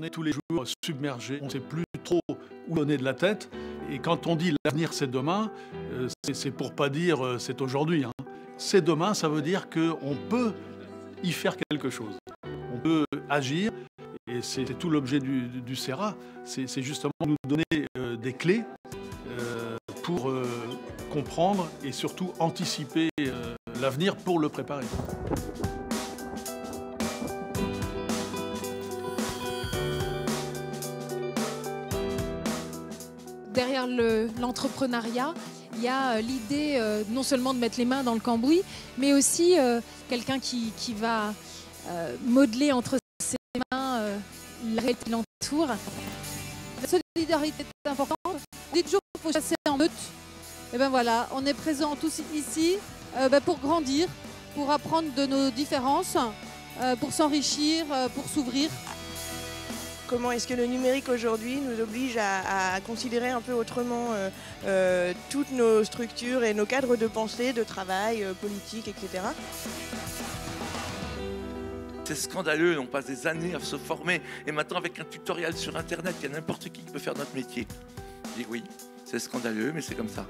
On est tous les jours submergés, on ne sait plus trop où donner de la tête. Et quand on dit l'avenir c'est demain, euh, c'est pour pas dire euh, c'est aujourd'hui. Hein. C'est demain, ça veut dire qu'on peut y faire quelque chose. On peut agir, et c'est tout l'objet du, du, CERA, c'est justement nous donner euh, des clés pour comprendre et surtout anticiper l'avenir pour le préparer. l'entrepreneuriat, il y a euh, l'idée euh, non seulement de mettre les mains dans le cambouis, mais aussi euh, quelqu'un qui, va modeler entre ses mains la réalité qui l'entoure. La solidarité est importante. On dit toujours qu'il faut chasser en meute. Et eh ben voilà, on est présents tous ici ben pour grandir, pour apprendre de nos différences, pour s'enrichir, pour s'ouvrir comment est-ce que le numérique aujourd'hui nous oblige à, considérer un peu autrement euh, euh, toutes nos structures et nos cadres de pensée, de travail, euh, politique, etc. C'est scandaleux, on passe des années à se former et maintenant avec un tutoriel sur Internet, il y a n'importe qui qui peut faire notre métier. Je dis oui, c'est scandaleux, mais c'est comme ça.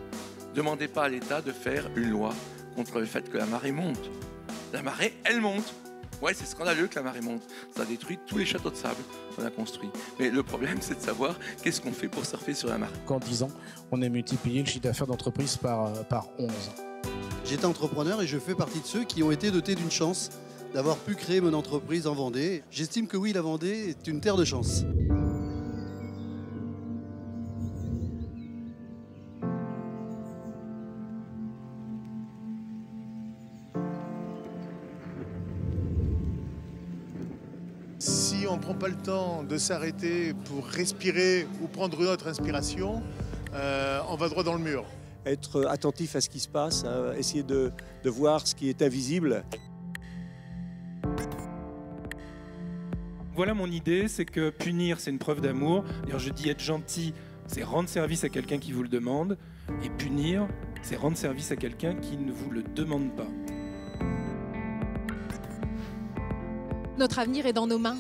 Demandez pas à l'État de faire une loi contre le fait que la marée monte. La marée, elle monte. Ouais, c'est scandaleux que la marée monte. Ça détruit tous les châteaux de sable qu'on a construits. Mais le problème, c'est de savoir qu'est-ce qu'on fait pour surfer sur la marée. En 10 ans, on a multiplié le chiffre d'affaires d'entreprise par, euh, par 11. J'étais entrepreneur et je fais partie de ceux qui ont été dotés d'une chance d'avoir pu créer mon entreprise en Vendée. J'estime que oui, la Vendée est une terre de chance. prend pas le temps de s'arrêter pour respirer ou prendre une autre inspiration, euh, on va droit dans le mur. Être attentif à ce qui se passe, hein, essayer de, de voir ce qui est invisible. Voilà mon idée, c'est que punir, c'est une preuve d'amour. D'ailleurs, je dis être gentil, c'est rendre service à quelqu'un qui vous le demande. Et punir, c'est rendre service à quelqu'un qui ne vous le demande pas. notre avenir est dans nos mains.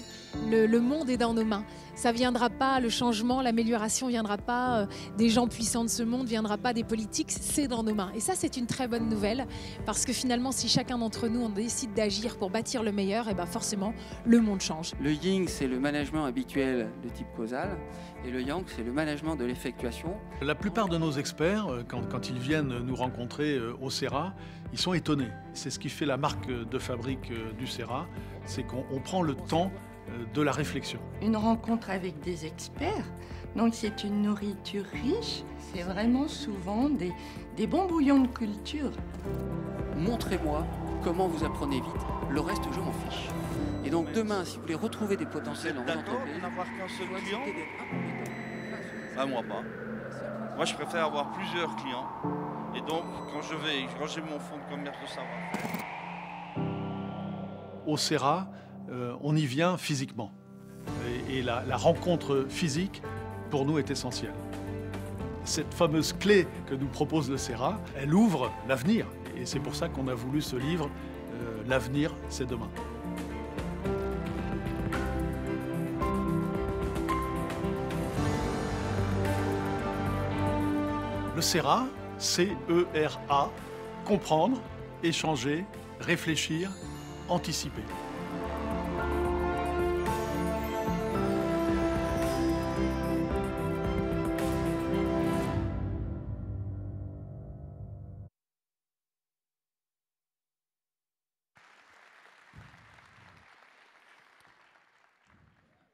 Le, monde est dans nos mains. Ça viendra pas, le changement, l'amélioration viendra pas euh, des gens puissants de ce monde, viendra pas des politiques, c'est dans nos mains. Et ça, c'est une très bonne nouvelle parce que finalement, si chacun d'entre nous on décide d'agir pour bâtir le meilleur, et eh ben forcément, le monde change. Le Yin, c'est le management habituel de type causal, et le Yang, c'est le management de l'effectuation. La plupart de nos experts, euh, quand, quand ils viennent nous rencontrer euh, au CERA, ils sont étonnés. C'est ce qui fait la marque de fabrique euh, du Serra, c'est qu'on prend le temps euh, de la réflexion. Une rencontre avec des experts, donc c'est une nourriture riche, c'est vraiment souvent des, bons bouillons de culture. Montrez-moi comment vous apprenez vite, le reste je m'en fiche. Et donc demain, si vous voulez retrouver des potentiels en entreprise, d'avoir qu'un seul client ah, moi pas. Moi je préfère avoir plusieurs clients donc, quand je vais, quand j'ai mon fond de commerce ça va. Au Serra, euh, on y vient physiquement. Et, la, rencontre physique, pour nous, est essentielle. Cette fameuse clé que nous propose le Serra, elle ouvre l'avenir. Et c'est pour ça qu'on a voulu ce livre, euh, L'avenir, c'est demain. Le Serra, C-E-R-A, comprendre, échanger, réfléchir, anticiper.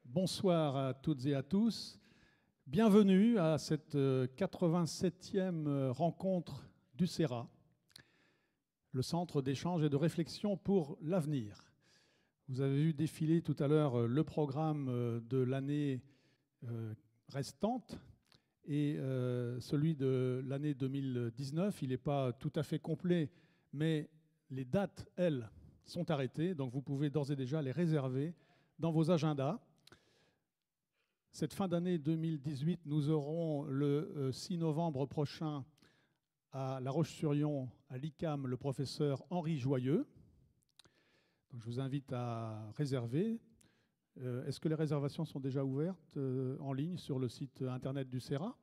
Bonsoir à toutes et à tous. Bienvenue à cette 87e euh, euh, rencontre du CERA, le Centre d'échange et de réflexion pour l'avenir. Vous avez vu défiler tout à l'heure euh, le programme de l'année restante et celui de l'année 2019. Il n'est pas tout à fait complet, mais les dates, elles, sont arrêtées, donc vous pouvez d'ores et déjà les réserver dans vos agendas. Cette fin d'année 2018, nous aurons le 6 euh, novembre prochain à La Roche-sur-Yon, à l'ICAM, le professeur Henri Joyeux. je vous invite à réserver. Euh, est-ce que les réservations sont déjà ouvertes euh, en ligne sur le site internet du CERA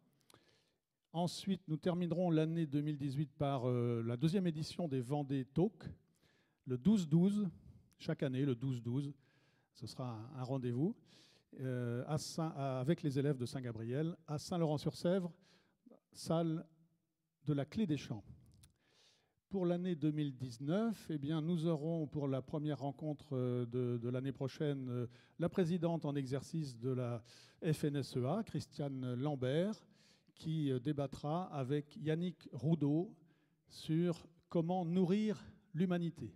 Ensuite, nous terminerons l'année 2018 par la deuxième édition des Vendée Talks, le 12-12, chaque année, le 12-12. Ce sera un rendez-vous. Euh, à avec les élèves de Saint-Gabriel à Saint-Laurent-sur-Sèvre, salle de la Clé des Champs. Pour l'année 2019, eh bien, nous aurons pour la première rencontre euh, de, l'année prochaine euh, la présidente en exercice de la FNSEA, Christiane Lambert, qui débattra avec Yannick Roudot sur comment nourrir l'humanité.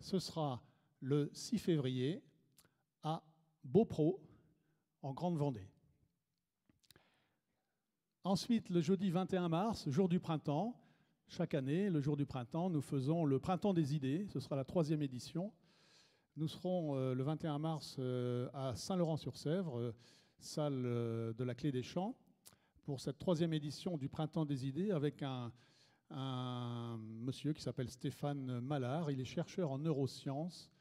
Ce sera le 6 février Beaupro, en Grande-Vendée. Ensuite, le jeudi 21 mars, jour du printemps, chaque année, le jour du printemps, nous faisons le printemps des idées, ce sera la troisième édition. Nous serons euh, le 21 mars euh, à Saint-Laurent-sur-Sèvre, euh, salle de la Clé des Champs, pour cette troisième édition du Printemps des idées avec un, un monsieur qui s'appelle Stéphane Mallard. Il est chercheur en neurosciences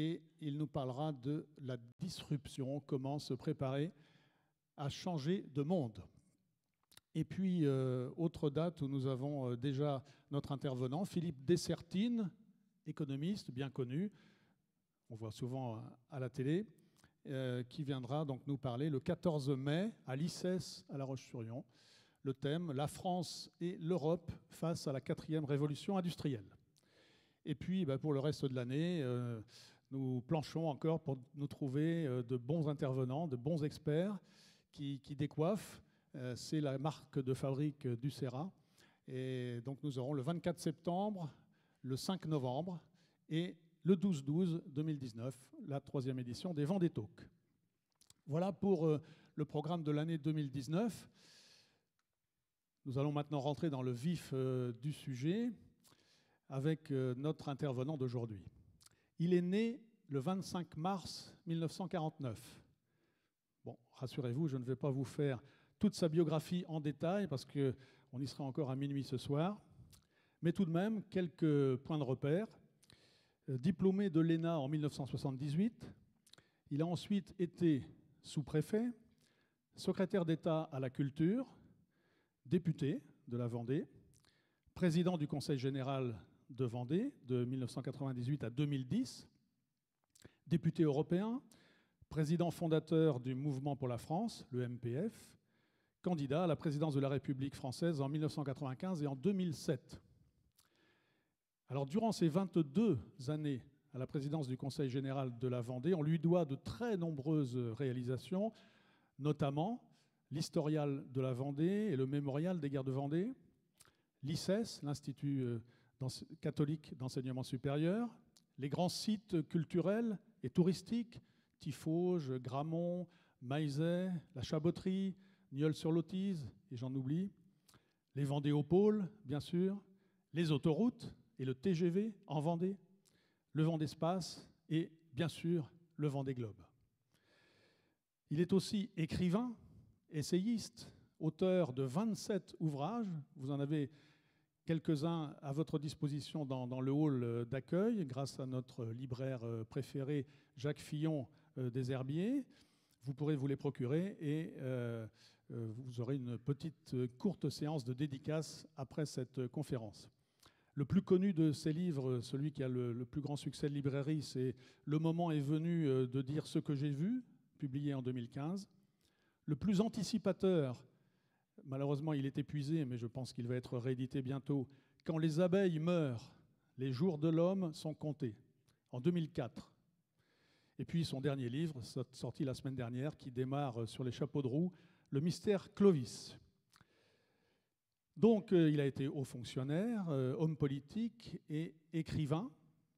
et il nous parlera de la disruption, comment se préparer à changer de monde. Et puis, euh, autre date où nous avons euh, déjà notre intervenant, Philippe Dessertine, économiste bien connu, on voit souvent euh, à la télé, qui viendra donc nous parler le 14 mai à l'ICES à La Roche-sur-Yon. Le thème La France et l'Europe face à la quatrième révolution industrielle. Et puis, bah, pour le reste de l'année, nous planchons encore pour nous trouver euh, de bons intervenants, de bons experts qui, décoiffent. Euh, c'est la marque de fabrique du CERA. Et donc nous aurons le 24 septembre, le 5 novembre et le 12-12-2019, la troisième édition des Vendée Talks. Voilà pour euh, le programme de l'année 2019. Nous allons maintenant rentrer dans le vif du sujet avec notre intervenant d'aujourd'hui. Il est né le 25 mars 1949. Bon, rassurez-vous, je ne vais pas vous faire toute sa biographie en détail parce qu'on y sera encore à minuit ce soir, mais tout de même quelques points de repère. Euh, diplômé de l'ENA en 1978, il a ensuite été sous-préfet, secrétaire d'État à la culture, député de la Vendée, président du Conseil général de Vendée de 1998 à 2010, député européen, président fondateur du Mouvement pour la France, le MPF, candidat à la présidence de la République française en 1995 et en 2007. Alors durant ces 22 années à la présidence du Conseil général de la Vendée, on lui doit de très nombreuses réalisations, notamment l'Historial de la Vendée et le Mémorial des guerres de Vendée, l'ICES, l'Institut euh, catholique d'enseignement supérieur, les grands sites culturels et touristiques, Tifauge, Gramont, Maizet, la Chaboterie, niol sur lotise et j'en oublie, les Vendéopôles, bien sûr, les autoroutes et le TGV en Vendée, le vent d'espace et, bien sûr, le vent des globes. Il est aussi écrivain, essayiste, auteur de 27 ouvrages. Vous en avez quelques-uns à votre disposition dans, le hall euh, d'accueil, grâce à notre libraire euh, préféré, Jacques Fillon euh, des Herbiers. Vous pourrez vous les procurer et vous aurez une petite courte séance de dédicace après cette conférence. Le plus connu de ces livres, celui qui a le, le plus grand succès de librairie, c'est Le moment est venu de dire ce que j'ai vu, publié en 2015. Le plus anticipateur, Malheureusement, il est épuisé, mais je pense qu'il va être réédité bientôt. Quand les abeilles meurent, les jours de l'homme sont comptés, en 2004. Et puis son dernier livre, sorti la semaine dernière, qui démarre sur les chapeaux de roue, Le mystère Clovis. Donc euh, il a été haut fonctionnaire, euh, homme politique et écrivain.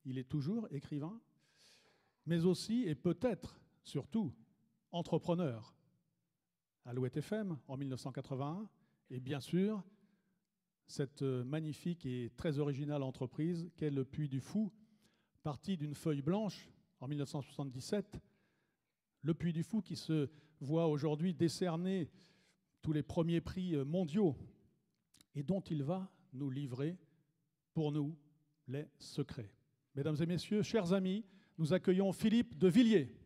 Il est toujours écrivain, mais aussi et peut-être surtout entrepreneur. À FM en 1981, et bien sûr cette magnifique et très originale entreprise qu'est le Puy du Fou, partie d'une feuille blanche en 1977. Le Puy du Fou qui se voit aujourd'hui décerner tous les premiers prix mondiaux et dont il va nous livrer pour nous les secrets. Mesdames et messieurs, chers amis, nous accueillons Philippe de Villiers.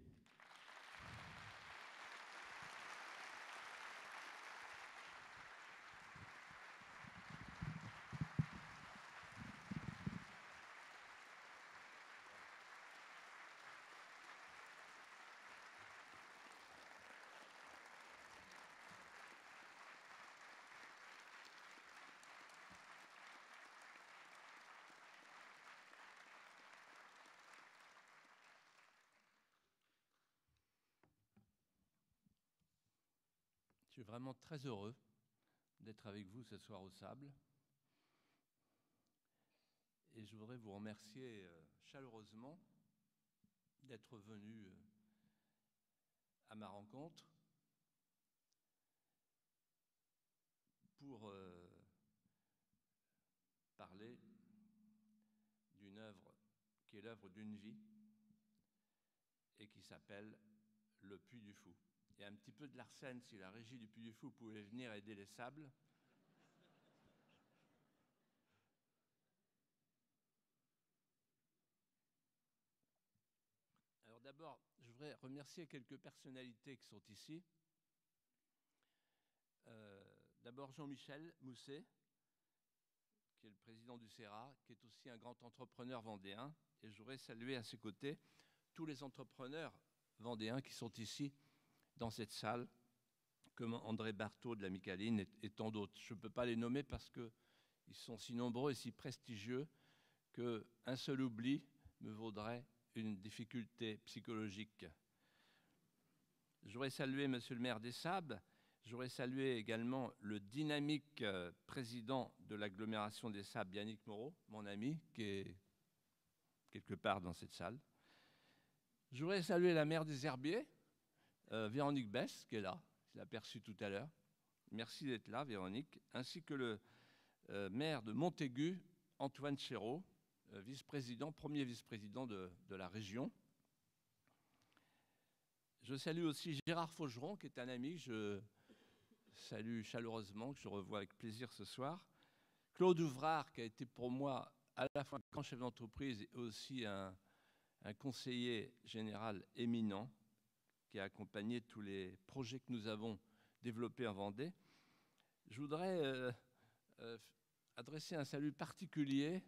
vraiment très heureux d'être avec vous ce soir au sable. Et je voudrais vous remercier euh, chaleureusement d'être venu euh, à ma rencontre pour euh, parler d'une œuvre qui est l'œuvre d'une vie et qui s'appelle Le Puy du Fou y Il a un petit peu de l'arsène si la régie du Puy du Fou pouvait venir aider les sables. Alors d'abord, je voudrais remercier quelques personnalités qui sont ici. Euh, d'abord Jean-Michel Mousset, qui est le président du CERA, qui est aussi un grand entrepreneur vendéen. Et je voudrais saluer à ses côtés tous les entrepreneurs vendéens qui sont ici dans cette salle, comme André Barthaud de la Micaline et, tant d'autres. Je ne peux pas les nommer parce qu'ils sont si nombreux et si prestigieux qu'un seul oubli me vaudrait une difficulté psychologique. J'aurais salué Monsieur le maire des Sables, j'aurais salué également le dynamique euh, président de l'agglomération des Sables, Yannick Moreau, mon ami, qui est quelque part dans cette salle. J'aurais salué la maire des Herbiers, euh, Véronique Bess, qui est là, je l'ai aperçue tout à l'heure. Merci d'être là, Véronique, ainsi que le euh, maire de Montaigu, Antoine Chéreau, euh, vice-président, premier vice-président de, la région. Je salue aussi Gérard Faugeron, qui est un ami je salue chaleureusement, que je revois avec plaisir ce soir. Claude Ouvrard, qui a été pour moi à la fois un grand chef d'entreprise et aussi un conseiller général éminent qui a accompagné tous les projets que nous avons développés en Vendée, je voudrais euh, euh, adresser un salut particulier.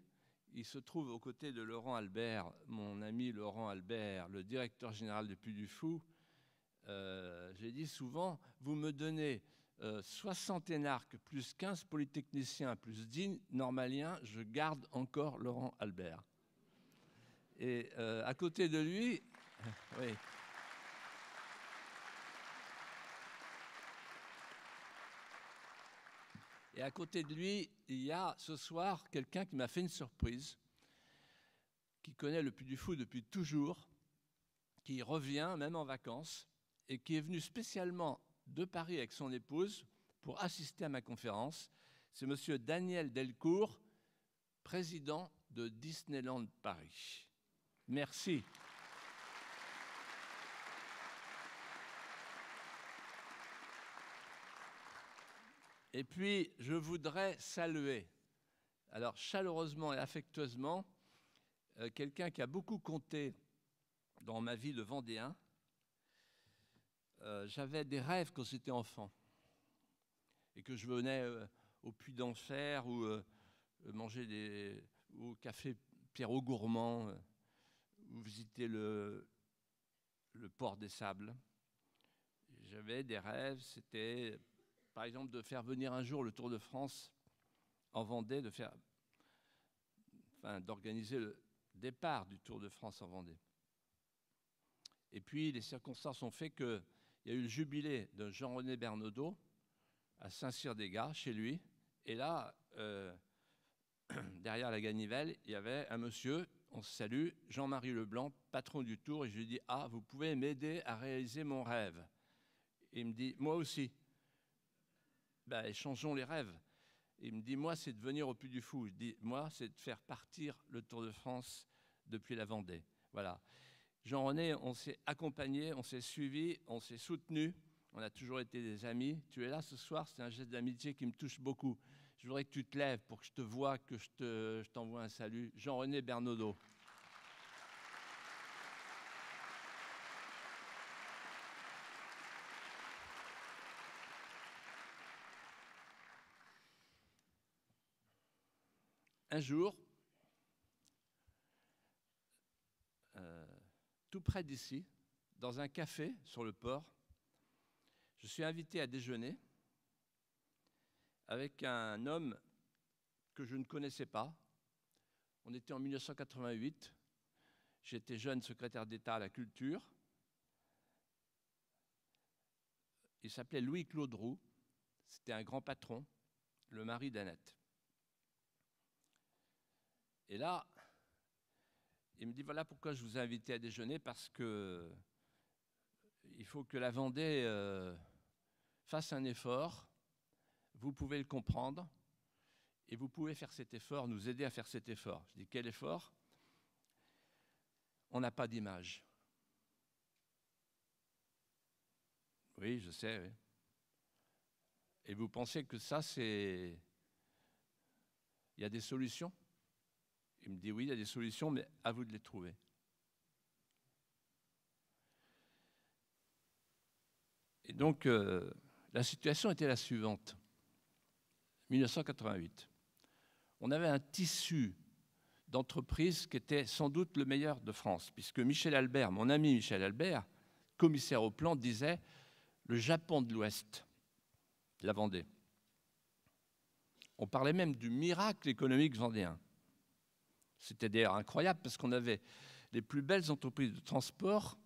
Il se trouve aux côtés de Laurent Albert, mon ami Laurent Albert, le directeur général de Puy du Fou. Euh, J'ai dit souvent, vous me donnez 60 énarques plus 15 polytechniciens plus 10 normaliens, je garde encore Laurent Albert. Et à côté de lui, Et à côté de lui, il y a ce soir quelqu'un qui m'a fait une surprise, qui connaît le plus du Fou depuis toujours, qui revient même en vacances, et qui est venu spécialement de Paris avec son épouse pour assister à ma conférence. C'est monsieur Daniel Delcourt, président de Disneyland Paris. Merci. Et puis, je voudrais saluer, alors chaleureusement et affectueusement, euh, quelqu'un qui a beaucoup compté dans ma vie de Vendéen. Euh, j'avais des rêves quand j'étais enfant et que je venais euh, au Puy d'Enfer ou manger des, au café Pierrot Gourmand ou visiter le, le port des sables. J'avais des rêves, c'était par exemple, de faire venir un jour le Tour de France en Vendée, de faire, enfin, d'organiser le départ du Tour de France en Vendée. Et puis, les circonstances ont fait qu'il y a eu le jubilé de Jean-René Bernaudot à Saint-Cyr-des-Gars, chez lui. Et là, euh, derrière la Ganivelle, il y avait un monsieur, on se salue, Jean-Marie Leblanc, patron du Tour, et je lui dis Ah, vous pouvez m'aider à réaliser mon rêve. il me dit Moi aussi bah, changeons les rêves. Il me dit, moi, c'est de venir au Puy du Fou. Je dis, moi, c'est de faire partir le Tour de France depuis la Vendée. Voilà. Jean-René, on s'est accompagné, on s'est suivi, on s'est soutenu. On a toujours été des amis. Tu es là ce soir, c'est un geste d'amitié qui me touche beaucoup. Je voudrais que tu te lèves pour que je te vois, que je t'envoie un salut. Jean-René Bernaudot. un jour, euh, tout près d'ici, dans un café sur le port, je suis invité à déjeuner avec un homme que je ne connaissais pas. On était en 1988. J'étais jeune secrétaire d'État à la culture. Il s'appelait Louis-Claude Roux. C'était un grand patron, le mari d'Annette. Et là, il me dit voilà pourquoi je vous ai invité à déjeuner parce que il faut que la Vendée euh, fasse un effort. Vous pouvez le comprendre et vous pouvez faire cet effort, nous aider à faire cet effort. Je dis quel effort On n'a pas d'image. Oui, je sais. Et vous pensez que ça, c'est. Il y a des solutions il me dit oui, il y a des solutions, mais à vous de les trouver. Et donc, euh, la situation était la suivante. 1988. On avait un tissu d'entreprises qui était sans doute le meilleur de France, puisque Michel Albert, mon ami Michel Albert, commissaire au plan, disait le Japon de l'Ouest, la Vendée. On parlait même du miracle économique vendéen. C'était d'ailleurs incroyable parce qu'on avait les plus belles entreprises de transport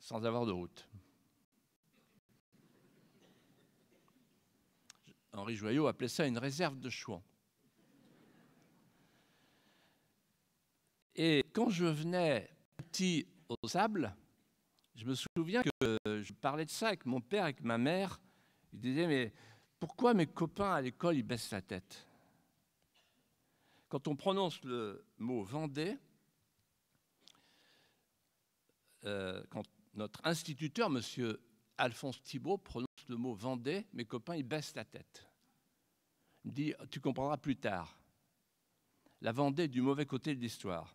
sans avoir de route. Henri Joyot appelait ça une réserve de chouans. Et quand je venais petit au sable, je me souviens que je parlais de ça avec mon père, avec ma mère. Ils disaient, mais pourquoi mes copains à l'école, ils baissent la tête quand on prononce le mot Vendée, euh, quand notre instituteur, M. Alphonse Thibault, prononce le mot Vendée, mes copains, ils baissent la tête. Il dit, tu comprendras plus tard. La Vendée est du mauvais côté de l'histoire.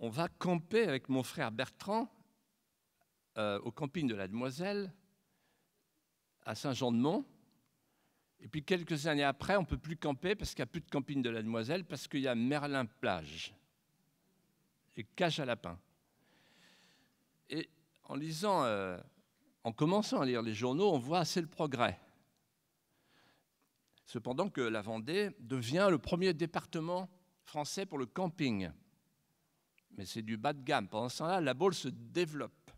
On va camper avec mon frère Bertrand euh, au camping de la Demoiselle à Saint-Jean-de-Mont et puis quelques années après, on ne peut plus camper parce qu'il n'y a plus de camping de la demoiselle, parce qu'il y a Merlin-Plage et cache à lapin. Et en lisant, euh, en commençant à lire les journaux, on voit assez le progrès. Cependant que la Vendée devient le premier département français pour le camping. Mais c'est du bas de gamme. Pendant ce temps-là, la Baule se développe,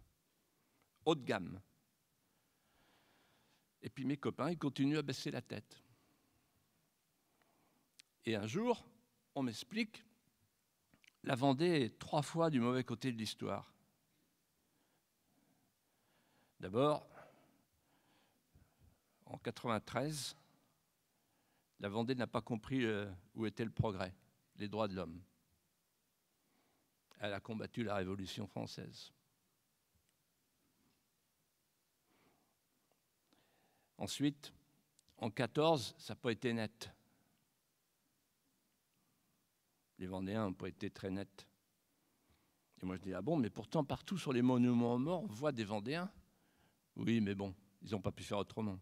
haut de gamme. Et puis mes copains, ils continuent à baisser la tête. Et un jour, on m'explique, la Vendée est trois fois du mauvais côté de l'histoire. D'abord, en 1993, la Vendée n'a pas compris euh, où était le progrès, les droits de l'homme. Elle a combattu la Révolution française. Ensuite, en 14, ça n'a pas été net. Les Vendéens n'ont pas été très nets. Et moi je dis, ah bon, mais pourtant partout sur les monuments aux morts, on voit des Vendéens. Oui, mais bon, ils n'ont pas pu faire autrement.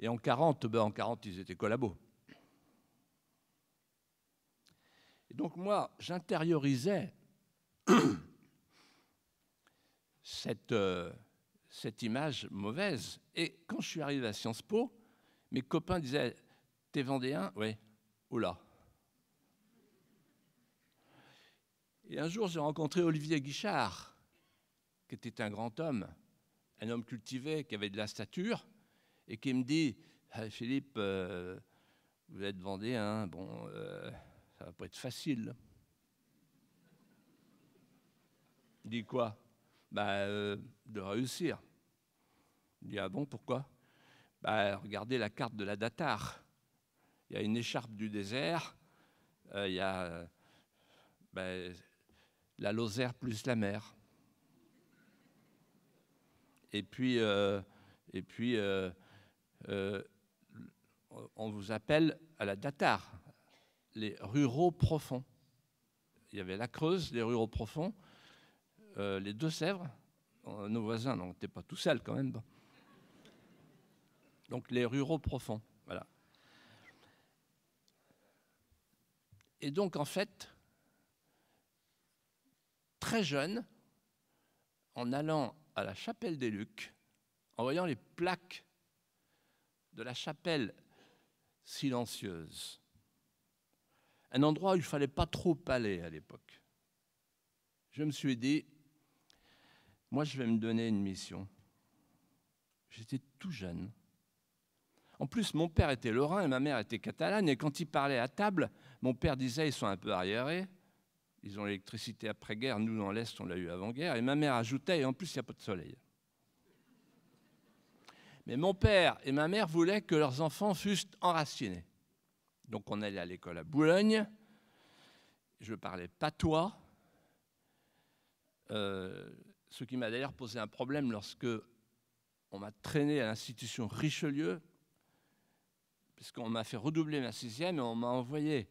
Et en 40, ben, en 40, ils étaient collabos. Et donc moi, j'intériorisais cette... Euh, cette image mauvaise. Et quand je suis arrivé à Sciences Po, mes copains disaient T'es vendéen Oui. oula. Et un jour, j'ai rencontré Olivier Guichard, qui était un grand homme, un homme cultivé, qui avait de la stature, et qui me dit ah, Philippe, euh, vous êtes vendéen, bon, euh, ça va pas être facile. Il dit quoi bah, euh, De réussir. Il dit, ah bon, pourquoi bah, Regardez la carte de la Datar. Il y a une écharpe du désert, euh, il y a bah, la Lozère plus la mer. Et puis, euh, et puis euh, on vous appelle à la Datar, les ruraux profonds. Il y avait la Creuse, les ruraux profonds, les Deux-Sèvres, nos voisins, donc pas tout seuls quand même donc les ruraux profonds. Voilà. Et donc en fait, très jeune, en allant à la chapelle des Lucs, en voyant les plaques de la chapelle silencieuse, un endroit où il ne fallait pas trop aller à l'époque, je me suis dit, moi je vais me donner une mission. J'étais tout jeune. En plus, mon père était lorrain et ma mère était catalane, et quand ils parlaient à table, mon père disait, ils sont un peu arriérés, ils ont l'électricité après-guerre, nous dans l'Est, on l'a eu avant-guerre, et ma mère ajoutait, et en plus, il n'y a pas de soleil. Mais mon père et ma mère voulaient que leurs enfants fussent enracinés. Donc on allait à l'école à Boulogne, je parlais patois, euh, ce qui m'a d'ailleurs posé un problème lorsque on m'a traîné à l'institution Richelieu puisqu'on m'a fait redoubler ma sixième et on m'a envoyé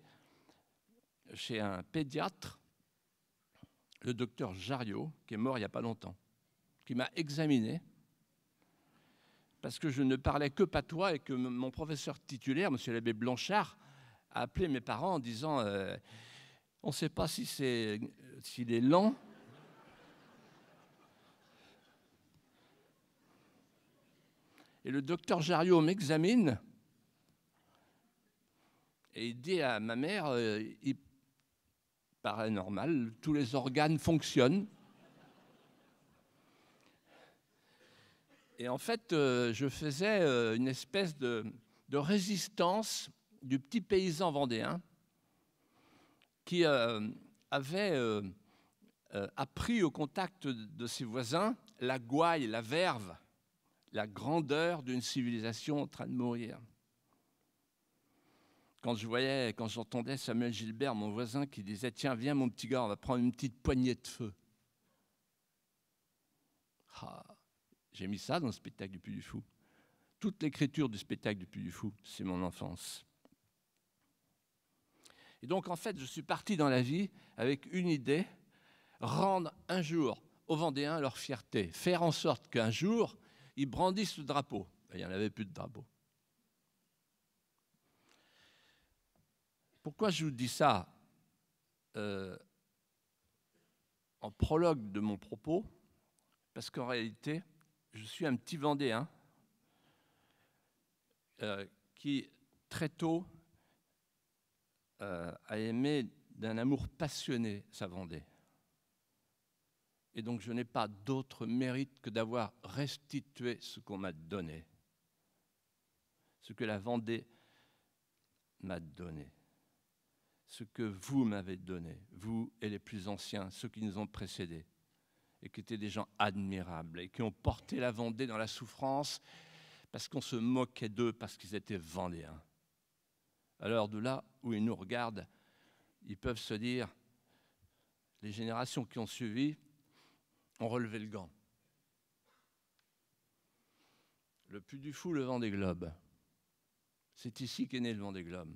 chez un pédiatre, le docteur Jariot, qui est mort il n'y a pas longtemps, qui m'a examiné parce que je ne parlais que patois et que mon professeur titulaire, M. l'abbé Blanchard, a appelé mes parents en disant euh, On ne sait pas si c'est, s'il est lent. Et le docteur Jariot m'examine dit à ma mère, euh, il paraît tous les organes fonctionnent. Et en fait, euh, je faisais euh, une espèce de, de, résistance du petit paysan vendéen qui avait appris au contact de ses voisins la gouaille, la verve, la grandeur d'une civilisation en train de mourir quand je voyais, quand j'entendais Samuel Gilbert, mon voisin, qui disait Tiens, viens, mon petit gars, on va prendre une petite poignée de feu. Ah, j'ai mis ça dans le spectacle du Puy du Fou. Toute l'écriture du spectacle du Puy du Fou, c'est mon enfance. Et donc, en fait, je suis parti dans la vie avec une idée rendre un jour aux Vendéens leur fierté, faire en sorte qu'un jour, ils brandissent le drapeau. Ben, il n'y en avait plus de drapeau. Pourquoi je vous dis ça euh, en prologue de mon propos Parce qu'en réalité, je suis un petit Vendéen hein, euh, qui, très tôt, euh, a aimé d'un amour passionné sa Vendée. Et donc je n'ai pas d'autre mérite que d'avoir restitué ce qu'on m'a donné, ce que la Vendée m'a donné ce que vous m'avez donné, vous et les plus anciens, ceux qui nous ont précédés, et qui étaient des gens admirables, et qui ont porté la Vendée dans la souffrance, parce qu'on se moquait d'eux, parce qu'ils étaient vendéens. Alors de là où ils nous regardent, ils peuvent se dire, les générations qui ont suivi ont relevé le gant. Le plus du fou, le vent des globes. C'est ici qu'est né le vent des globes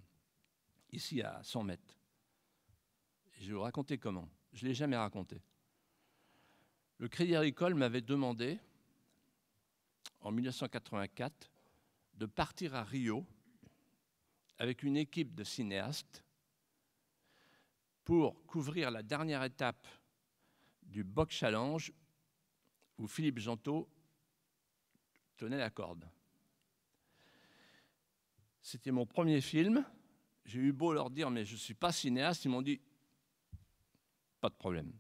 ici à 100 mètres. je vais vous raconter comment. Je ne l'ai jamais raconté. Le Crédit Agricole m'avait demandé, en 1984, de partir à Rio avec une équipe de cinéastes pour couvrir la dernière étape du Box Challenge où Philippe Gento tenait la corde. C'était mon premier film j'ai eu beau leur dire, mais je ne suis pas cinéaste, ils m'ont dit, pas de problème.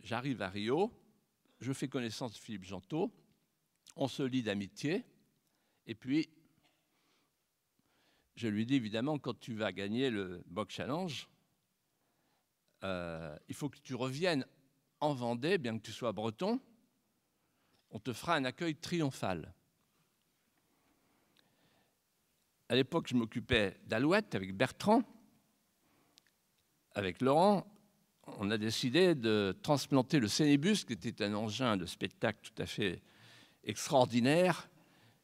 J'arrive à Rio, je fais connaissance de Philippe Gentot, on se lie d'amitié, et puis je lui dis évidemment, quand tu vas gagner le Box Challenge, euh, il faut que tu reviennes en Vendée, bien que tu sois breton, on te fera un accueil triomphal. à l'époque, je m'occupais d'Alouette avec Bertrand, avec Laurent. On a décidé de transplanter le Cénébus, qui était un engin de spectacle tout à fait extraordinaire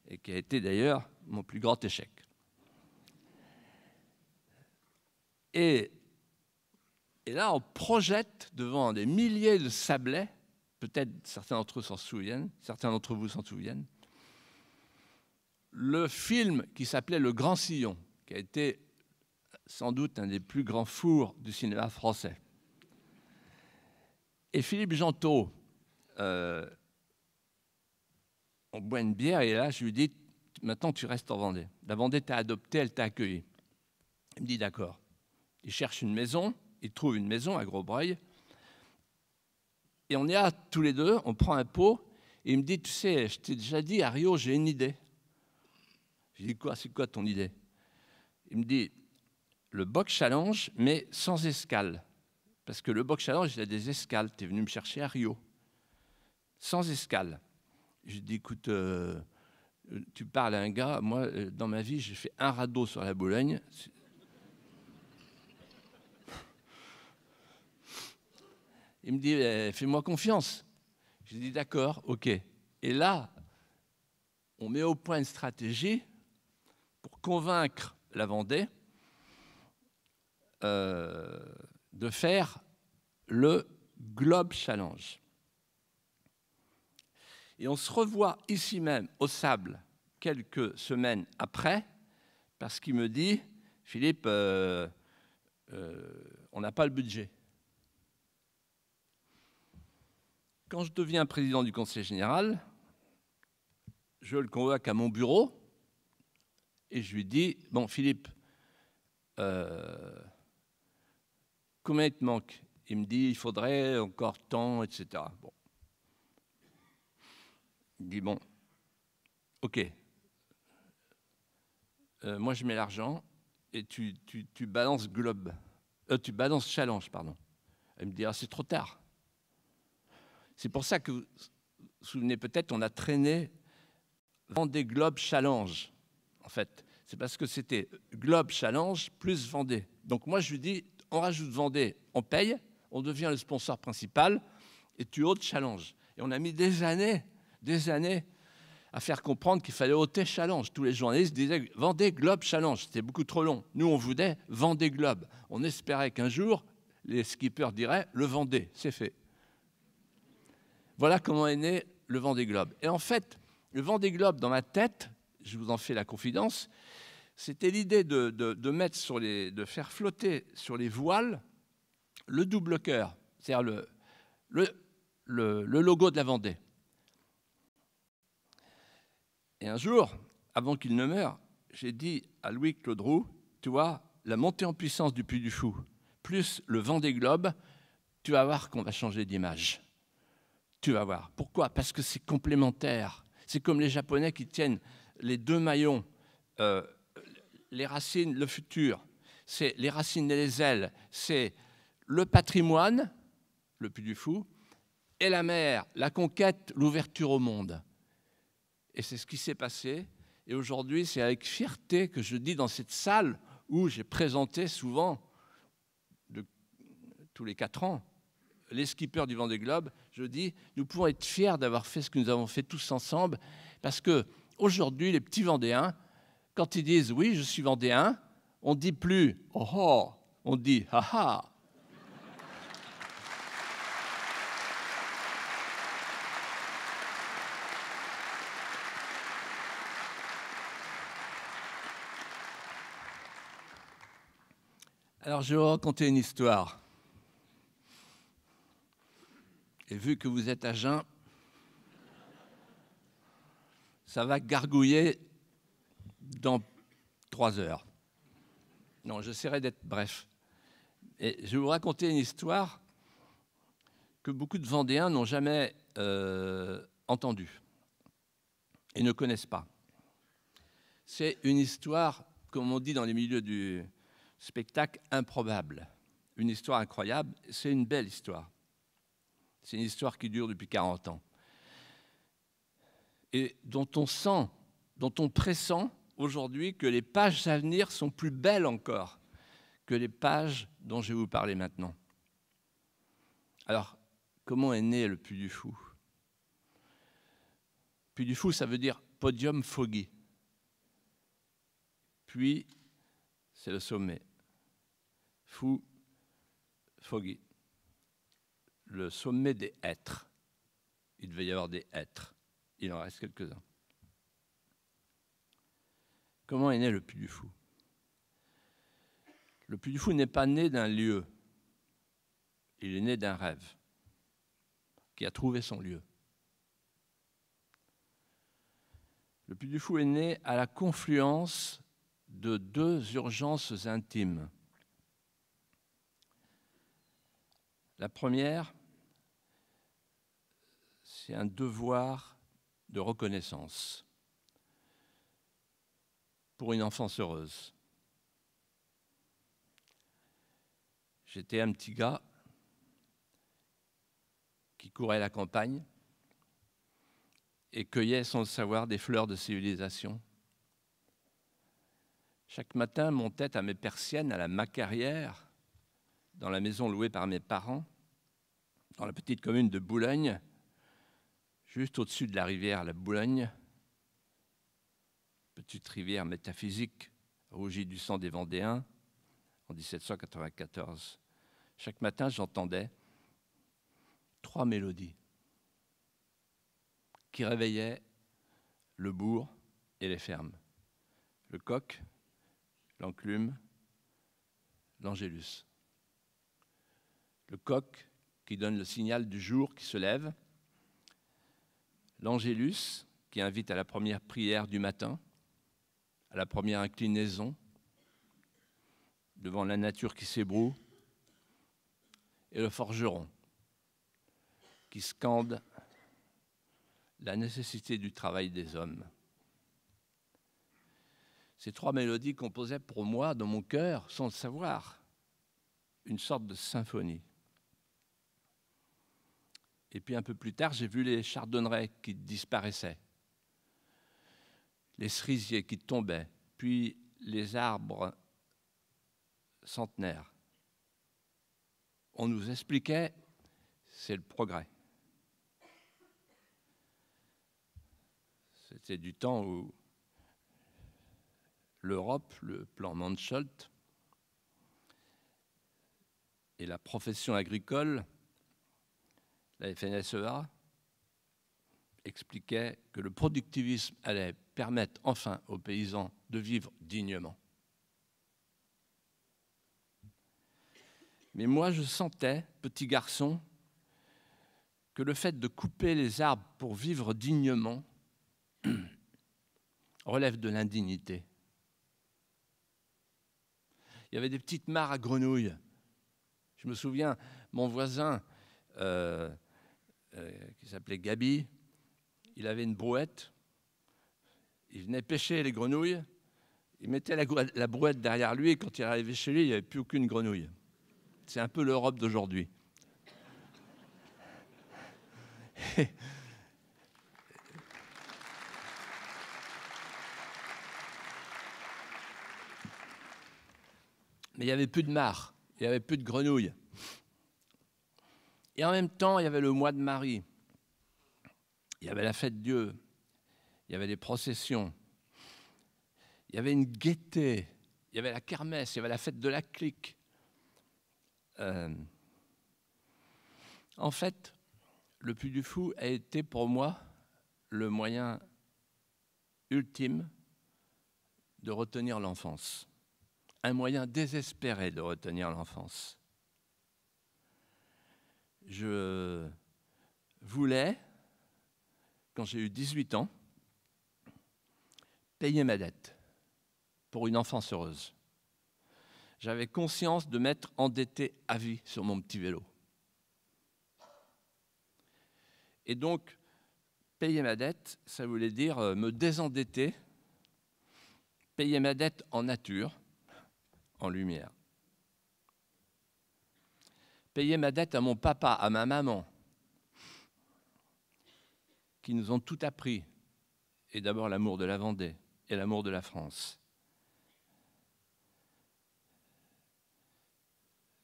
et qui a été d'ailleurs mon plus grand échec. Et, et là, on projette devant des milliers de sablés, peut-être certains d'entre vous s'en souviennent, certains d'entre vous s'en souviennent, le film qui s'appelait Le Grand Sillon, qui a été sans doute un des plus grands fours du cinéma français. Et Philippe Gentot, euh, on boit une bière et là, je lui dis Maintenant, tu restes en Vendée. La Vendée t'a adopté, elle t'a accueilli. Il me dit D'accord. Il cherche une maison, il trouve une maison à Grosbreuil. Et on est là tous les deux, on prend un pot, et il me dit Tu sais, je t'ai déjà dit, à Rio, j'ai une idée. Je dis, quoi, c'est quoi ton idée Il me dit, le box challenge, mais sans escale. Parce que le box challenge, il a des escales. Tu es venu me chercher à Rio. Sans escale. Je dis, écoute, euh, tu parles à un gars, moi, euh, dans ma vie, j'ai fait un radeau sur la Boulogne. Il me dit, eh, fais-moi confiance. Je dis, d'accord, ok. Et là, on met au point une stratégie convaincre la Vendée euh, de faire le Globe Challenge. Et on se revoit ici même au sable quelques semaines après, parce qu'il me dit, Philippe, euh, euh, on n'a pas le budget. Quand je deviens président du conseil général, je le convoque à mon bureau et je lui dis Bon, Philippe, euh, combien il te manque Il me dit Il faudrait encore tant, etc. Bon. Il dit Bon, ok. Euh, moi, je mets l'argent et tu, balances globe. Euh, tu balances challenge, pardon. Elle me dit Ah, c'est trop tard. C'est pour ça que vous vous souvenez peut-être, on a traîné des globes Challenge en fait. C'est parce que c'était Globe Challenge plus Vendée. Donc moi, je lui dis, on rajoute Vendée, on paye, on devient le sponsor principal, et tu ôtes Challenge. Et on a mis des années, des années à faire comprendre qu'il fallait ôter Challenge. Tous les journalistes disaient Vendée Globe Challenge, c'était beaucoup trop long. Nous, on voulait Vendée Globe. On espérait qu'un jour, les skippers diraient le Vendée, c'est fait. Voilà comment est né le Vendée Globe. Et en fait, le Vendée Globe, dans ma tête, je vous en fais la confidence, c'était l'idée de, mettre sur les, de faire flotter sur les voiles le double cœur, c'est-à-dire le, le, le, logo de la Vendée. Et un jour, avant qu'il ne meure, j'ai dit à Louis Claude Roux, tu vois, la montée en puissance du Puy du Fou, plus le vent des globes, tu vas voir qu'on va changer d'image. Tu vas voir. Pourquoi Parce que c'est complémentaire. C'est comme les Japonais qui tiennent les deux maillons, euh, les racines, le futur, c'est les racines et les ailes, c'est le patrimoine, le plus du fou, et la mer, la conquête, l'ouverture au monde. Et c'est ce qui s'est passé. Et aujourd'hui, c'est avec fierté que je dis dans cette salle où j'ai présenté souvent, tous les quatre ans, les skippers du Vendée Globe, je dis, nous pouvons être fiers d'avoir fait ce que nous avons fait tous ensemble, parce que aujourd'hui, les petits Vendéens, quand ils disent oui, je suis Vendéen, on ne dit plus oh oh, on dit ha Alors je vais vous raconter une histoire. Et vu que vous êtes à jeun, ça va gargouiller dans trois heures. Non, j'essaierai d'être bref. Et je vais vous raconter une histoire que beaucoup de Vendéens n'ont jamais euh, entendue et ne connaissent pas. C'est une histoire, comme on dit dans les milieux du spectacle, improbable. Une histoire incroyable, c'est une belle histoire. C'est une histoire qui dure depuis 40 ans et dont on sent, dont on pressent aujourd'hui que les pages à venir sont plus belles encore que les pages dont je vais vous parler maintenant. Alors, comment est né le Puy du Fou Puy du Fou, ça veut dire podium foggy. Puis, c'est le sommet. Fou, foggy. Le sommet des êtres. Il devait y avoir des êtres. Il en reste quelques-uns. Comment est né le Puy du Fou Le Puy du Fou n'est pas né d'un lieu. Il est né d'un rêve qui a trouvé son lieu. Le Puy du Fou est né à la confluence de deux urgences intimes. La première, c'est un devoir de reconnaissance pour une enfance heureuse. J'étais un petit gars qui courait la campagne et cueillait sans le savoir des fleurs de civilisation. Chaque matin, mon tête à mes persiennes à la Macarrière, dans la maison louée par mes parents, dans la petite commune de Boulogne, juste au-dessus de la rivière la Boulogne, petite rivière métaphysique rougie du sang des Vendéens en 1794. Chaque matin, j'entendais trois mélodies qui réveillaient le bourg et les fermes. Le coq, l'enclume, l'angélus. Le coq qui donne le signal du jour qui se lève, l'Angélus, qui invite à la première prière du matin, à la première inclinaison, devant la nature qui s'ébroue, et le forgeron, qui scande la nécessité du travail des hommes. Ces trois mélodies composaient pour moi, dans mon cœur, sans le savoir, une sorte de symphonie. Et puis un peu plus tard, j'ai vu les chardonnerets qui disparaissaient, les cerisiers qui tombaient, puis les arbres centenaires. On nous expliquait, c'est le progrès. C'était du temps où l'Europe, le plan Mansholt et la profession agricole la FNSEA expliquait que le productivisme allait permettre enfin aux paysans de vivre dignement. Mais moi, je sentais, petit garçon, que le fait de couper les arbres pour vivre dignement relève de l'indignité. Il y avait des petites mares à grenouilles. Je me souviens, mon voisin, euh, euh, qui s'appelait Gabi. Il avait une brouette. Il venait pêcher les grenouilles. Il mettait la, brouette derrière lui et quand il arrivait chez lui, il n'y avait plus aucune grenouille. C'est un peu l'Europe d'aujourd'hui. Mais il n'y avait plus de mares, il n'y avait plus de grenouilles. Et en même temps, il y avait le mois de Marie. Il y avait la fête de Dieu. Il y avait des processions. Il y avait une gaieté. Il y avait la kermesse. Il y avait la fête de la clique. Euh, en fait, le Puy du Fou a été pour moi le moyen ultime de retenir l'enfance. Un moyen désespéré de retenir l'enfance je voulais, quand j'ai eu 18 ans, payer ma dette pour une enfance heureuse. J'avais conscience de m'être endetté à vie sur mon petit vélo. Et donc, payer ma dette, ça voulait dire euh, me désendetter, payer ma dette en nature, en lumière payer ma dette à mon papa, à ma maman, qui nous ont tout appris. Et d'abord l'amour de la Vendée et l'amour de la France.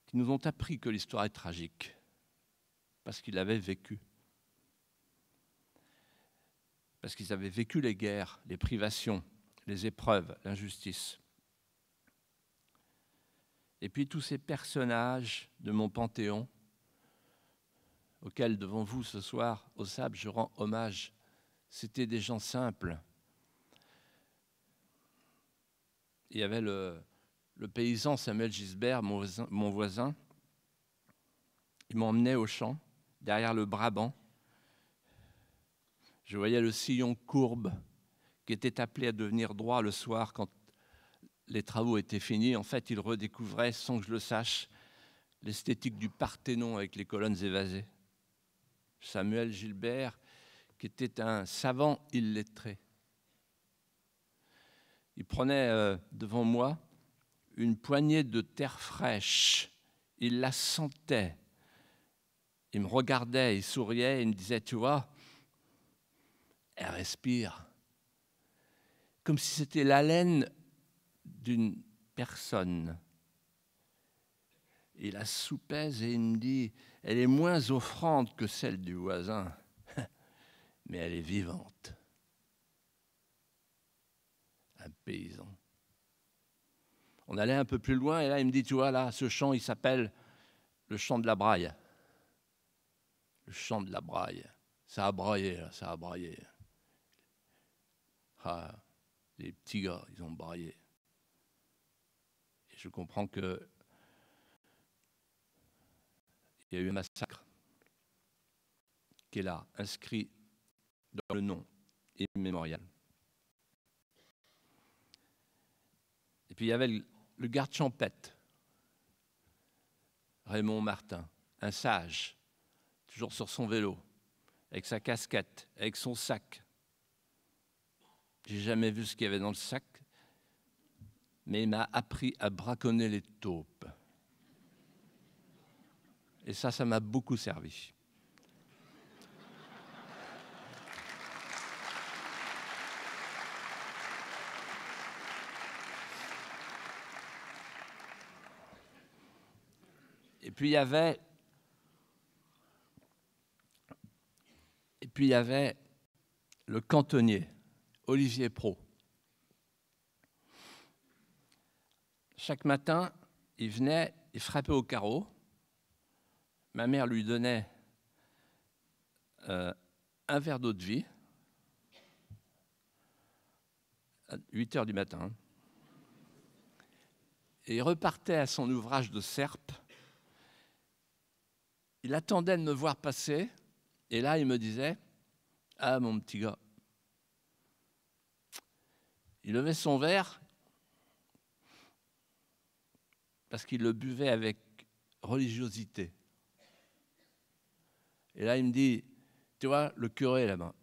Qui nous ont appris que l'histoire est tragique, parce qu'ils l'avaient vécu. Parce qu'ils avaient vécu les guerres, les privations, les épreuves, l'injustice et puis tous ces personnages de mon panthéon, auxquels devant vous ce soir, au sable, je rends hommage. C'était des gens simples. Il y avait le, paysan Samuel Gisbert, mon voisin, mon voisin. Il m'emmenait au champ, derrière le Brabant. Je voyais le sillon courbe qui était appelé à devenir droit le soir quand les travaux étaient finis, en fait, il redécouvrait, sans que je le sache, l'esthétique du Parthénon avec les colonnes évasées. Samuel Gilbert, qui était un savant illettré, il prenait euh, devant moi une poignée de terre fraîche, il la sentait, il me regardait, il souriait, il me disait, tu vois, elle respire, comme si c'était l'haleine d'une personne. il la soupèse et il me dit, elle est moins offrande que celle du voisin, mais elle est vivante. Un paysan. On allait un peu plus loin et là il me dit, tu vois là, ce chant il s'appelle le chant de la braille. Le chant de la braille. Ça a braillé, ça a braillé. Ah, les petits gars, ils ont braillé je comprends qu'il y a eu un massacre qui est là, inscrit dans le nom immémorial. Et puis il y avait le garde champêtre, Raymond Martin, un sage, toujours sur son vélo, avec sa casquette, avec son sac. J'ai jamais vu ce qu'il y avait dans le sac mais il m'a appris à braconner les taupes. Et ça, ça m'a beaucoup servi. Et puis il y avait. Et puis il y avait le cantonnier, Olivier Pro. Chaque matin, il venait, il frappait au carreau. Ma mère lui donnait euh, un verre d'eau de vie à 8 heures du matin. Et il repartait à son ouvrage de serpe. Il attendait de me voir passer. Et là, il me disait Ah, mon petit gars. Il levait son verre parce qu'il le buvait avec religiosité. Et là, il me dit, tu vois, le curé là-bas,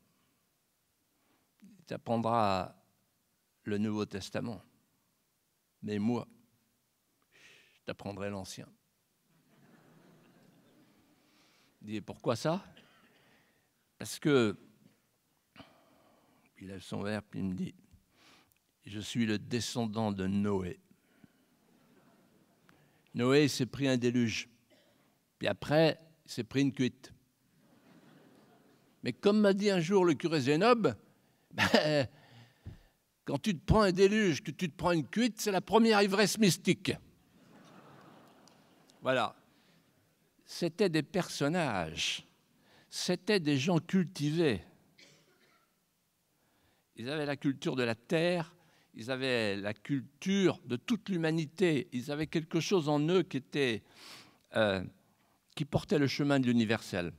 il t'apprendra le Nouveau Testament, mais moi, je t'apprendrai l'Ancien. Il dit, pourquoi ça Parce que, il lève son verre, puis il me dit, je suis le descendant de Noé. Noé s'est pris un déluge. Puis après, il s'est pris une cuite. Mais comme m'a dit un jour le curé Zénob, ben, quand tu te prends un déluge, que tu te prends une cuite, c'est la première ivresse mystique. Voilà. C'était des personnages, c'était des gens cultivés. Ils avaient la culture de la terre, ils avaient la culture de toute l'humanité, ils avaient quelque chose en eux qui, était, euh, qui portait le chemin de l'universel.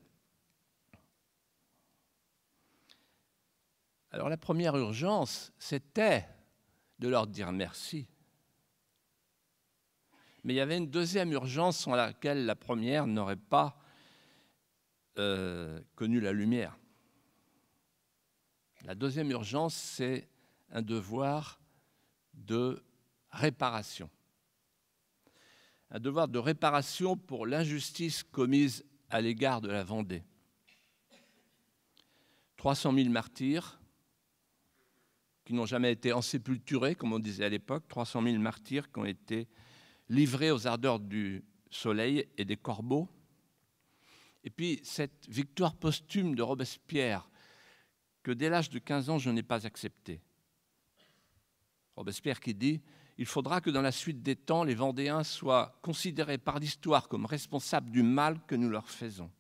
Alors la première urgence, c'était de leur dire merci. Mais il y avait une deuxième urgence sans laquelle la première n'aurait pas euh, connu la lumière. La deuxième urgence, c'est un devoir de réparation. Un devoir de réparation pour l'injustice commise à l'égard de la Vendée. 300 000 martyrs qui n'ont jamais été ensépulturés, comme on disait à l'époque, 300 000 martyrs qui ont été livrés aux ardeurs du soleil et des corbeaux. Et puis cette victoire posthume de Robespierre, que dès l'âge de 15 ans, je n'ai pas acceptée. Robespierre qui dit Il faudra que dans la suite des temps, les Vendéens soient considérés par l'histoire comme responsables du mal que nous leur faisons.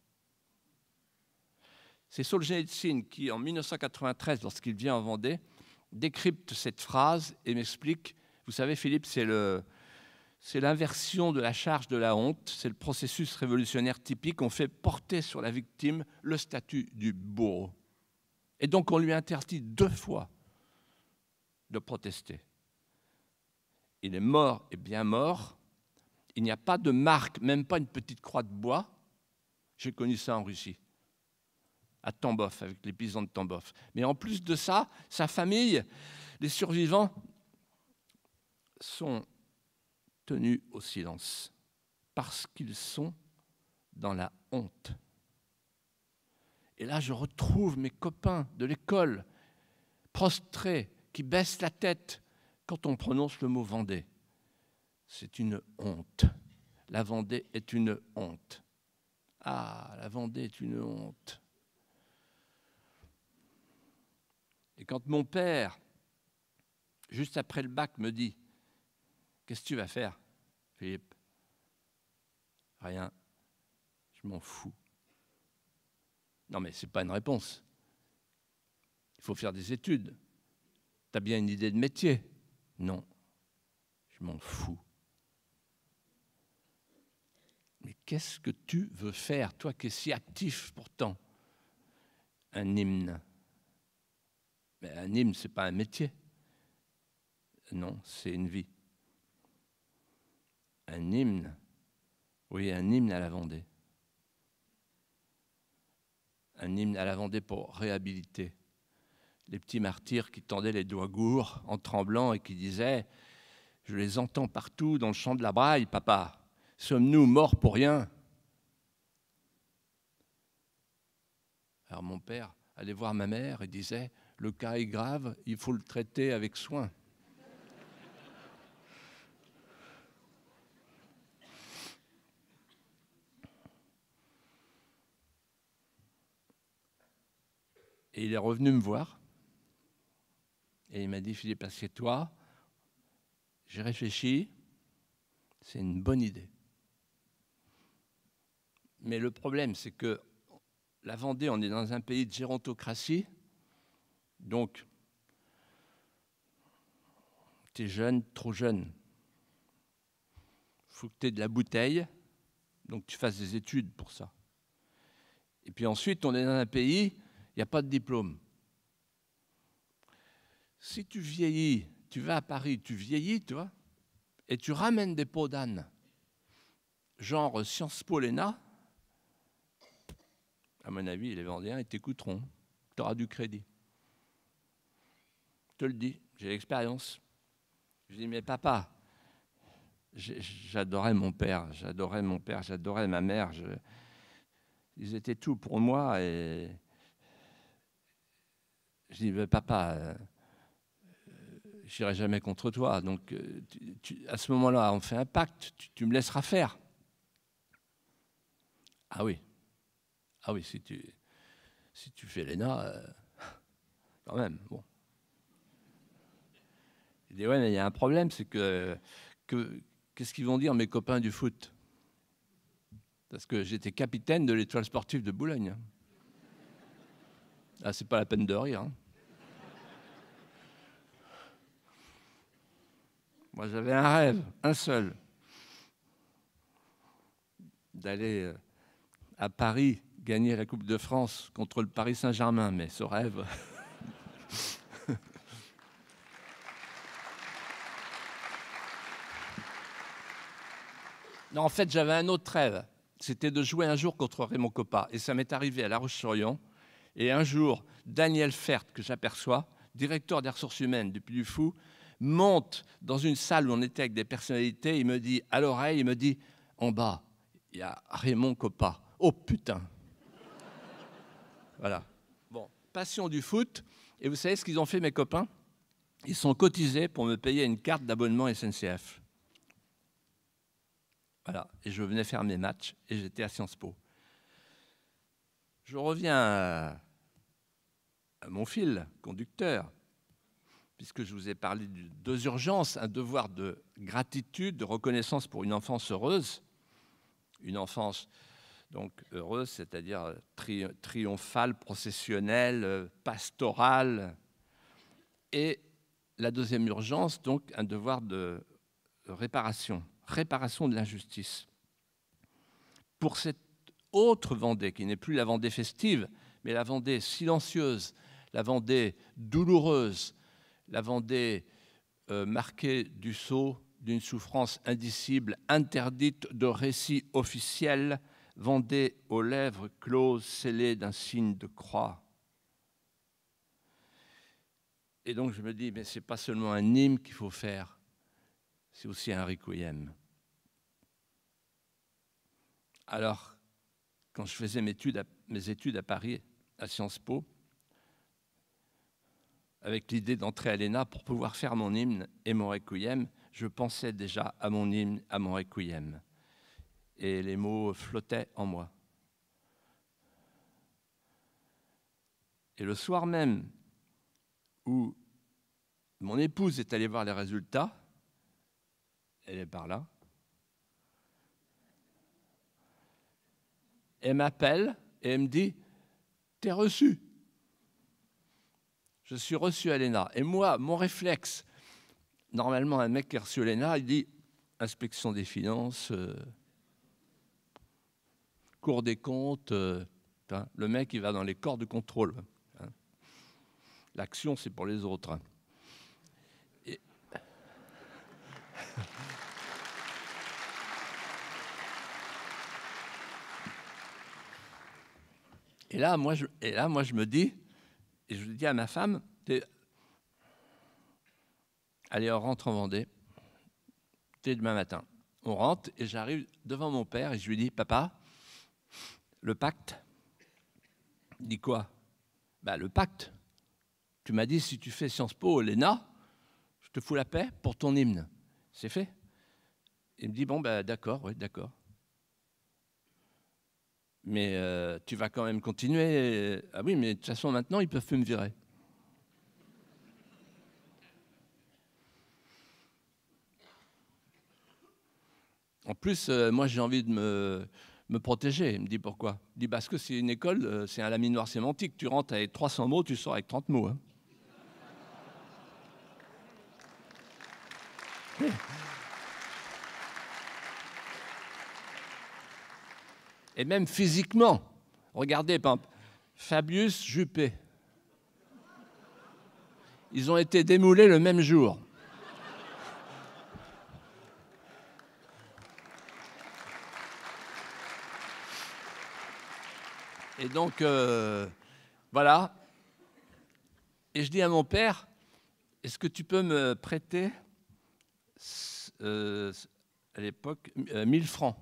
C'est Solzhenitsyn qui, en 1993, lorsqu'il vient en Vendée, décrypte cette phrase et m'explique Vous savez, Philippe, c'est l'inversion de la charge de la honte, c'est le processus révolutionnaire typique. On fait porter sur la victime le statut du bourreau. Et donc on lui interdit deux fois de protester il est mort et bien mort. Il n'y a pas de marque, même pas une petite croix de bois. J'ai connu ça en Russie, à Tambov, avec les paysans de Tambov. Mais en plus de ça, sa famille, les survivants, sont tenus au silence parce qu'ils sont dans la honte. Et là, je retrouve mes copains de l'école, prostrés, qui baissent la tête, quand on prononce le mot Vendée. C'est une honte. La Vendée est une honte. Ah, la Vendée est une honte. Et quand mon père, juste après le bac, me dit Qu'est-ce que tu vas faire, Philippe Rien. Je m'en fous. Non, mais ce n'est pas une réponse. Il faut faire des études. Tu as bien une idée de métier. Non, je m'en fous. Mais qu'est-ce que tu veux faire, toi qui es si actif pourtant Un hymne. Mais ben, un hymne, ce n'est pas un métier. Non, c'est une vie. Un hymne, oui, un hymne à la Vendée. Un hymne à la Vendée pour réhabiliter les petits martyrs qui tendaient les doigts gourds en tremblant et qui disaient Je les entends partout dans le champ de la braille, papa. Sommes-nous morts pour rien Alors mon père allait voir ma mère et disait Le cas est grave, il faut le traiter avec soin. Et il est revenu me voir et il m'a dit, Philippe, parce que toi, j'ai réfléchi, c'est une bonne idée. Mais le problème, c'est que la Vendée, on est dans un pays de gérontocratie. Donc, tu es jeune, trop jeune. Il faut que tu aies de la bouteille. Donc, tu fasses des études pour ça. Et puis ensuite, on est dans un pays, il n'y a pas de diplôme. Si tu vieillis, tu vas à Paris, tu vieillis, tu vois, et tu ramènes des peaux d'âne, genre science Po à mon avis, les Vendéens, ils t'écouteront. Tu auras du crédit. Je te le dis, j'ai l'expérience. Je dis, mais papa, j'adorais mon père, j'adorais mon père, j'adorais ma mère. Ils étaient tout pour moi. Et je dis, mais papa, euh, je n'irai jamais contre toi. Donc, euh, à ce moment-là, on fait un pacte, tu, me laisseras faire. Ah oui. Ah oui, si tu, fais l'ENA, euh, quand même, bon. Il dit, ouais, mais il y a un problème, c'est que, qu'est-ce qu'ils vont dire mes copains du foot Parce que j'étais capitaine de l'étoile sportive de Boulogne. Ah, c'est pas la peine de rire. Hein. Moi, j'avais un rêve, un seul, d'aller euh, à Paris gagner la Coupe de France contre le Paris Saint-Germain, mais ce rêve... non, en fait, j'avais un autre rêve. C'était de jouer un jour contre Raymond Coppa. Et ça m'est arrivé à La Roche-sur-Yon. Et un jour, Daniel Fert, que j'aperçois, directeur des ressources humaines du Puy du Fou, monte dans une salle où on était avec des personnalités, il me dit à l'oreille, il me dit en bas, il y a Raymond Coppa. Oh putain Voilà. Bon, passion du foot. Et vous savez ce qu'ils ont fait, mes copains Ils sont cotisés pour me payer une carte d'abonnement SNCF. Voilà. Et je venais faire mes matchs et j'étais à Sciences Po. Je reviens à mon fil conducteur puisque je vous ai parlé de deux urgences, un devoir de gratitude, de reconnaissance pour une enfance heureuse, une enfance donc heureuse, c'est-à-dire euh, triomphale, processionnelle, euh, pastorale, et la deuxième urgence, donc un devoir de réparation, réparation de l'injustice. Pour cette autre Vendée, qui n'est plus la Vendée festive, mais la Vendée silencieuse, la Vendée douloureuse, la Vendée euh, marquée du sceau d'une souffrance indicible, interdite de récits officiels, Vendée aux lèvres closes, scellées d'un signe de croix. Et donc je me dis, mais n'est pas seulement un hymne qu'il faut faire, c'est aussi un requiem. Alors, quand je faisais mes études à, mes études à Paris, à Sciences Po, avec l'idée d'entrer à l'ENA pour pouvoir faire mon hymne et mon requiem. Je pensais déjà à mon hymne, à mon requiem. Et les mots flottaient en moi. Et le soir même où mon épouse est allée voir les résultats, elle est par là, elle m'appelle et elle me dit, t'es reçu je suis reçu à l'ENA. Et moi, mon réflexe, normalement, un mec qui est reçu à l'ENA, il dit inspection des finances, euh, cours des comptes. Euh, hein, le mec, il va dans les corps de contrôle. Hein. L'action, c'est pour les autres. Hein. et là, moi, je me dis, et je lui dis à ma femme, allez, on rentre en Vendée, dès demain matin. On rentre et j'arrive devant mon père et je lui dis, papa, le pacte, il dit quoi bah, Le pacte. Tu m'as dit, si tu fais Sciences Po, Léna, je te fous la paix pour ton hymne. C'est fait. Il me dit, bon, bah, d'accord, oui, d'accord mais euh, tu vas quand même continuer. Euh, ah oui, mais de toute façon, maintenant, ils peuvent plus me virer. En plus, euh, moi, j'ai envie de me, protéger. Il me dit pourquoi Il dit parce que c'est une école, c'est un laminoir sémantique. Tu rentres avec 300 mots, tu sors avec 30 mots. Hein. et même physiquement. Regardez, Fabius Juppé. Ils ont été démoulés le même jour. Et donc, euh, voilà. Et je dis à mon père, est-ce que tu peux me prêter, euh, à l'époque, euh, mille 1000 francs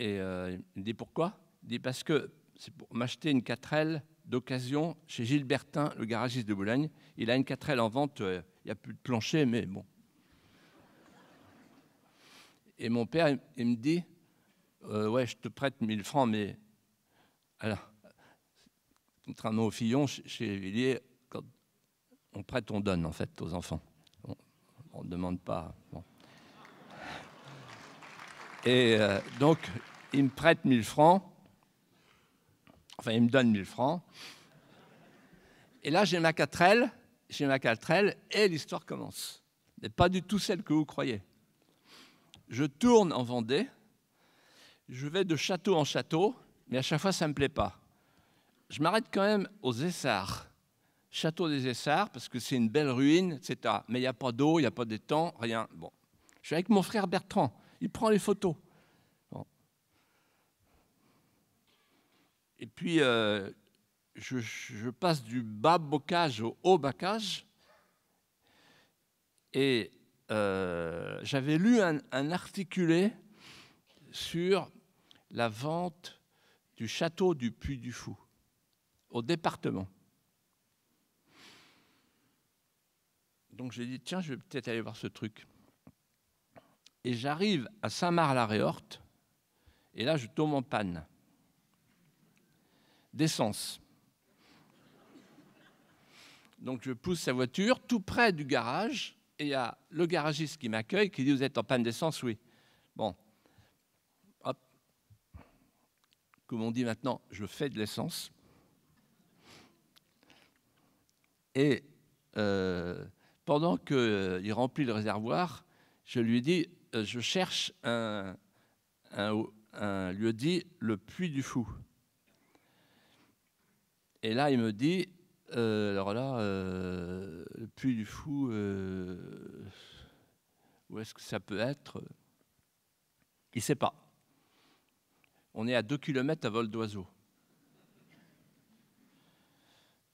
Et euh, il me dit pourquoi Il dit parce que c'est pour m'acheter une 4L d'occasion chez Gilbertin, le garagiste de Boulogne. Il a une 4L en vente, euh, il n'y a plus de plancher, mais bon. Et mon père, il, me dit euh, Ouais, je te prête 1000 francs, mais. Alors, contrairement au Fillon, chez Villiers, quand on prête, on donne en fait aux enfants. On ne demande pas. Et donc, il me prête 1000 francs. Enfin, il me donne 1000 francs. Et là, j'ai ma quatrelle, j'ai ma quatrelle, et l'histoire commence. N'est pas du tout celle que vous croyez. Je tourne en Vendée, je vais de château en château, mais à chaque fois, ça ne me plaît pas. Je m'arrête quand même aux Essarts, château des Essarts, parce que c'est une belle ruine, etc. Mais il n'y a pas d'eau, il n'y a pas d'étang, rien. Bon. Je suis avec mon frère Bertrand, il prend les photos. Et puis, euh, je, passe du bas bocage au haut bocage. Et euh, j'avais lu un, articulé sur la vente du château du Puy du Fou au département. Donc j'ai dit, tiens, je vais peut-être aller voir ce truc. Et j'arrive à Saint-Marc-la-Réorte, et là, je tombe en panne d'essence. Donc je pousse sa voiture tout près du garage et il y a le garagiste qui m'accueille qui dit Vous êtes en panne d'essence Oui. Bon. Comme on dit maintenant, je fais de l'essence. Et euh, pendant qu'il remplit le réservoir, je lui dis euh, Je cherche un, lieu dit le puits du fou. Et là, il me dit, euh, alors là, euh, le puits du fou, euh, où est-ce que ça peut être Il ne sait pas. On est à 2 km à vol d'oiseau.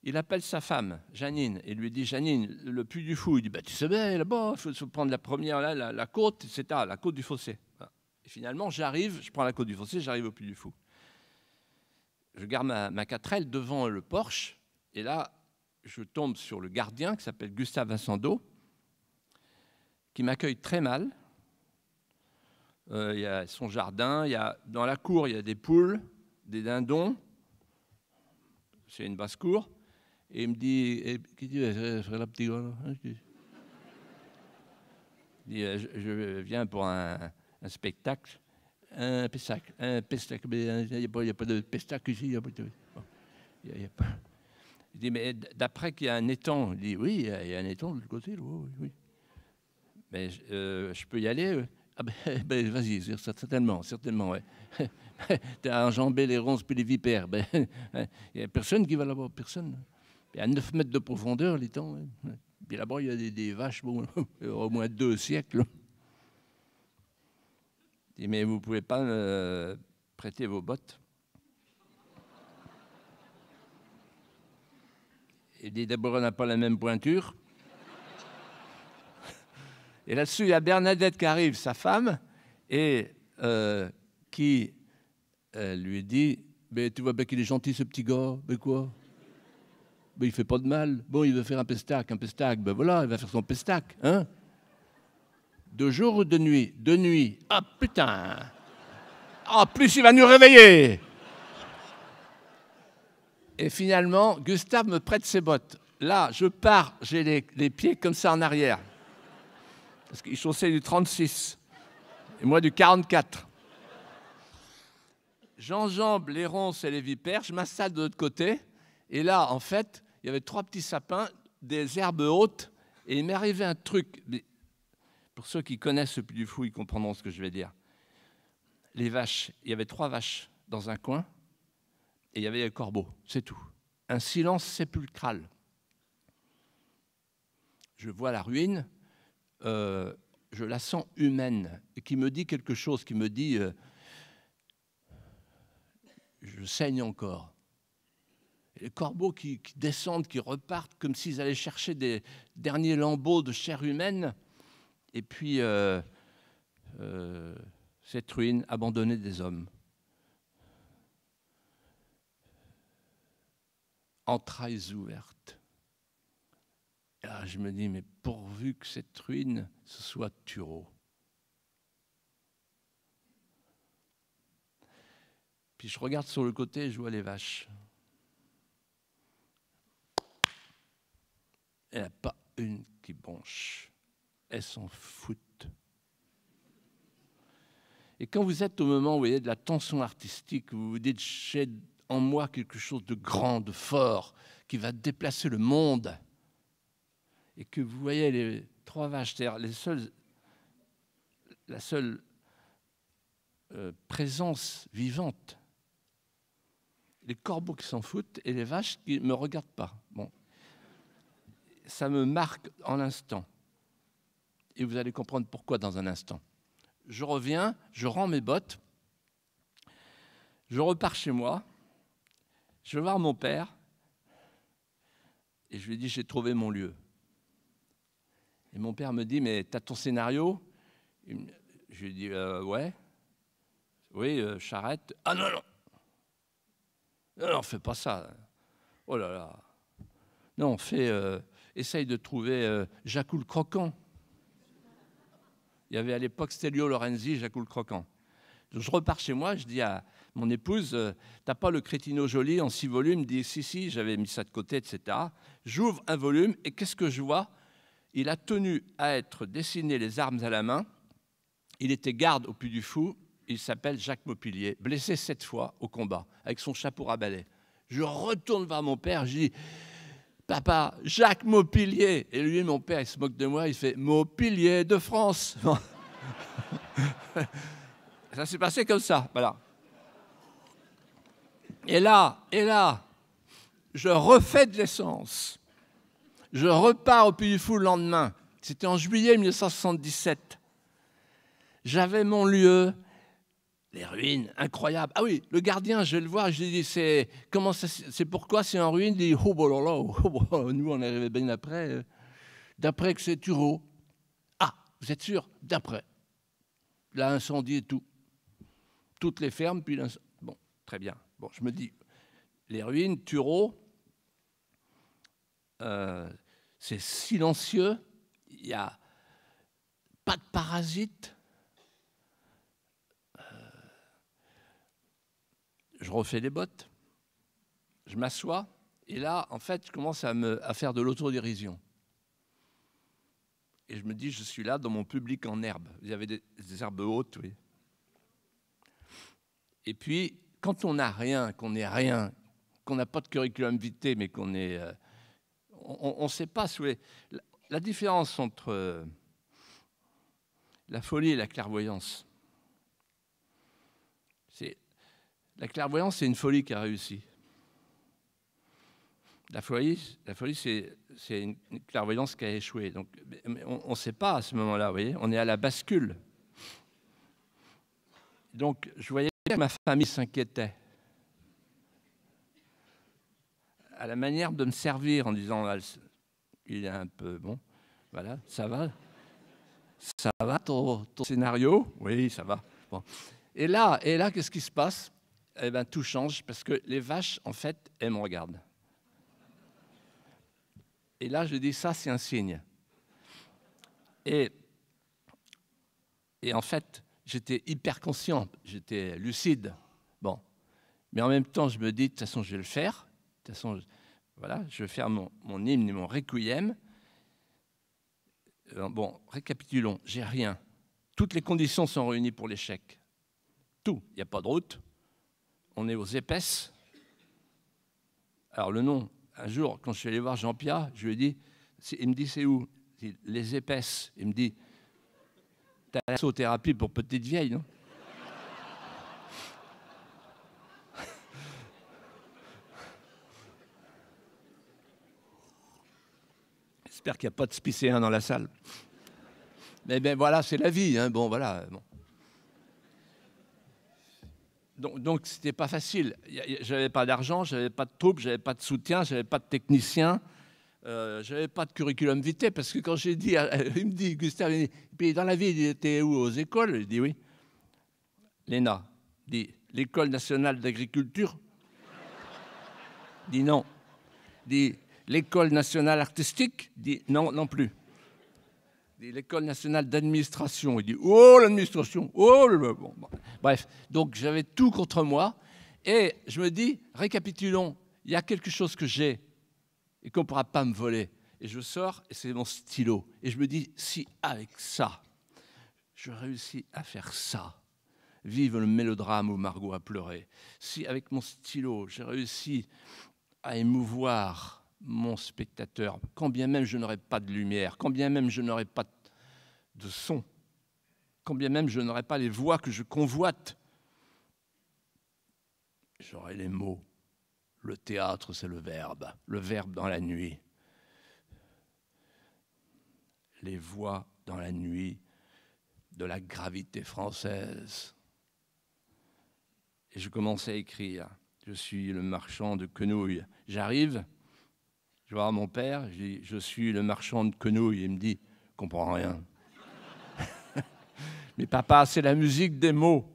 Il appelle sa femme, Janine, et lui dit Janine, le puits du fou. Il dit bah, Tu sais bien, là-bas, il faut prendre la première, là, la, côte, c'est etc., la côte du fossé. Et finalement, j'arrive, je prends la côte du fossé, j'arrive au puits du fou je garde ma, ma devant le Porsche, et là, je tombe sur le gardien qui s'appelle Gustave Vincendo, qui m'accueille très mal. Euh, il y a son jardin, il y a, dans la cour, il y a des poules, des dindons, c'est une basse-cour, et il me dit, qui je, viens pour un spectacle un pestac, un pestac, il n'y a, pas de pestac ici. Il dit, mais d'après qu'il y a un étang, il dit, oui, il y a un étang de l'autre côté, oui, oui. Mais je euh, peux y aller euh? Ah ben, ben vas-y, certainement, certainement, ouais. tu as enjambé les ronces puis les vipères. Ben, hein, il n'y a personne qui va là-bas, personne. y à 9 mètres de profondeur, l'étang. Ouais. Hein. Puis là-bas, il y a des, des vaches, bon, au moins deux siècles dit, mais vous ne pouvez pas me euh, prêter vos bottes. Il dit, d'abord, on n'a pas la même pointure. Et là-dessus, il y a Bernadette qui arrive, sa femme, et euh, qui euh, lui dit, mais tu vois bien qu'il est gentil ce petit gars, mais quoi mais il fait pas de mal. Bon, il veut faire un pestac, un pestac, ben voilà, il va faire son pestac, hein de jour ou de nuit De nuit. Ah oh, putain En plus, il va nous réveiller Et finalement, Gustave me prête ses bottes. Là, je pars, j'ai les, pieds comme ça en arrière. Parce sont chaussait du 36 et moi du 44. J'enjambe les ronces et les vipères, je m'installe de l'autre côté. Et là, en fait, il y avait trois petits sapins, des herbes hautes. Et il m'est arrivé un truc pour ceux qui connaissent le Puy du Fou, ils comprendront ce que je vais dire. Les vaches, il y avait trois vaches dans un coin et il y avait un corbeau. c'est tout. Un silence sépulcral. Je vois la ruine, euh, je la sens humaine, qui me dit quelque chose, qui me dit euh, je saigne encore. les corbeaux qui, descendent, qui repartent comme s'ils allaient chercher des derniers lambeaux de chair humaine, et puis euh, euh, cette ruine abandonnée des hommes. Entrailles ouvertes. là, je me dis, mais pourvu que cette ruine, ce soit Turo. Puis je regarde sur le côté et je vois les vaches. Il n'y a pas une qui bronche elles s'en foutent. Et quand vous êtes au moment où vous a de la tension artistique, où vous vous dites j'ai en moi quelque chose de grand, de fort, qui va déplacer le monde, et que vous voyez les trois vaches, cest les seules, la seule euh, présence vivante, les corbeaux qui s'en foutent et les vaches qui ne me regardent pas. Bon, ça me marque en l'instant et vous allez comprendre pourquoi dans un instant. Je reviens, je rends mes bottes, je repars chez moi, je vais voir mon père, et je lui dis, j'ai trouvé mon lieu. Et mon père me dit, mais t'as ton scénario Je lui dis, euh, ouais. Oui, j'arrête. Euh, charrette. Ah non, non Non, fais pas ça. Oh là là. Non, fais, euh, essaye de trouver Jacou le Croquant. Il y avait à l'époque Stelio Lorenzi, Jacques le Croquant. Je repars chez moi, je dis à mon épouse, euh, t'as pas le Crétino Joli en six volumes Il dit, si, si, j'avais mis ça de côté, etc. J'ouvre un volume et qu'est-ce que je vois Il a tenu à être dessiné les armes à la main. Il était garde au Puy du Fou. Il s'appelle Jacques Maupillier, blessé sept fois au combat, avec son chapeau à balai. Je retourne vers mon père, je dis, Papa, Jacques Maupilier. Et lui, mon père, il se moque de moi, il fait Maupilier de France. ça s'est passé comme ça, voilà. Et là, et là, je refais de l'essence. Je repars au Pays du Fou le lendemain. C'était en juillet 1977. J'avais mon lieu, les ruines, incroyable. Ah oui, le gardien, je vais le voir, je lui dis, c'est, comment c'est pourquoi c'est en ruine Il dit, oh, bah oh bah, nous on est arrivé bien après. D'après que c'est Turo. Ah, vous êtes sûr D'après. L'incendie et tout. Toutes les fermes, puis l'incendie. Bon, très bien. Bon, je me dis, les ruines, Turo, euh, c'est silencieux, il n'y a pas de parasites, je refais les bottes, je m'assois, et là, en fait, je commence à, à faire de l'autodérision. Et je me dis, je suis là dans mon public en herbe. Vous avez des, herbes hautes, oui. Et puis, quand on n'a rien, qu'on n'est rien, qu'on n'a pas de curriculum vitae, mais qu'on est. Euh, on ne sait pas. La, différence entre euh, la folie et la clairvoyance, La clairvoyance, c'est une folie qui a réussi. La folie, la folie c'est, une clairvoyance qui a échoué. Donc, on ne sait pas à ce moment-là, vous voyez, on est à la bascule. Donc, je voyais que ma famille s'inquiétait. À la manière de me servir en disant, ah, il est un peu bon, voilà, ça va Ça va ton, scénario Oui, ça va. Bon. Et là, et là qu'est-ce qui se passe eh ben, tout change parce que les vaches, en fait, elles me regardent. Et là, je dis ça, c'est un signe. Et, et en fait, j'étais hyper conscient, j'étais lucide. Bon. Mais en même temps, je me dis, de toute façon, je vais le faire. De toute façon, je, voilà, je vais faire mon, mon hymne et mon requiem. Euh, bon, récapitulons, j'ai rien. Toutes les conditions sont réunies pour l'échec. Tout. Il n'y a pas de route, on est aux épaisses. Alors le nom, un jour, quand je suis allé voir Jean-Pierre, je lui ai dit, il me dit c'est où Les épaisses. Il me dit, t'as la thérapie pour petite vieille, non J'espère qu'il n'y a pas de spicéen dans la salle. Mais ben voilà, c'est la vie. Hein. Bon, voilà donc, c'était pas facile. n'avais pas d'argent, j'avais pas de troupe, j'avais pas de soutien, j'avais pas de technicien, je euh, j'avais pas de curriculum vitae parce que quand j'ai dit, il me dit Gustave, dans la vie, il était où aux écoles Je dis oui. L'ENA dit l'école nationale d'agriculture. dit non. Dit l'école nationale artistique. Dit non non plus l'école nationale d'administration. Il dit Oh, l'administration Oh, le... Bon, bref, donc j'avais tout contre moi. Et je me dis Récapitulons, il y a quelque chose que j'ai et qu'on ne pourra pas me voler. Et je sors, et c'est mon stylo. Et je me dis Si avec ça, je réussis à faire ça, vive le mélodrame où Margot a pleuré. Si avec mon stylo, j'ai réussi à émouvoir mon spectateur, quand bien même je n'aurai pas de lumière, quand bien même je n'aurai pas de son, quand bien même je n'aurai pas les voix que je convoite, j'aurai les mots. Le théâtre, c'est le verbe, le verbe dans la nuit. Les voix dans la nuit de la gravité française. Et je commençais à écrire. Je suis le marchand de quenouilles. J'arrive, je vois mon père, je, dis, je suis le marchand de quenouilles. Il me dit, je comprends rien. Mais papa, c'est la musique des mots.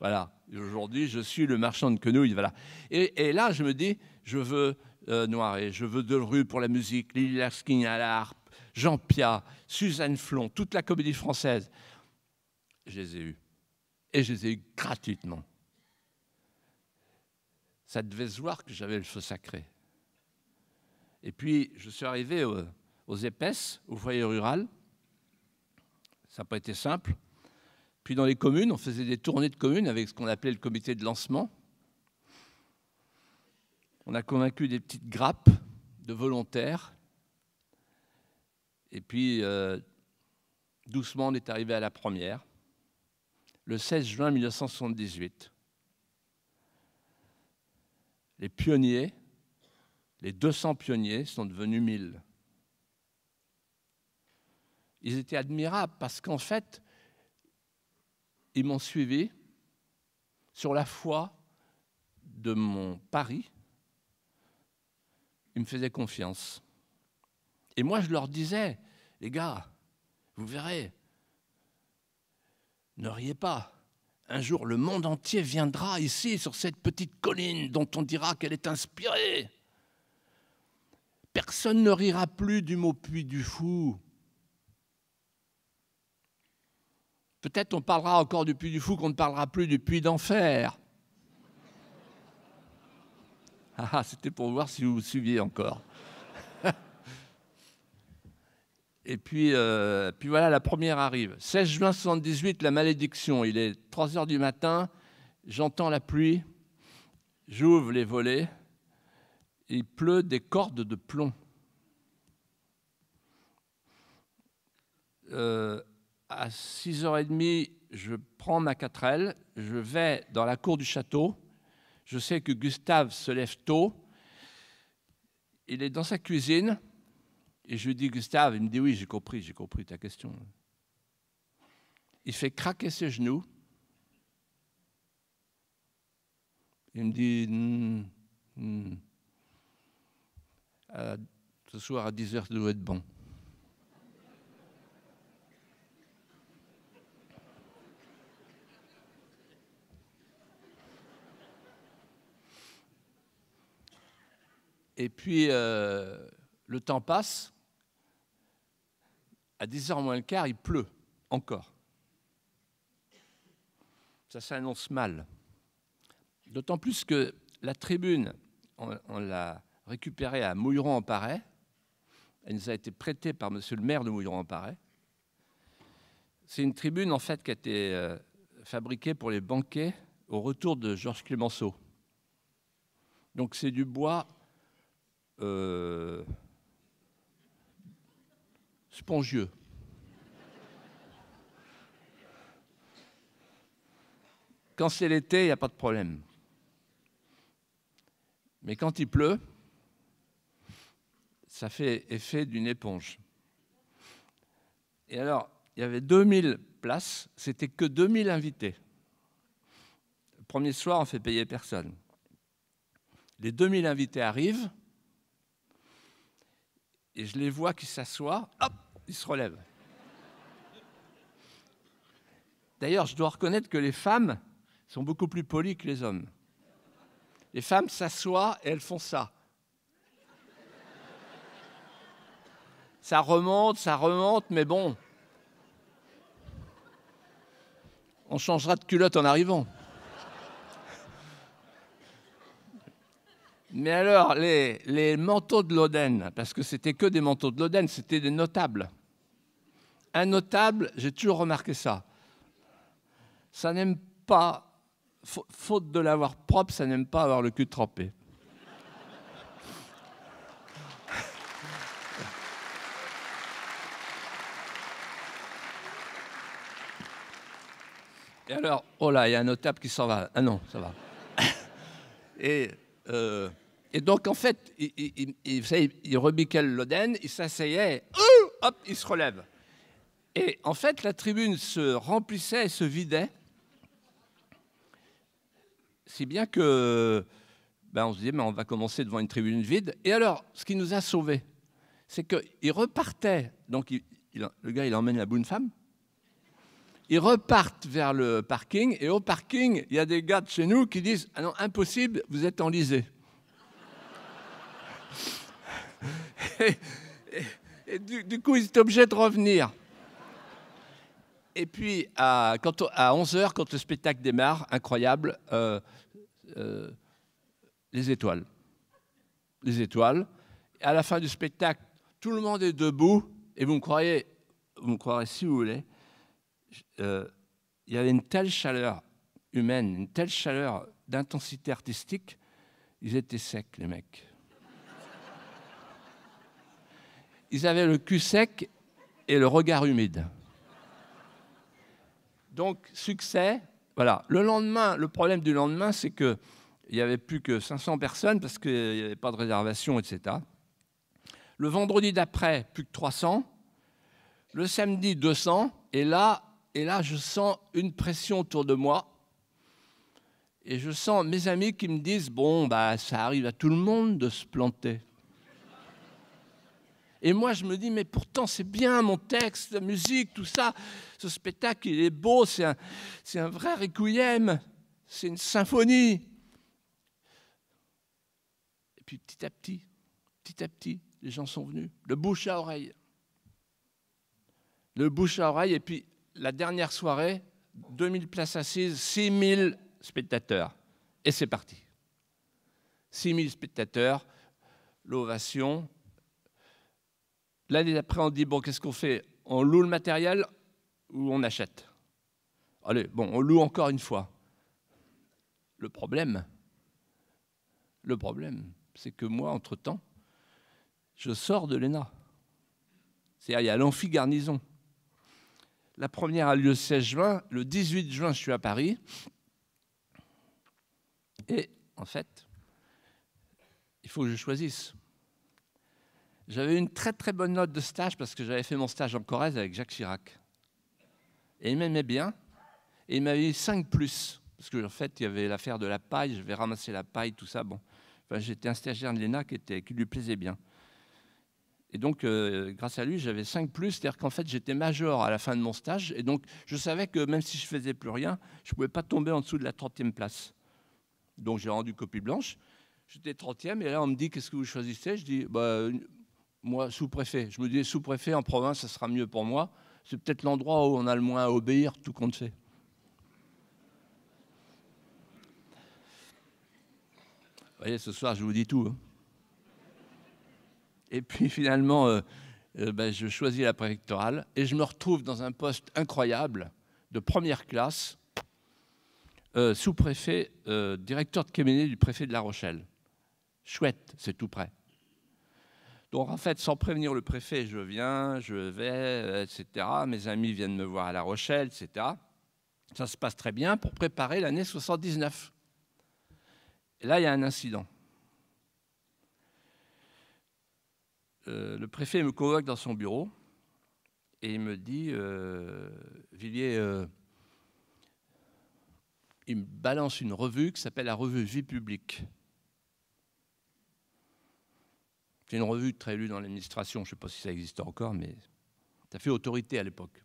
Voilà. Aujourd'hui, je suis le marchand de quenouilles. Voilà. Et, là, je me dis, je veux euh, je veux Delru pour la musique, Lily Laskin à l'harpe, Jean Pia, Suzanne Flon, toute la comédie française. Je les ai eus. Et je les ai eus gratuitement. Ça devait se voir que j'avais le feu sacré. Et puis, je suis arrivé aux, aux épaisses, au foyer rural. Ça n'a pas été simple. Puis dans les communes, on faisait des tournées de communes avec ce qu'on appelait le comité de lancement. On a convaincu des petites grappes de volontaires. Et puis, euh, doucement, on est arrivé à la première, le 16 juin 1978. Les pionniers les 200 pionniers sont devenus 1000. Ils étaient admirables parce qu'en fait, ils m'ont suivi sur la foi de mon pari. Ils me faisaient confiance. Et moi, je leur disais, les gars, vous verrez, ne riez pas. Un jour, le monde entier viendra ici, sur cette petite colline dont on dira qu'elle est inspirée personne ne rira plus du mot puits du fou. Peut-être on parlera encore du puits du fou qu'on ne parlera plus du puits d'enfer. Ah, ah c'était pour voir si vous vous suiviez encore. Et puis, euh, puis voilà, la première arrive. 16 juin 78, la malédiction. Il est 3 heures du matin, j'entends la pluie, j'ouvre les volets, il pleut des cordes de plomb. Euh, à 6h30, je prends ma 4L, je vais dans la cour du château. Je sais que Gustave se lève tôt. Il est dans sa cuisine. Et je lui dis, Gustave, il me dit, oui, j'ai compris, j'ai compris ta question. Il fait craquer ses genoux. Il me dit, hmm, hmm ce soir à 10h, ça doit être bon. Et puis, euh, le temps passe. À 10h moins le quart, il pleut encore. Ça s'annonce mal. D'autant plus que la tribune, on l'a récupérée à Mouilleron-en-Paray. Elle nous a été prêtée par monsieur le maire de Mouilleron-en-Paray. C'est une tribune, en fait, qui a été euh, fabriquée pour les banquets au retour de Georges Clemenceau. Donc, c'est du bois euh, spongieux. Quand c'est l'été, il n'y a pas de problème. Mais quand il pleut, ça fait effet d'une éponge. Et alors, il y avait 2000 places, c'était que 2000 invités. Le premier soir, on fait payer personne. Les 2000 invités arrivent, et je les vois qui s'assoient, hop, ils se relèvent. D'ailleurs, je dois reconnaître que les femmes sont beaucoup plus polies que les hommes. Les femmes s'assoient et elles font ça. ça remonte, ça remonte, mais bon, on changera de culotte en arrivant. Mais alors, les, manteaux de l'Oden, parce que c'était que des manteaux de l'Oden, c'était des notables. Un notable, j'ai toujours remarqué ça, ça n'aime pas, faute de l'avoir propre, ça n'aime pas avoir le cul trempé. Et alors, oh là, il y a un notable qui s'en va. Ah non, ça va. et, euh, et donc, en fait, il, il, rebiquait l'Oden, il s'asseyait, euh, hop, il se relève. Et en fait, la tribune se remplissait et se vidait. Si bien que ben on se disait, mais on va commencer devant une tribune vide. Et alors, ce qui nous a sauvés, c'est qu'il repartait. Donc, le gars, il emmène la bonne femme ils repartent vers le parking, et au parking, il y a des gars de chez nous qui disent Ah non, impossible, vous êtes enlisé. et, et, du, coup, ils sont obligés de revenir. Et puis, à, à 11h, quand le spectacle démarre, incroyable, euh, euh, les étoiles. Les étoiles. À la fin du spectacle, tout le monde est debout, et vous me croyez, vous me croirez si vous voulez, euh, il y avait une telle chaleur humaine, une telle chaleur d'intensité artistique, ils étaient secs, les mecs. Ils avaient le cul sec et le regard humide. Donc, succès, voilà. Le lendemain, le problème du lendemain, c'est qu'il n'y avait plus que 500 personnes parce qu'il n'y avait pas de réservation, etc. Le vendredi d'après, plus que 300. Le samedi, 200. Et là, et là, je sens une pression autour de moi. Et je sens mes amis qui me disent Bon, bah, ça arrive à tout le monde de se planter. Et moi, je me dis Mais pourtant, c'est bien mon texte, la musique, tout ça. Ce spectacle, il est beau, c'est un, un vrai requiem, c'est une symphonie. Et puis, petit à petit, petit à petit, les gens sont venus. Le bouche à oreille. Le bouche à oreille, et puis la dernière soirée, 2000 places assises, 6000 spectateurs. Et c'est parti. 6000 spectateurs, l'ovation. L'année d'après, on dit, bon, qu'est-ce qu'on fait On loue le matériel ou on achète Allez, bon, on loue encore une fois. Le problème, le problème, c'est que moi, entre-temps, je sors de l'ENA. C'est-à-dire, il y a l'amphi garnison. La première a lieu le 16 juin. Le 18 juin, je suis à Paris. Et en fait, il faut que je choisisse. J'avais une très très bonne note de stage parce que j'avais fait mon stage en Corrèze avec Jacques Chirac. Et il m'aimait bien. Et il m'avait eu 5 plus. Parce qu'en en fait, il y avait l'affaire de la paille, je vais ramasser la paille, tout ça. Bon. J'étais un stagiaire de l'ENA qui, était, qui lui plaisait bien. Et donc, euh, grâce à lui, j'avais 5 plus, c'est-à-dire qu'en fait, j'étais major à la fin de mon stage. Et donc, je savais que même si je faisais plus rien, je ne pouvais pas tomber en dessous de la 30e place. Donc, j'ai rendu copie blanche. J'étais 30e, et là, on me dit Qu'est-ce que vous choisissez Je dis bah, Moi, sous-préfet. Je me dis Sous-préfet en province, ça sera mieux pour moi. C'est peut-être l'endroit où on a le moins à obéir, tout compte fait. Vous voyez, ce soir, je vous dis tout. Hein. Et puis finalement, euh, euh, ben, je choisis la préfectorale et je me retrouve dans un poste incroyable de première classe, euh, sous-préfet, directeur de cabinet du préfet de La Rochelle. Chouette, c'est tout prêt. Donc en fait, sans prévenir le préfet, je viens, je vais, etc. Mes amis viennent me voir à La Rochelle, etc. Ça se passe très bien pour préparer l'année 79. Et là, il y a un incident. Euh, le préfet me convoque dans son bureau et il me dit euh, Villiers, euh, il me balance une revue qui s'appelle la revue Vie publique. C'est une revue très lue dans l'administration, je ne sais pas si ça existe encore, mais ça fait autorité à l'époque.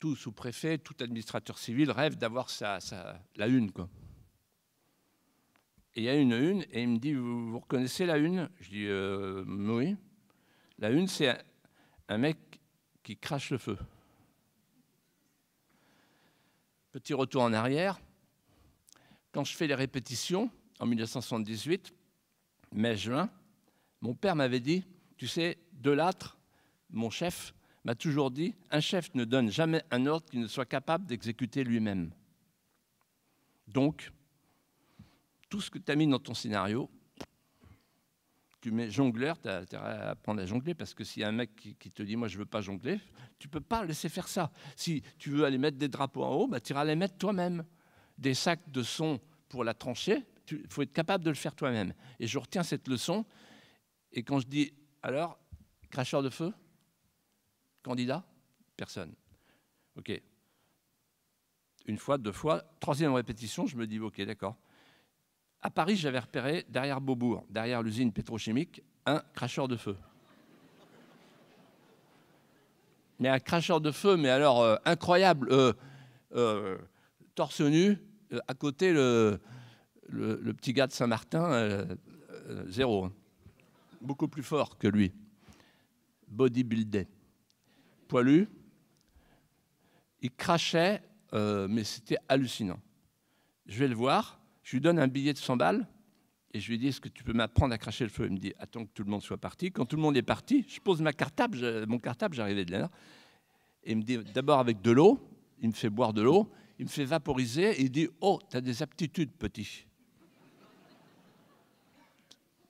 Tout sous-préfet, tout administrateur civil rêve d'avoir sa, la une, quoi il y a une une, et il me dit, vous, reconnaissez la une Je dis, euh, oui. La une, c'est un, mec qui crache le feu. Petit retour en arrière. Quand je fais les répétitions, en 1978, mai-juin, mon père m'avait dit, tu sais, l'âtre mon chef, m'a toujours dit, un chef ne donne jamais un ordre qu'il ne soit capable d'exécuter lui-même. Donc, tout ce que tu as mis dans ton scénario, tu mets jongleur, tu as intérêt à apprendre à jongler, parce que s'il y a un mec qui, te dit moi je veux pas jongler, tu peux pas laisser faire ça. Si tu veux aller mettre des drapeaux en haut, bah, tu iras les mettre toi-même. Des sacs de son pour la tranchée, il faut être capable de le faire toi-même. Et je retiens cette leçon, et quand je dis alors, cracheur de feu, candidat, personne. Ok. Une fois, deux fois, troisième répétition, je me dis ok d'accord, à Paris, j'avais repéré derrière Beaubourg, derrière l'usine pétrochimique, un cracheur de feu. Mais un cracheur de feu, mais alors euh, incroyable, euh, euh, torse nu, à côté le, petit gars de Saint-Martin, zéro. Hein. Beaucoup plus fort que lui. Bodybuildé. Poilu. Il crachait, mais c'était hallucinant. Je vais le voir je lui donne un billet de 100 balles et je lui dis Est-ce que tu peux m'apprendre à cracher le feu Il me dit Attends que tout le monde soit parti. Quand tout le monde est parti, je pose ma cartable, mon cartable, j'arrivais de l'air, Et il me dit D'abord avec de l'eau, il me fait boire de l'eau, il me fait vaporiser et il dit Oh, tu as des aptitudes, petit.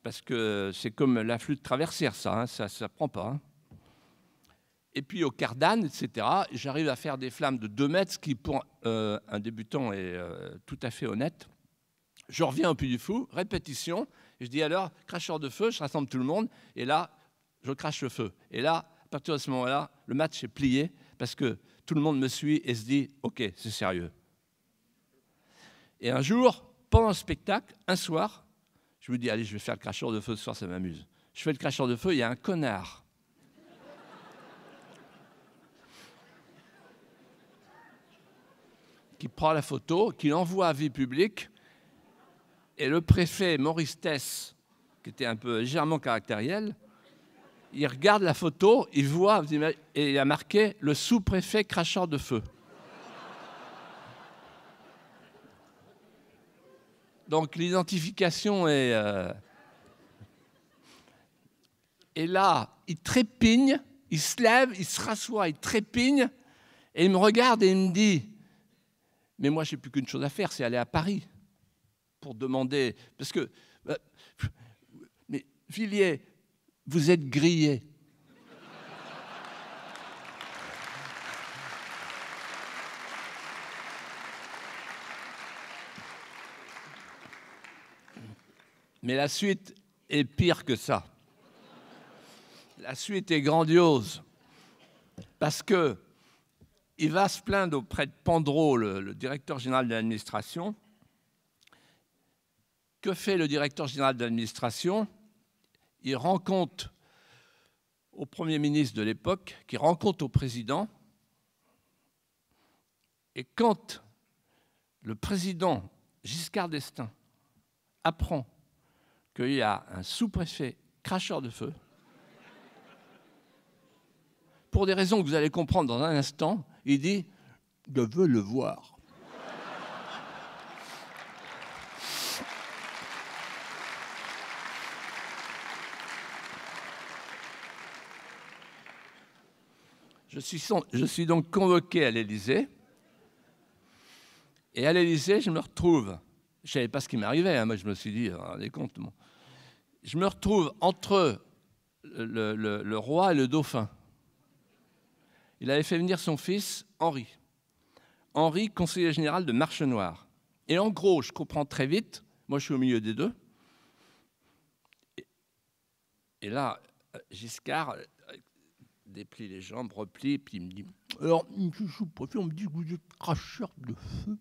Parce que c'est comme la flûte traversière, ça, hein, ça ça ne pas. Hein. Et puis au cardane, etc., j'arrive à faire des flammes de 2 mètres, ce qui pour euh, un débutant est euh, tout à fait honnête je reviens au Puy du Fou, répétition, je dis alors, cracheur de feu, je rassemble tout le monde, et là, je crache le feu. Et là, à partir de ce moment-là, le match est plié, parce que tout le monde me suit et se dit, ok, c'est sérieux. Et un jour, pendant le spectacle, un soir, je me dis, allez, je vais faire le cracheur de feu ce soir, ça m'amuse. Je fais le cracheur de feu, il y a un connard. qui prend la photo, qui l'envoie à vie publique, et le préfet Maurice Tess, qui était un peu légèrement caractériel, il regarde la photo, il voit, et il a marqué le sous-préfet cracheur de feu. Donc l'identification est. Et euh, là, il trépigne, il se lève, il se rassoit, il trépigne, et il me regarde et il me dit Mais moi, je n'ai plus qu'une chose à faire, c'est aller à Paris pour demander, parce que, bah, mais Villiers, vous êtes grillé. Mais la suite est pire que ça. La suite est grandiose. Parce que il va se plaindre auprès de Pandro, le directeur général de l'administration, que fait le directeur général d'administration Il rencontre au Premier ministre de l'époque, qui rencontre au président. Et quand le président Giscard d'Estaing apprend qu'il y a un sous-préfet cracheur de feu, pour des raisons que vous allez comprendre dans un instant, il dit Je veux le voir. Je suis, donc convoqué à l'Élysée. Et à l'Élysée, je me retrouve. Je ne savais pas ce qui m'arrivait. Hein, moi, je me suis dit, allez compte. Je me retrouve entre le, roi et le dauphin. Il avait fait venir son fils, Henri. Henri, conseiller général de Marche Noire, Et en gros, je comprends très vite, moi je suis au milieu des deux. Et là, euh, Giscard, déplie les jambes, replie, puis il me dit Alors, monsieur le sous-préfet, on me dit que vous êtes cracheur de feu.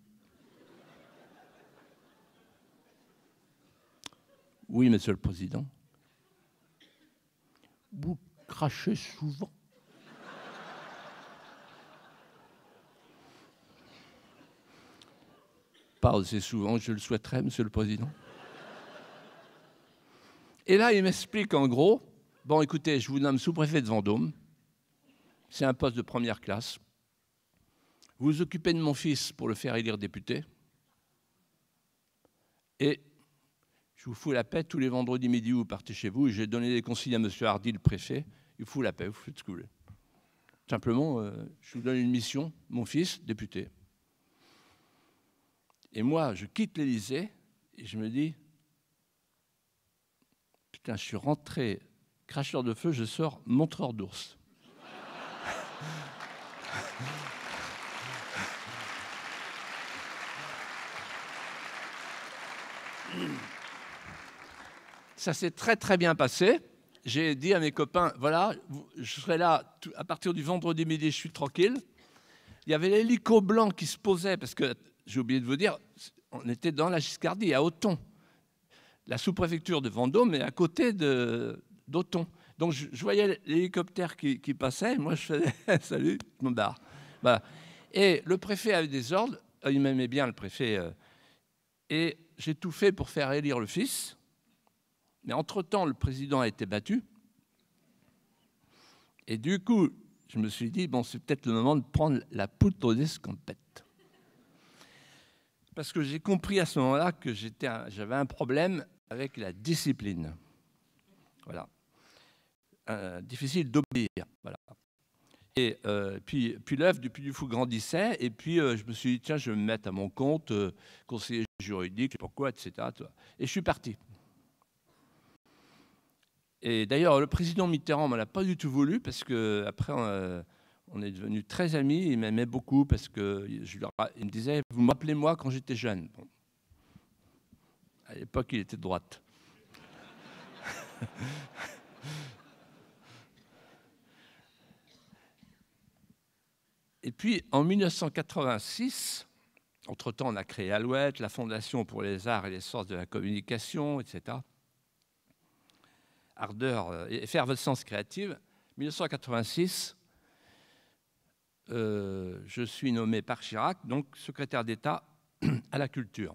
Oui, monsieur le président. Vous crachez souvent. Pas assez souvent, je le souhaiterais, monsieur le président. Et là, il m'explique en gros Bon, écoutez, je vous nomme sous-préfet de Vendôme c'est un poste de première classe. Vous vous occupez de mon fils pour le faire élire député. Et je vous fous la paix tous les vendredis midi où vous partez chez vous. J'ai donné des consignes à M. Hardy, le préfet. Il fout la paix, vous faites ce vous Simplement, euh, je vous donne une mission, mon fils, député. Et moi, je quitte l'Élysée et je me dis, putain, je suis rentré cracheur de feu, je sors montreur d'ours. Ça s'est très très bien passé. J'ai dit à mes copains, voilà, je serai là à partir du vendredi midi, je suis tranquille. Il y avait l'hélico blanc qui se posait, parce que j'ai oublié de vous dire, on était dans la Giscardie, à Auton. La sous-préfecture de Vendôme et à côté d'Auton. Donc je, voyais l'hélicoptère qui, qui, passait, moi je faisais salut, je m'embarque ». Et le préfet avait des ordres, euh, il m'aimait bien le préfet, euh. et j'ai tout fait pour faire élire le fils, mais entre-temps le président a été battu, et du coup je me suis dit, bon c'est peut-être le moment de prendre la poutre d'escampette. Parce que j'ai compris à ce moment-là que j'avais un problème avec la discipline. Voilà. Euh, difficile d'obéir. Voilà. Et euh, puis, puis l'œuvre du Puy du Fou grandissait, et puis euh, je me suis dit, tiens, je vais me mettre à mon compte, conseiller juridique, pourquoi, etc. Et je suis parti. Et d'ailleurs, le président Mitterrand ne m'en a pas du tout voulu, parce que après, on, est devenus très amis, il m'aimait beaucoup, parce que je me disait, vous m'appelez moi quand j'étais jeune. À l'époque, il était de droite. Et puis en 1986, entre-temps, on a créé Alouette, la Fondation pour les arts et les sciences de la communication, etc. Ardeur, euh, et sens créative. 1986, euh, je suis nommé par Chirac, donc secrétaire d'État à la culture.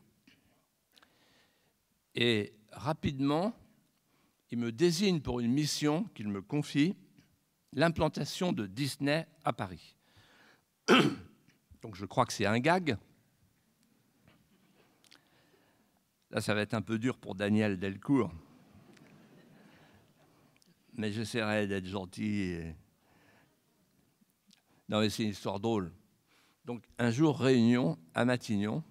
Et rapidement, il me désigne pour une mission qu'il me confie, l'implantation de Disney à Paris. Donc je crois que c'est un gag. Là, ça va être un peu dur pour Daniel Delcourt. Mais j'essaierai d'être gentil. Non, mais c'est une histoire drôle. Donc un jour, réunion à Matignon.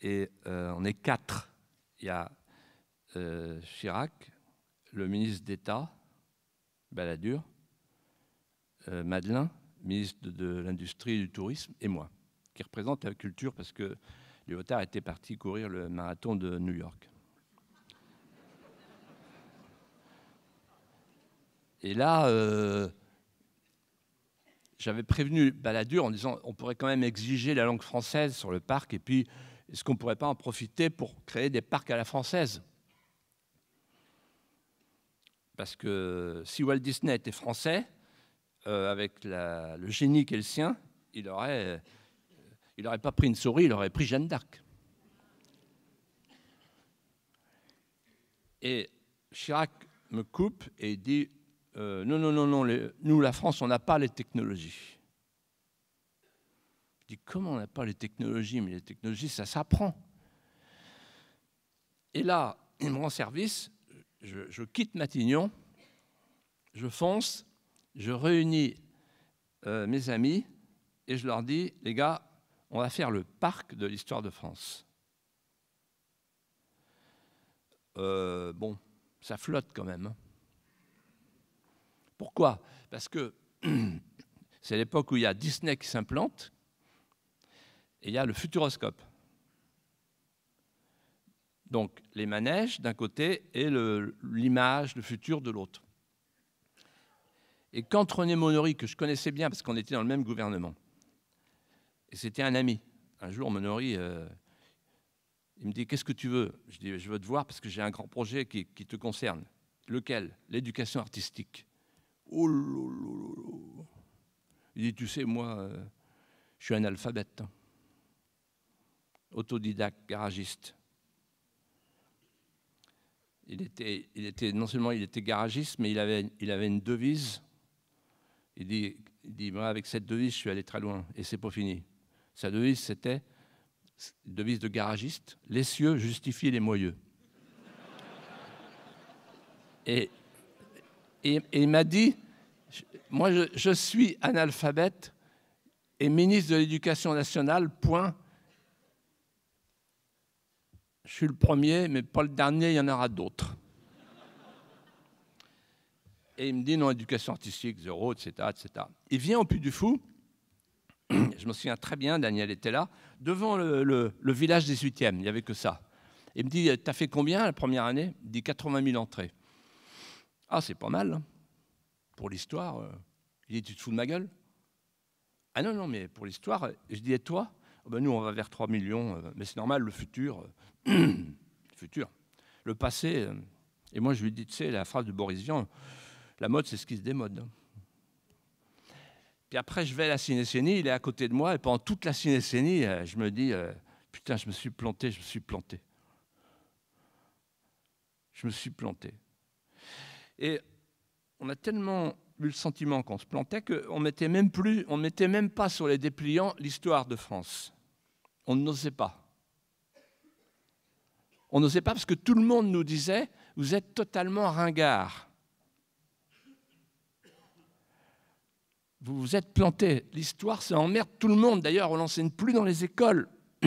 Et euh, on est quatre. Il y a euh, Chirac, le ministre d'État, Balladur, euh, Madeleine, ministre de l'Industrie et du Tourisme, et moi, qui représente la culture parce que Léotard était parti courir le marathon de New York. Et là, euh, j'avais prévenu Balladur en disant on pourrait quand même exiger la langue française sur le parc, et puis est-ce qu'on ne pourrait pas en profiter pour créer des parcs à la française Parce que si Walt Disney était français, euh, avec le génie qu'est le sien, il n'aurait euh, il aurait pas pris une souris, il aurait pris Jeanne d'Arc. Et Chirac me coupe et dit euh, Non, non, non, non, nous, la France, on n'a pas les technologies. Je dis Comment on n'a pas les technologies Mais les technologies, ça s'apprend. Et là, il me rend service, je quitte Matignon, je fonce je réunis euh, mes amis et je leur dis, les gars, on va faire le parc de l'histoire de France. Euh, bon, ça flotte quand même. Hein. Pourquoi Parce que c'est l'époque où il y a Disney qui s'implante et il y a le futuroscope. Donc les manèges d'un côté et l'image, le, futur de l'autre et quand René Monori, que je connaissais bien parce qu'on était dans le même gouvernement, et c'était un ami, un jour Monori euh, il me dit Qu'est-ce que tu veux Je dis Je veux te voir parce que j'ai un grand projet qui, te concerne. Lequel L'éducation artistique. Oh lolo. Il dit Tu sais, moi, euh, je suis un alphabète, hein. autodidacte, garagiste. Il était, il était, non seulement il était garagiste, mais il avait une devise il dit, il dit moi, avec cette devise, je suis allé très loin et c'est pas fini. Sa devise, c'était, devise de garagiste, les cieux justifient les moyeux. et, il m'a dit, moi, je suis analphabète et ministre de l'Éducation nationale, point. Je suis le premier, mais pas le dernier, il y en aura d'autres. Et il me dit, non, éducation artistique, zéro, etc., etc. Il vient au Puy du Fou, je me souviens très bien, Daniel était là, devant le, village des 8e, il n'y avait que ça. Il me dit, t'as fait combien la première année Il dit 80 000 entrées. Ah, c'est pas mal. Hein. Pour l'histoire, euh, il dit, tu te fous de ma gueule Ah non, non, mais pour l'histoire, euh, je dis, et toi oh, ben, Nous, on va vers 3 millions, euh, mais c'est normal, le futur, futur. Le passé, et moi, je lui dis, tu sais, la phrase de Boris Vian, la mode, c'est ce qui se démode. Puis après, je vais à la cinécénie, il est à côté de moi, et pendant toute la cinécénie, euh, je me dis, euh, putain, je me suis planté, je me suis planté. Je me suis planté. Et on a tellement eu le sentiment qu'on se plantait qu'on ne mettait même plus, on mettait même pas sur les dépliants l'histoire de France. On n'osait pas. On n'osait pas parce que tout le monde nous disait, vous êtes totalement ringard. vous vous êtes planté. L'histoire, ça emmerde tout le monde. D'ailleurs, on l'enseigne plus dans les écoles.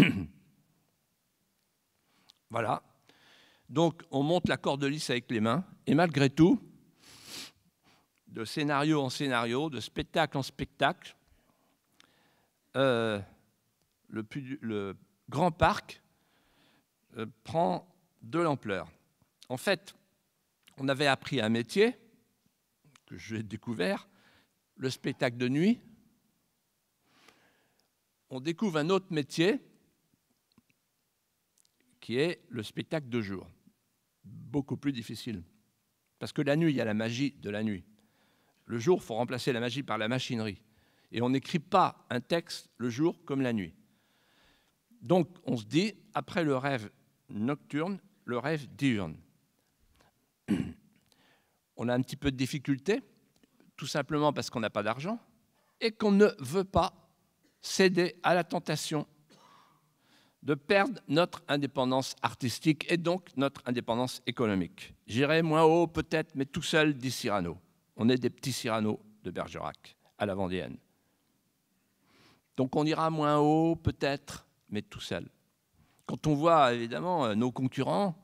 voilà. Donc, on monte la corde lisse avec les mains. Et malgré tout, de scénario en scénario, de spectacle en spectacle, euh, le, grand parc euh, prend de l'ampleur. En fait, on avait appris un métier que j'ai découvert, le spectacle de nuit, on découvre un autre métier qui est le spectacle de jour. Beaucoup plus difficile. Parce que la nuit, il y a la magie de la nuit. Le jour, il faut remplacer la magie par la machinerie. Et on n'écrit pas un texte le jour comme la nuit. Donc on se dit, après le rêve nocturne, le rêve diurne. On a un petit peu de difficulté tout simplement parce qu'on n'a pas d'argent et qu'on ne veut pas céder à la tentation de perdre notre indépendance artistique et donc notre indépendance économique. J'irai moins haut peut-être, mais tout seul, dit Cyrano. On est des petits Cyrano de Bergerac, à la Vendéenne. Donc on ira moins haut peut-être, mais tout seul. Quand on voit évidemment euh, nos concurrents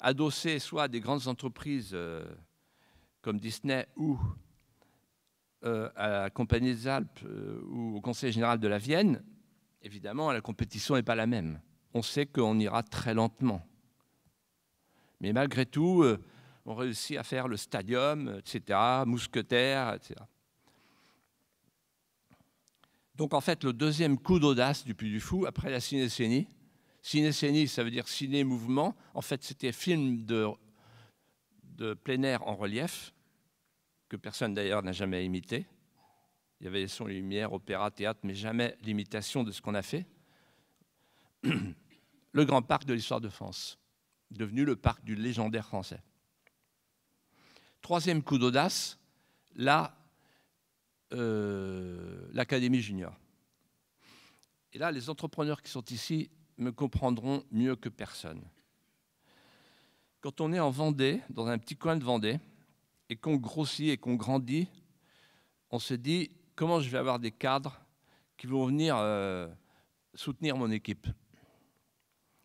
adossés soit à des grandes entreprises euh, comme Disney ou euh, à la Compagnie des Alpes euh, ou au Conseil général de la Vienne, évidemment, la compétition n'est pas la même. On sait qu'on ira très lentement. Mais malgré tout, euh, on réussit à faire le stadium, etc., mousquetaire, etc. Donc en fait, le deuxième coup d'audace du Puy du Fou, après la cinécénie, cinécénie, ça veut dire ciné-mouvement, en fait, c'était film de, de plein air en relief, que personne d'ailleurs n'a jamais imité. Il y avait son lumière, opéra, théâtre, mais jamais l'imitation de ce qu'on a fait. Le grand parc de l'histoire de France, devenu le parc du légendaire français. Troisième coup d'audace, là, euh, l'Académie junior. Et là, les entrepreneurs qui sont ici me comprendront mieux que personne. Quand on est en Vendée, dans un petit coin de Vendée, et qu'on grossit et qu'on grandit, on se dit comment je vais avoir des cadres qui vont venir euh, soutenir mon équipe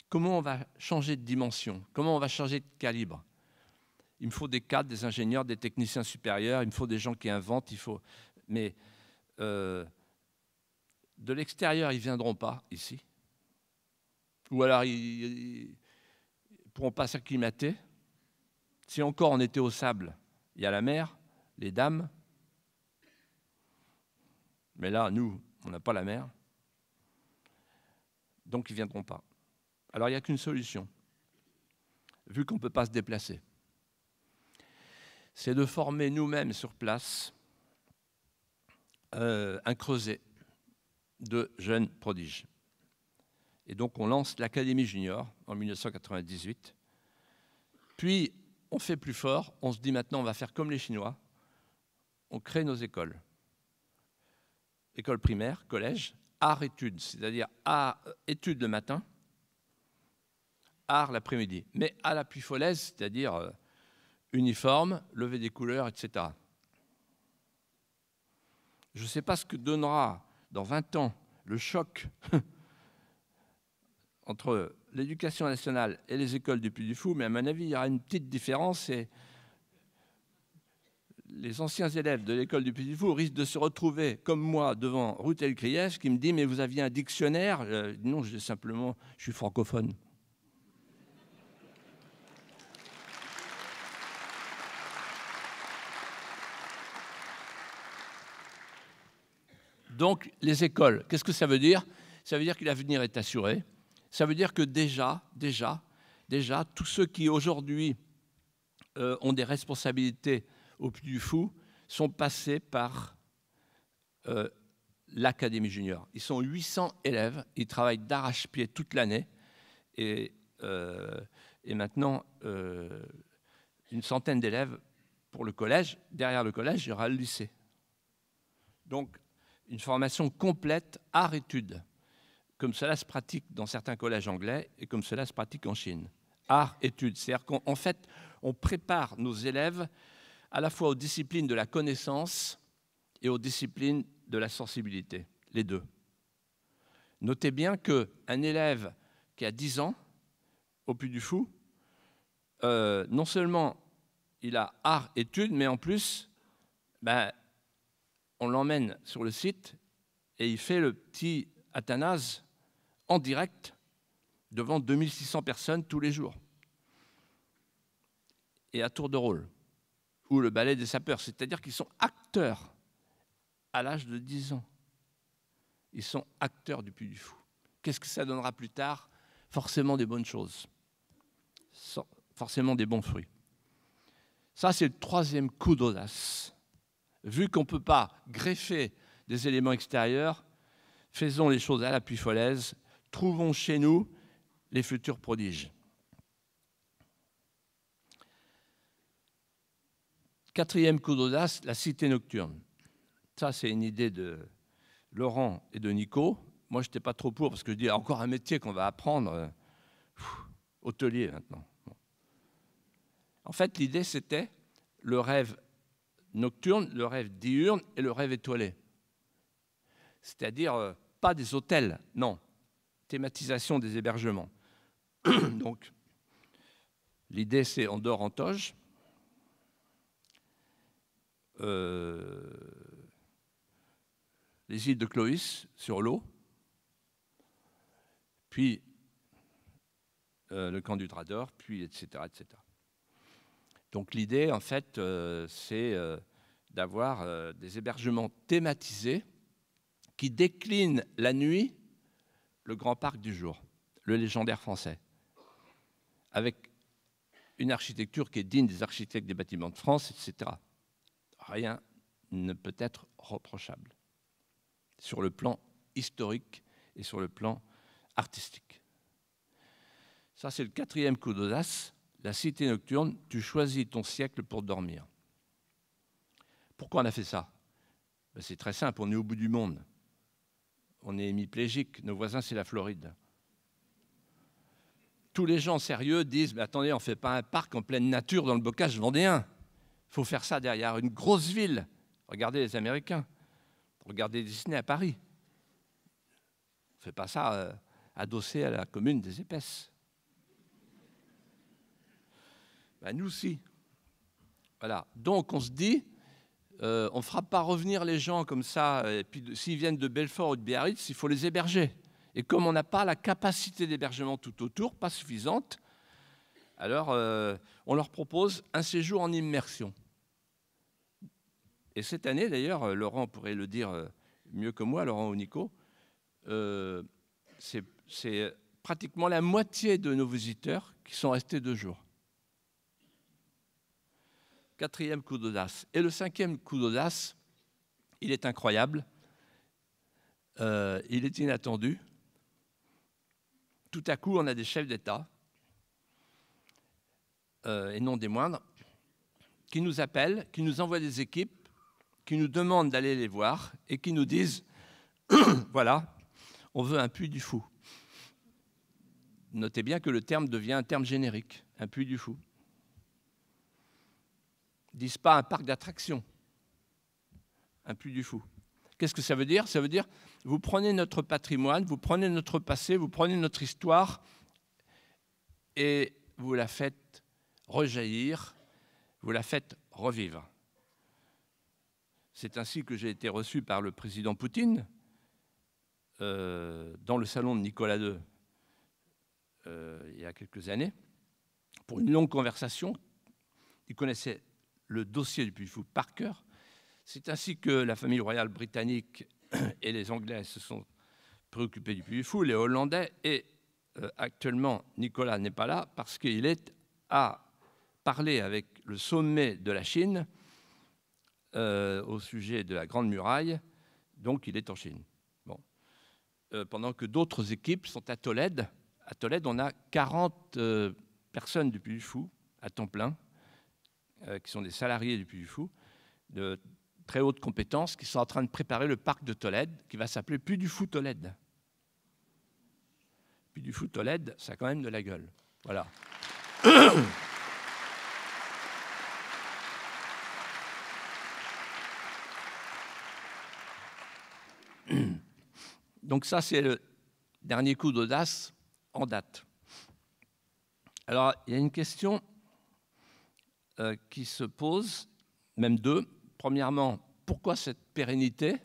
Comment on va changer de dimension Comment on va changer de calibre Il me faut des cadres, des ingénieurs, des techniciens supérieurs, il me faut des gens qui inventent, il faut. Mais euh, de l'extérieur, ils ne viendront pas ici. Ou alors, ils ne pourront pas s'acclimater. Si encore on était au sable, il y a la mer, les dames. Mais là, nous, on n'a pas la mer. Donc ils ne viendront pas. Alors il n'y a qu'une solution, vu qu'on ne peut pas se déplacer. C'est de former nous-mêmes sur place euh, un creuset de jeunes prodiges. Et donc on lance l'Académie junior en 1998. Puis on fait plus fort, on se dit maintenant on va faire comme les Chinois, on crée nos écoles. École primaire, collège, art-études, c'est-à-dire art, euh, études le matin, art l'après-midi, mais à la folaise, c'est-à-dire euh, uniforme, lever des couleurs, etc. Je ne sais pas ce que donnera dans 20 ans le choc entre l'éducation nationale et les écoles du Puy du Fou, mais à mon avis, il y aura une petite différence. Et les anciens élèves de l'école du Puy du Fou risquent de se retrouver, comme moi, devant Routel Krief, qui me dit Mais vous aviez un dictionnaire euh, Non, je dis simplement Je suis francophone. Donc, les écoles, qu'est-ce que ça veut dire Ça veut dire que l'avenir est assuré. Ça veut dire que déjà, déjà, déjà, tous ceux qui aujourd'hui euh, ont des responsabilités au plus du fou sont passés par euh, l'Académie junior. Ils sont 800 élèves, ils travaillent d'arrache-pied toute l'année et, euh, et, maintenant une centaine d'élèves pour le collège. Derrière le collège, il y aura le lycée. Donc, une formation complète, art-études comme cela se pratique dans certains collèges anglais et comme cela se pratique en Chine. Art, études, c'est-à-dire qu'en fait, on prépare nos élèves à la fois aux disciplines de la connaissance et aux disciplines de la sensibilité, les deux. Notez bien qu'un élève qui a 10 ans, au plus du fou, euh, non seulement il a art, études, mais en plus, ben, on l'emmène sur le site et il fait le petit Athanase en direct devant 2600 personnes tous les jours. Et à tour de rôle, ou le ballet des sapeurs, c'est-à-dire qu'ils sont acteurs à l'âge de 10 ans. Ils sont acteurs du Puy du Fou. Qu'est-ce que ça donnera plus tard Forcément des bonnes choses, forcément des bons fruits. Ça, c'est le troisième coup d'audace. Vu qu'on ne peut pas greffer des éléments extérieurs, faisons les choses à la plus trouvons chez nous les futurs prodiges. Quatrième coup d'audace, la cité nocturne. Ça, c'est une idée de Laurent et de Nico. Moi, je n'étais pas trop pour parce que je dis encore un métier qu'on va apprendre. Euh, hôtelier maintenant. En fait, l'idée, c'était le rêve nocturne, le rêve diurne et le rêve étoilé. C'est-à-dire, euh, pas des hôtels, non, thématisation des hébergements. Donc, l'idée, c'est on dort en toge. Euh, les îles de Cloïs sur l'eau, puis euh, le camp du Drador, puis etc. etc. Donc l'idée, en fait, euh, c'est d'avoir des hébergements thématisés qui déclinent la nuit le grand parc du jour, le légendaire français, avec une architecture qui est digne des architectes des bâtiments de France, etc. Rien ne peut être reprochable sur le plan historique et sur le plan artistique. Ça, c'est le quatrième coup d'audace. La cité nocturne, tu choisis ton siècle pour dormir. Pourquoi on a fait ça ben, C'est très simple, on est au bout du monde on est hémiplégique. Nos voisins, c'est la Floride. Tous les gens sérieux disent Mais attendez, on ne fait pas un parc en pleine nature dans le bocage vendéen. Il faut faire ça derrière une grosse ville. Regardez les Américains. Regardez Disney à Paris. On ne fait pas ça euh, adossé à la commune des Épaisses. Ben, nous, aussi. Voilà. Donc, on se dit euh, on ne fera pas revenir les gens comme ça. Et puis, s'ils viennent de Belfort ou de Biarritz, il faut les héberger. Et comme on n'a pas la capacité d'hébergement tout autour, pas suffisante, alors euh, on leur propose un séjour en immersion. Et cette année, d'ailleurs, euh, Laurent pourrait le dire mieux que moi, Laurent ou Nico, c'est pratiquement la moitié de nos visiteurs qui sont restés deux jours quatrième coup d'audace. Et le cinquième coup d'audace, il est incroyable, euh, il est inattendu. Tout à coup, on a des chefs d'État, euh, et non des moindres, qui nous appellent, qui nous envoient des équipes, qui nous demandent d'aller les voir et qui nous disent, voilà, on veut un puits du fou. Notez bien que le terme devient un terme générique, un puits du fou disent pas un parc d'attractions, un puits du fou. Qu'est-ce que ça veut dire Ça veut dire, vous prenez notre patrimoine, vous prenez notre passé, vous prenez notre histoire, et vous la faites rejaillir, vous la faites revivre. C'est ainsi que j'ai été reçu par le président Poutine euh, dans le salon de Nicolas II euh, il y a quelques années pour une longue conversation. Il connaissait le dossier du Puy-Fou par cœur. C'est ainsi que la famille royale britannique et les Anglais se sont préoccupés du Puy-Fou, les Hollandais, et euh, actuellement Nicolas n'est pas là parce qu'il est à parler avec le sommet de la Chine euh, au sujet de la Grande Muraille, donc il est en Chine. Bon. Euh, pendant que d'autres équipes sont à Tolède. À Tolède, on a 40 personnes du Puy-Fou à temps plein euh, qui sont des salariés du Puy du Fou, de très hautes compétences, qui sont en train de préparer le parc de Tolède, qui va s'appeler Puy du Fou Tolède. Puy du Fou Tolède, ça a quand même de la gueule. Voilà. Donc ça, c'est le dernier coup d'audace en date. Alors, il y a une question euh, qui se posent, même deux. Premièrement, pourquoi cette pérennité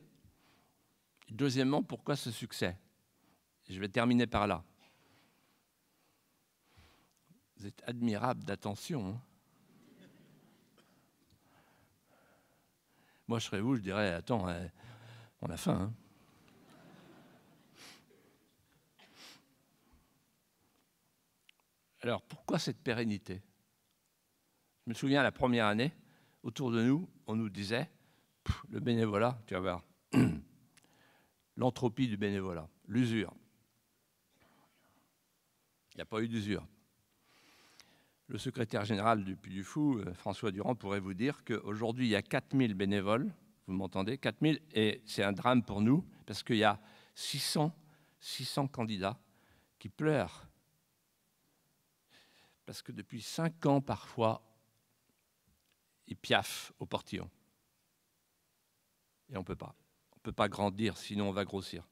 Deuxièmement, pourquoi ce succès Je vais terminer par là. Vous êtes admirable d'attention. Hein. Moi, je serais vous, je dirais, attends, hein, on a faim. Hein. Alors, pourquoi cette pérennité je me souviens, la première année, autour de nous, on nous disait, le bénévolat, tu vas voir, l'entropie du bénévolat, l'usure. Il n'y a pas eu d'usure. Le secrétaire général du Puy du Fou, euh, François Durand, pourrait vous dire qu'aujourd'hui, il y a 4000 bénévoles, vous m'entendez, 4000, et c'est un drame pour nous, parce qu'il y a 600, 600 candidats qui pleurent. Parce que depuis 5 ans, parfois, il piaffe au portillon. Et on ne peut pas. On ne peut pas grandir, sinon on va grossir.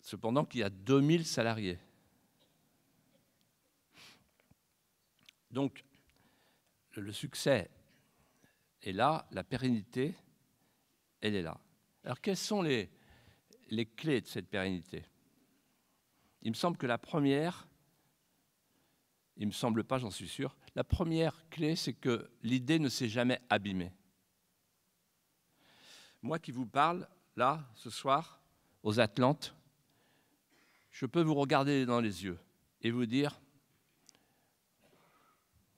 Cependant qu'il y a 2000 salariés. Donc, le succès est là, la pérennité, elle est là. Alors, quelles sont les, les clés de cette pérennité Il me semble que la première, il ne me semble pas, j'en suis sûr. La première clé, c'est que l'idée ne s'est jamais abîmée. Moi qui vous parle, là, ce soir, aux Atlantes, je peux vous regarder dans les yeux et vous dire,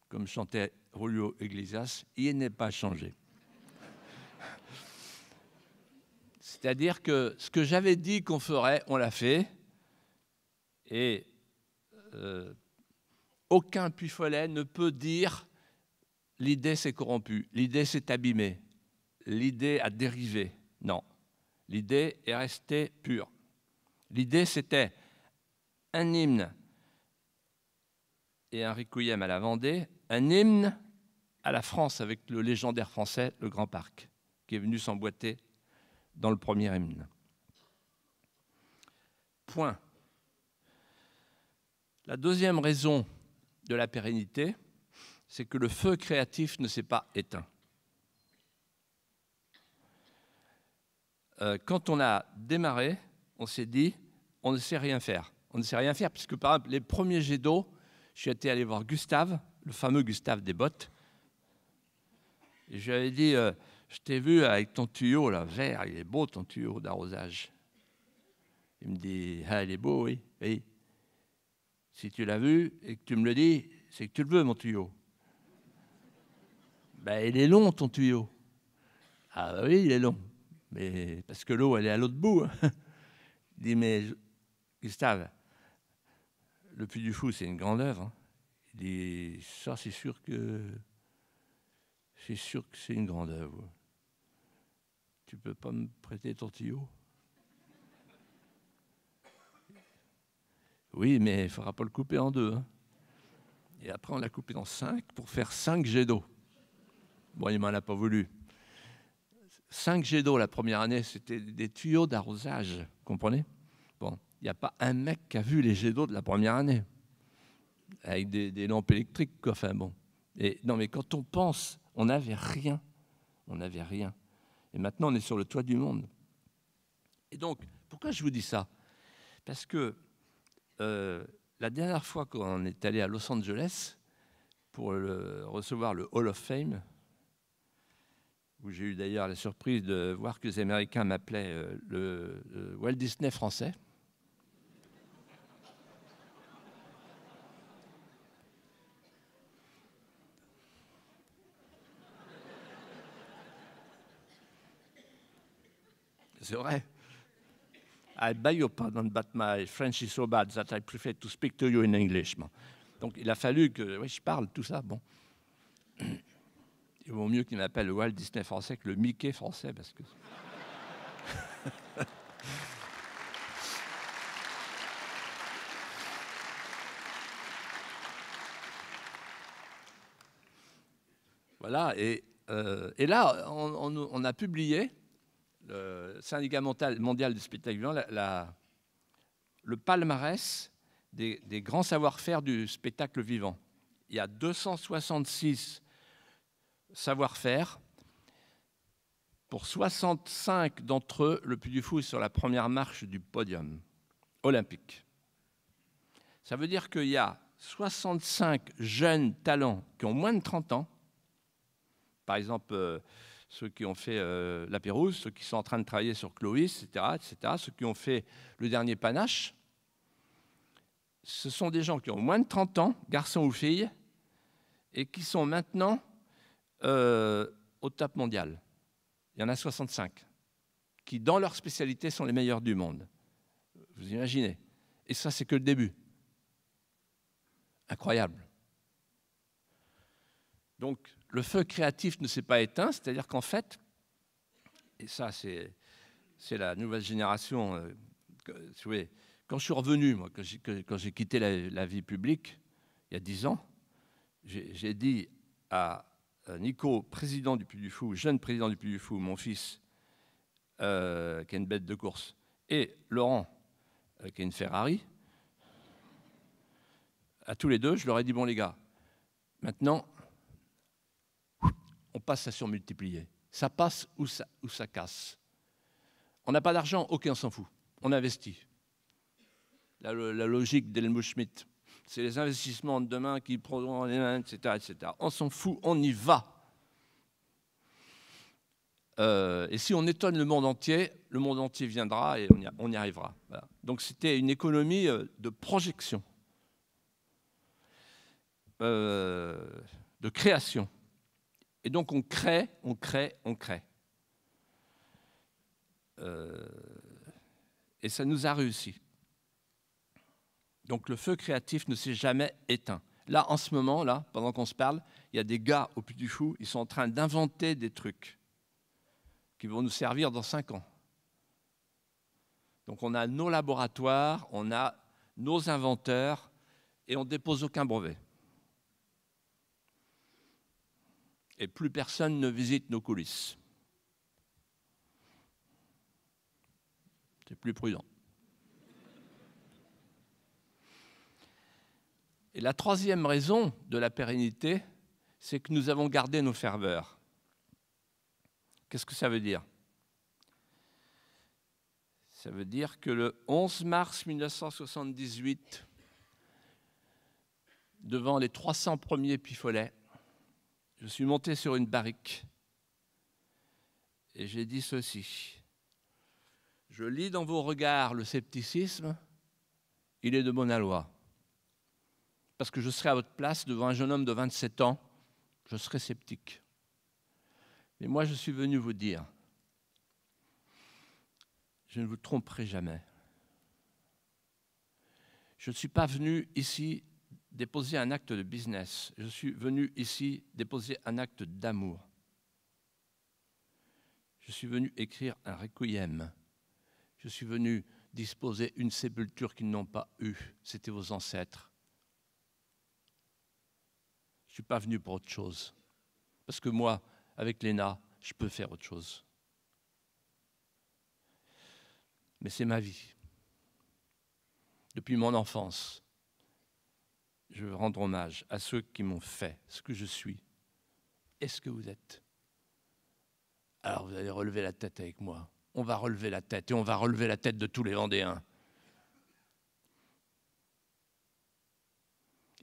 comme chantait Julio Iglesias, il n'est pas changé. C'est-à-dire que ce que j'avais dit qu'on ferait, on l'a fait. Et euh, aucun puffolet ne peut dire l'idée s'est corrompue, l'idée s'est abîmée, l'idée a dérivé. Non, l'idée est restée pure. L'idée, c'était un hymne et un requiem à la Vendée, un hymne à la France avec le légendaire français, le Grand Parc, qui est venu s'emboîter dans le premier hymne. Point. La deuxième raison de la pérennité, c'est que le feu créatif ne s'est pas éteint. Euh, quand on a démarré, on s'est dit, on ne sait rien faire. On ne sait rien faire, puisque par exemple, les premiers jets d'eau, je été allé voir Gustave, le fameux Gustave des bottes, je lui avais dit, euh, je t'ai vu avec ton tuyau, là, vert, il est beau ton tuyau d'arrosage. Il me dit, ah, il est beau, oui. Si tu l'as vu et que tu me le dis, c'est que tu le veux, mon tuyau. Ben, il est long, ton tuyau. Ah ben oui, il est long. Mais parce que l'eau, elle est à l'autre bout. Il hein. dit, mais Gustave, le Puy du Fou, c'est une grande œuvre. Hein. Il dit, ça, c'est sûr que c'est sûr que c'est une grande œuvre. Tu peux pas me prêter ton tuyau Oui, mais il ne faudra pas le couper en deux. Hein. Et après, on l'a coupé en cinq pour faire cinq jets d'eau. Bon, il m'en a pas voulu. Cinq jets d'eau la première année, c'était des tuyaux d'arrosage, comprenez Bon, il n'y a pas un mec qui a vu les jets d'eau de la première année, avec des, lampes électriques, quoi. Enfin bon. Et, non, mais quand on pense, on n'avait rien. On n'avait rien. Et maintenant, on est sur le toit du monde. Et donc, pourquoi je vous dis ça Parce que euh, la dernière fois qu'on est allé à Los Angeles pour recevoir le Hall of Fame, où j'ai eu d'ailleurs la surprise de voir que les Américains m'appelaient euh, le Walt Disney français. C'est vrai. I beg your pardon, but my French is so bad that I prefer to speak to you in English. Donc il a fallu que oui, je parle tout ça. Bon. Il vaut mieux qu'il m'appelle Walt Disney français que le Mickey français parce que. voilà, et, euh, et là, on, on, on a publié le syndicat mondial du spectacle vivant, le palmarès des, grands savoir-faire du spectacle vivant. Il y a 266 savoir-faire. Pour 65 d'entre eux, le plus du Fou sur la première marche du podium olympique. Ça veut dire qu'il y a 65 jeunes talents qui ont moins de 30 ans, par exemple euh, ceux qui ont fait euh, la Pérouse, ceux qui sont en train de travailler sur Clovis, etc., etc., ceux qui ont fait le dernier panache. Ce sont des gens qui ont moins de 30 ans, garçons ou filles, et qui sont maintenant euh, au top mondial. Il y en a 65 qui, dans leur spécialité, sont les meilleurs du monde. Vous imaginez Et ça, c'est que le début. Incroyable. Donc, le feu créatif ne s'est pas éteint, c'est-à-dire qu'en fait, et ça c'est, la nouvelle génération, euh, quand je suis revenu, quand j'ai quitté la, vie publique, il y a dix ans, j'ai, dit à Nico, président du Puy du Fou, jeune président du Puy du Fou, mon fils, euh, qui est une bête de course, et Laurent, euh, qui est une Ferrari, à tous les deux, je leur ai dit, bon les gars, maintenant, on passe à surmultiplier. Ça passe ou ça, ou ça casse. On n'a pas d'argent, ok, on s'en fout. On investit. La, logique d'Elmo Schmidt, c'est les investissements de demain qui prendront les mains, etc., etc. On s'en fout, on y va. Euh, et si on étonne le monde entier, le monde entier viendra et on y, arrivera. Donc c'était une économie euh, de projection, euh, de création. Et donc on crée, on crée, on crée. Euh, et ça nous a réussi. Donc le feu créatif ne s'est jamais éteint. Là, en ce moment, là, pendant qu'on se parle, il y a des gars au plus du fou ils sont en train d'inventer des trucs qui vont nous servir dans cinq ans. Donc on a nos laboratoires, on a nos inventeurs et on ne dépose aucun brevet. et plus personne ne visite nos coulisses. C'est plus prudent. Et la troisième raison de la pérennité, c'est que nous avons gardé nos ferveurs. Qu'est-ce que ça veut dire Ça veut dire que le 11 mars 1978, devant les 300 premiers pifolets, je suis monté sur une barrique et j'ai dit ceci. Je lis dans vos regards le scepticisme, il est de bon aloi, Parce que je serai à votre place devant un jeune homme de 27 ans, je serai sceptique. Mais moi, je suis venu vous dire, je ne vous tromperai jamais. Je ne suis pas venu ici déposer un acte de business. Je suis venu ici déposer un acte d'amour. Je suis venu écrire un requiem. Je suis venu disposer une sépulture qu'ils n'ont pas eue. C'était vos ancêtres. Je ne suis pas venu pour autre chose. Parce que moi, avec l'ENA, je peux faire autre chose. Mais c'est ma vie. Depuis mon enfance, je veux rendre hommage à ceux qui m'ont fait ce que je suis est ce que vous êtes. Alors vous allez relever la tête avec moi. On va relever la tête et on va relever la tête de tous les Vendéens.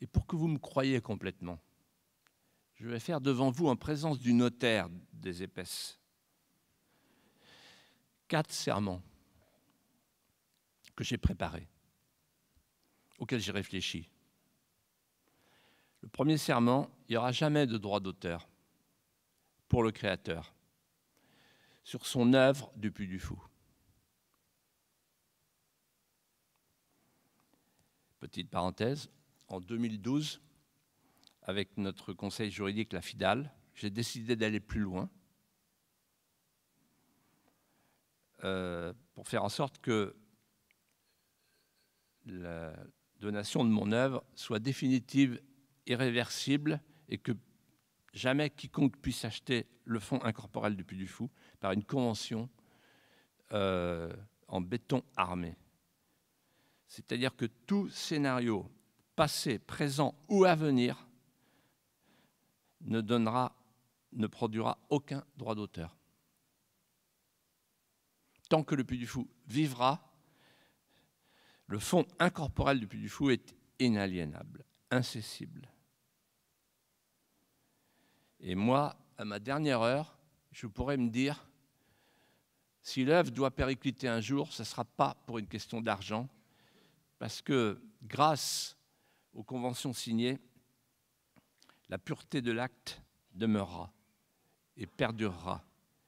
Et pour que vous me croyiez complètement, je vais faire devant vous en présence du notaire des épaisses quatre serments que j'ai préparés, auxquels j'ai réfléchi, le premier serment, il n'y aura jamais de droit d'auteur pour le créateur sur son œuvre du Puy du Fou. Petite parenthèse, en 2012, avec notre conseil juridique, la FIDAL, j'ai décidé d'aller plus loin euh, pour faire en sorte que la donation de mon œuvre soit définitive irréversible et que jamais quiconque puisse acheter le fonds incorporel du Puy du Fou par une convention euh, en béton armé. C'est-à-dire que tout scénario passé, présent ou à venir ne donnera, ne produira aucun droit d'auteur. Tant que le Puy du Fou vivra, le fonds incorporel du Puy du Fou est inaliénable, incessible. Et moi, à ma dernière heure, je pourrais me dire, si l'œuvre doit péricliter un jour, ce ne sera pas pour une question d'argent, parce que grâce aux conventions signées, la pureté de l'acte demeurera et perdurera.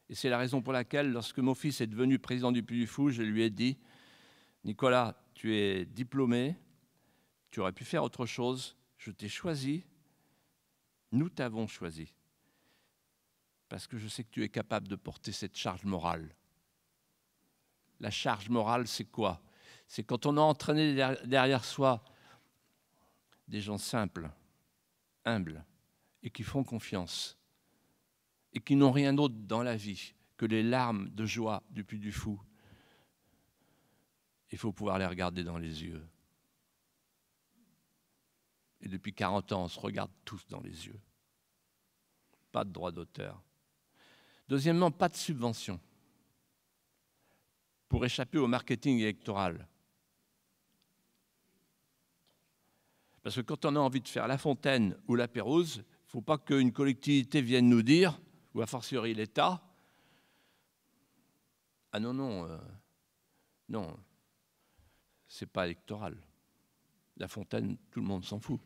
Et c'est la raison pour laquelle, lorsque mon fils est devenu président du Puy du Fou, je lui ai dit, Nicolas, tu es diplômé, tu aurais pu faire autre chose, je t'ai choisi, nous t'avons choisi parce que je sais que tu es capable de porter cette charge morale. La charge morale, c'est quoi C'est quand on a entraîné derrière soi des gens simples, humbles, et qui font confiance, et qui n'ont rien d'autre dans la vie que les larmes de joie du puits du fou. Il faut pouvoir les regarder dans les yeux. Et depuis 40 ans, on se regarde tous dans les yeux. Pas de droit d'auteur. Deuxièmement, pas de subvention pour échapper au marketing électoral. Parce que quand on a envie de faire la fontaine ou la pérouse, il ne faut pas qu'une collectivité vienne nous dire, ou a fortiori l'État, ah non, non, euh, non, c'est pas électoral. La fontaine, tout le monde s'en fout.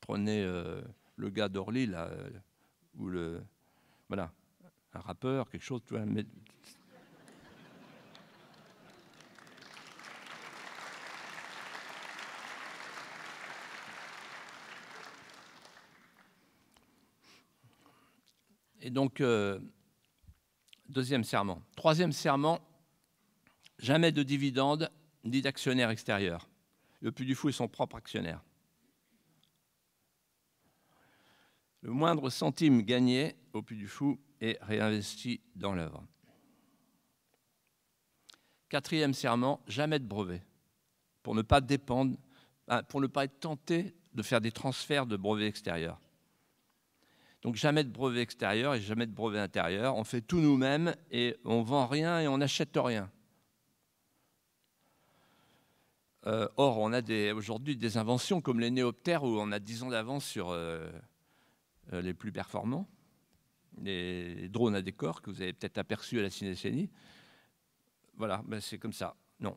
Prenez euh, le gars d'Orly, là, euh, ou le, voilà, un rappeur, quelque chose, tu Et donc, euh, deuxième serment. Troisième serment, jamais de dividendes ni d'actionnaire extérieurs. Le plus du fou est son propre actionnaire. Le moindre centime gagné au Puy du Fou est réinvesti dans l'œuvre. Quatrième serment, jamais de brevet, pour ne pas dépendre, pour ne pas être tenté de faire des transferts de brevets extérieurs. Donc jamais de brevet extérieur et jamais de brevet intérieur. On fait tout nous-mêmes et on vend rien et on n'achète rien. Euh, or, on a aujourd'hui des inventions comme les néoptères où on a 10 ans d'avance sur euh, euh, les plus performants, les drones à décor que vous avez peut-être aperçus à la Cinécénie. Voilà, ben c'est comme ça. Non,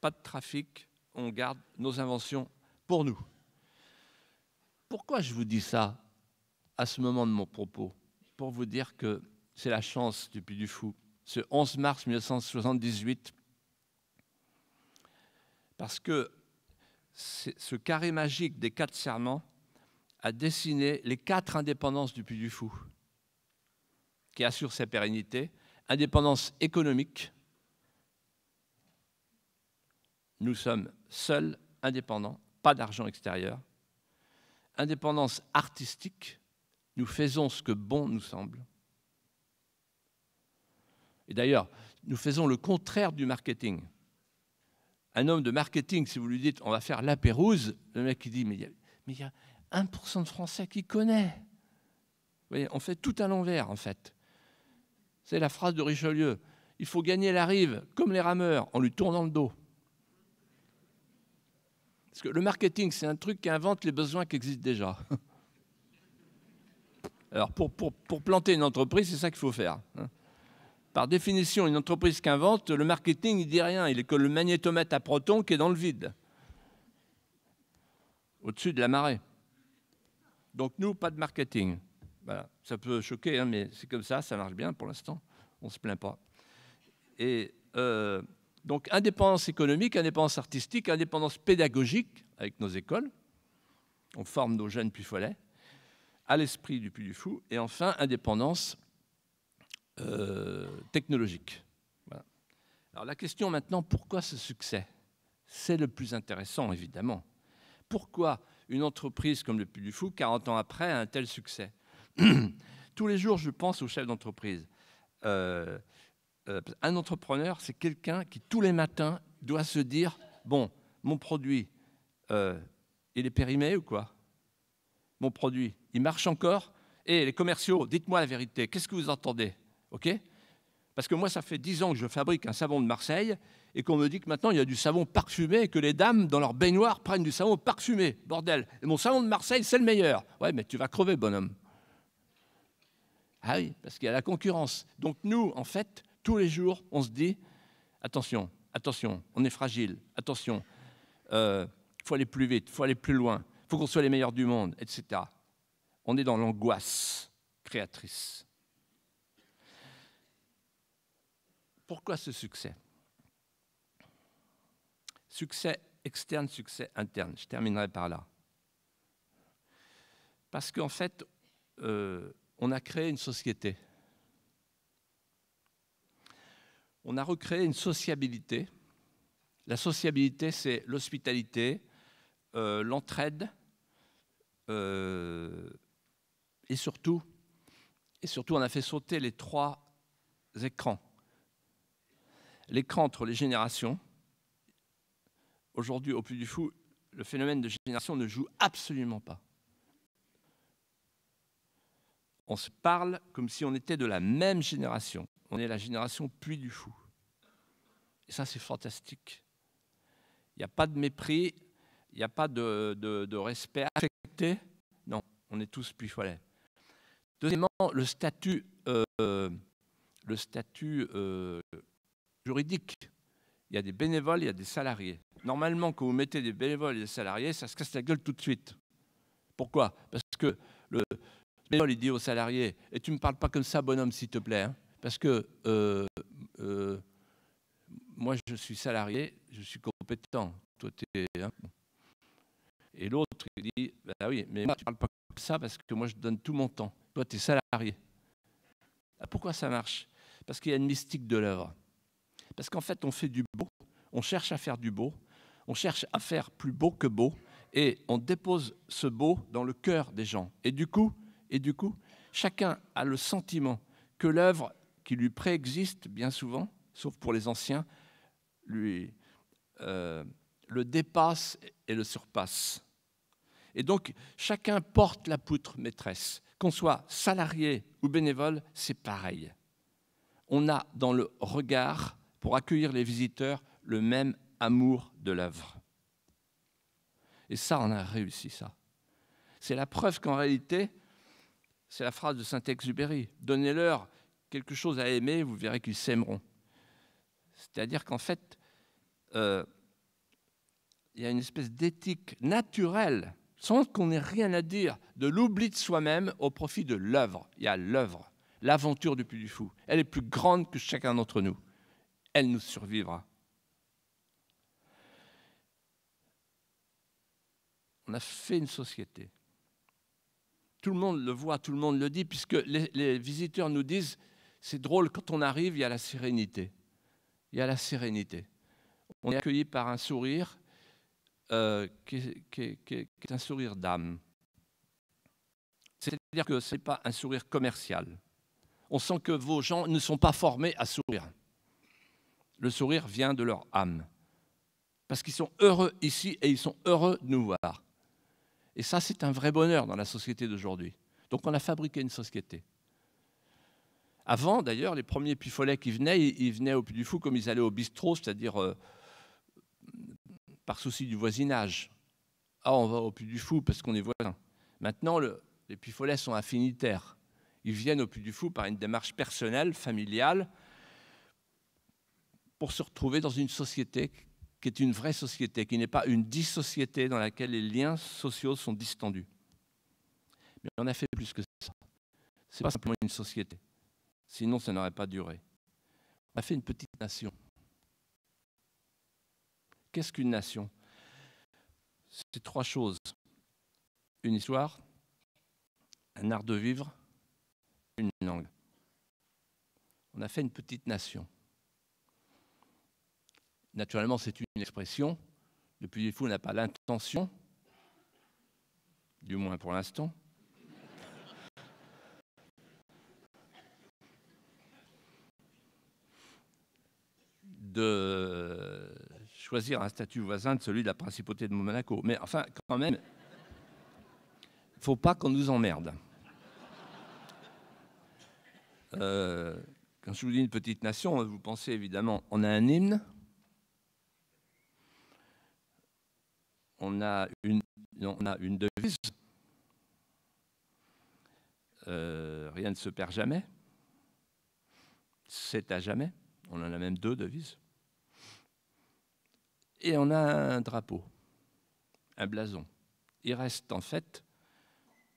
pas de trafic, on garde nos inventions pour nous. Pourquoi je vous dis ça à ce moment de mon propos Pour vous dire que c'est la chance du Puy du Fou. Ce 11 mars 1978, parce que ce carré magique des quatre serments a dessiné les quatre indépendances du Puy du Fou, qui assurent sa pérennité. Indépendance économique, nous sommes seuls, indépendants, pas d'argent extérieur. Indépendance artistique, nous faisons ce que bon nous semble. Et d'ailleurs, nous faisons le contraire du marketing. Un homme de marketing, si vous lui dites on va faire la Pérouse, le mec il dit mais il y a 1% de Français qui connaît. Vous voyez, on fait tout à l'envers, en fait. C'est la phrase de Richelieu. Il faut gagner la rive, comme les rameurs, en lui tournant le dos. Parce que le marketing, c'est un truc qui invente les besoins qui existent déjà. Alors, pour, pour, planter une entreprise, c'est ça qu'il faut faire. Hein. Par définition, une entreprise qui invente, le marketing, il dit rien. Il est que le magnétomètre à protons qui est dans le vide, au-dessus de la marée. Donc nous, pas de marketing. Voilà. Ça peut choquer, hein, mais c'est comme ça, ça marche bien pour l'instant. On ne se plaint pas. Et euh, donc indépendance économique, indépendance artistique, indépendance pédagogique avec nos écoles. On forme nos jeunes puis follets à l'esprit du Puy du Fou. Et enfin, indépendance euh, technologique. Alors la question maintenant, pourquoi ce succès C'est le plus intéressant, évidemment. Pourquoi une entreprise comme le Puy du Fou, 40 ans après, a un tel succès Tous les jours, je pense au chef d'entreprise. Euh, euh, un entrepreneur, c'est quelqu'un qui, tous les matins, doit se dire, bon, mon produit, euh, il est périmé ou quoi Mon produit, il marche encore Et eh, les commerciaux, dites-moi la vérité, qu'est-ce que vous entendez OK parce que moi, ça fait dix ans que je fabrique un savon de Marseille et qu'on me dit que maintenant, il y a du savon parfumé et que les dames, dans leur baignoire, prennent du savon parfumé. Bordel. mon savon de Marseille, c'est le meilleur. Ouais, mais tu vas crever, bonhomme. Ah oui, parce qu'il y a la concurrence. Donc nous, en fait, tous les jours, on se dit, attention, attention, on est fragile, attention, il euh, faut aller plus vite, il faut aller plus loin, il faut qu'on soit les meilleurs du monde, etc. On est dans l'angoisse créatrice. Pourquoi ce succès Succès externe, succès interne. Je terminerai par là. Parce qu'en fait, euh, on a créé une société. On a recréé une sociabilité. La sociabilité, c'est l'hospitalité, euh, l'entraide euh, et surtout, et surtout, on a fait sauter les trois écrans l'écran entre les générations. Aujourd'hui, au puy du fou, le phénomène de génération ne joue absolument pas. On se parle comme si on était de la même génération. On est la génération Puy du Fou. Et ça, c'est fantastique. Il n'y a pas de mépris, il n'y a pas de, respect affecté. Non, on est tous Puy Foilet. Deuxièmement, le statut, euh, le statut euh, juridique. Il y a des bénévoles, il y a des salariés. Normalement, quand vous mettez des bénévoles et des salariés, ça se casse la gueule tout de suite. Pourquoi Parce que le bénévole, il dit aux salariés « Et tu ne me parles pas comme ça, bonhomme, s'il te plaît. Hein parce que euh, euh, moi, je suis salarié, je suis compétent. Toi, es, hein. Et l'autre, il dit Bah oui, mais moi, tu ne parles pas comme ça parce que moi, je donne tout mon temps. Toi, tu es salarié. Ah, pourquoi ça marche Parce qu'il y a une mystique de l'œuvre. Parce qu'en fait, on fait du beau, on cherche à faire du beau, on cherche à faire plus beau que beau, et on dépose ce beau dans le cœur des gens. Et du coup, et du coup chacun a le sentiment que l'œuvre qui lui préexiste bien souvent, sauf pour les anciens, lui euh, le dépasse et le surpasse. Et donc, chacun porte la poutre maîtresse. Qu'on soit salarié ou bénévole, c'est pareil. On a dans le regard pour accueillir les visiteurs le même amour de l'œuvre. Et ça, on a réussi ça. C'est la preuve qu'en réalité, c'est la phrase de Saint-Exupéry, donnez-leur quelque chose à aimer, vous verrez qu'ils s'aimeront. C'est-à-dire qu'en fait, euh, il y a une espèce d'éthique naturelle, sans qu'on ait rien à dire, de l'oubli de soi-même au profit de l'œuvre. Il y a l'œuvre, l'aventure du Puy du Fou. Elle est plus grande que chacun d'entre nous elle nous survivra. On a fait une société. Tout le monde le voit, tout le monde le dit, puisque les, visiteurs nous disent, c'est drôle, quand on arrive, il y a la sérénité. Il y a la sérénité. On est accueilli par un sourire euh, qui, est, qui, est un sourire d'âme. C'est-à-dire que ce n'est pas un sourire commercial. On sent que vos gens ne sont pas formés à sourire. Le sourire vient de leur âme. Parce qu'ils sont heureux ici et ils sont heureux de nous voir. Et ça, c'est un vrai bonheur dans la société d'aujourd'hui. Donc on a fabriqué une société. Avant, d'ailleurs, les premiers pifolets qui venaient, ils venaient au Puy du Fou comme ils allaient au bistrot, c'est-à-dire euh, par souci du voisinage. Ah, on va au Puy du Fou parce qu'on est voisin. Maintenant, les pifolets sont affinitaires. Ils viennent au Puy du Fou par une démarche personnelle, familiale, pour se retrouver dans une société qui est une vraie société, qui n'est pas une dissociété dans laquelle les liens sociaux sont distendus. Mais on a fait plus que ça. Ce n'est pas simplement une société. Sinon, ça n'aurait pas duré. On a fait une petite nation. Qu'est-ce qu'une nation C'est trois choses. Une histoire, un art de vivre, une langue. On a fait une petite nation. Naturellement, c'est une expression. Le plus fou n'a pas l'intention, du moins pour l'instant. de choisir un statut voisin de celui de la principauté de Monaco. Mais enfin, quand même, il ne faut pas qu'on nous emmerde. Euh, quand je vous dis une petite nation, vous pensez évidemment, on a un hymne, on a une, on a une devise. Euh, rien ne se perd jamais. C'est à jamais. On en a même deux devises. Et on a un drapeau, un blason. Il reste en fait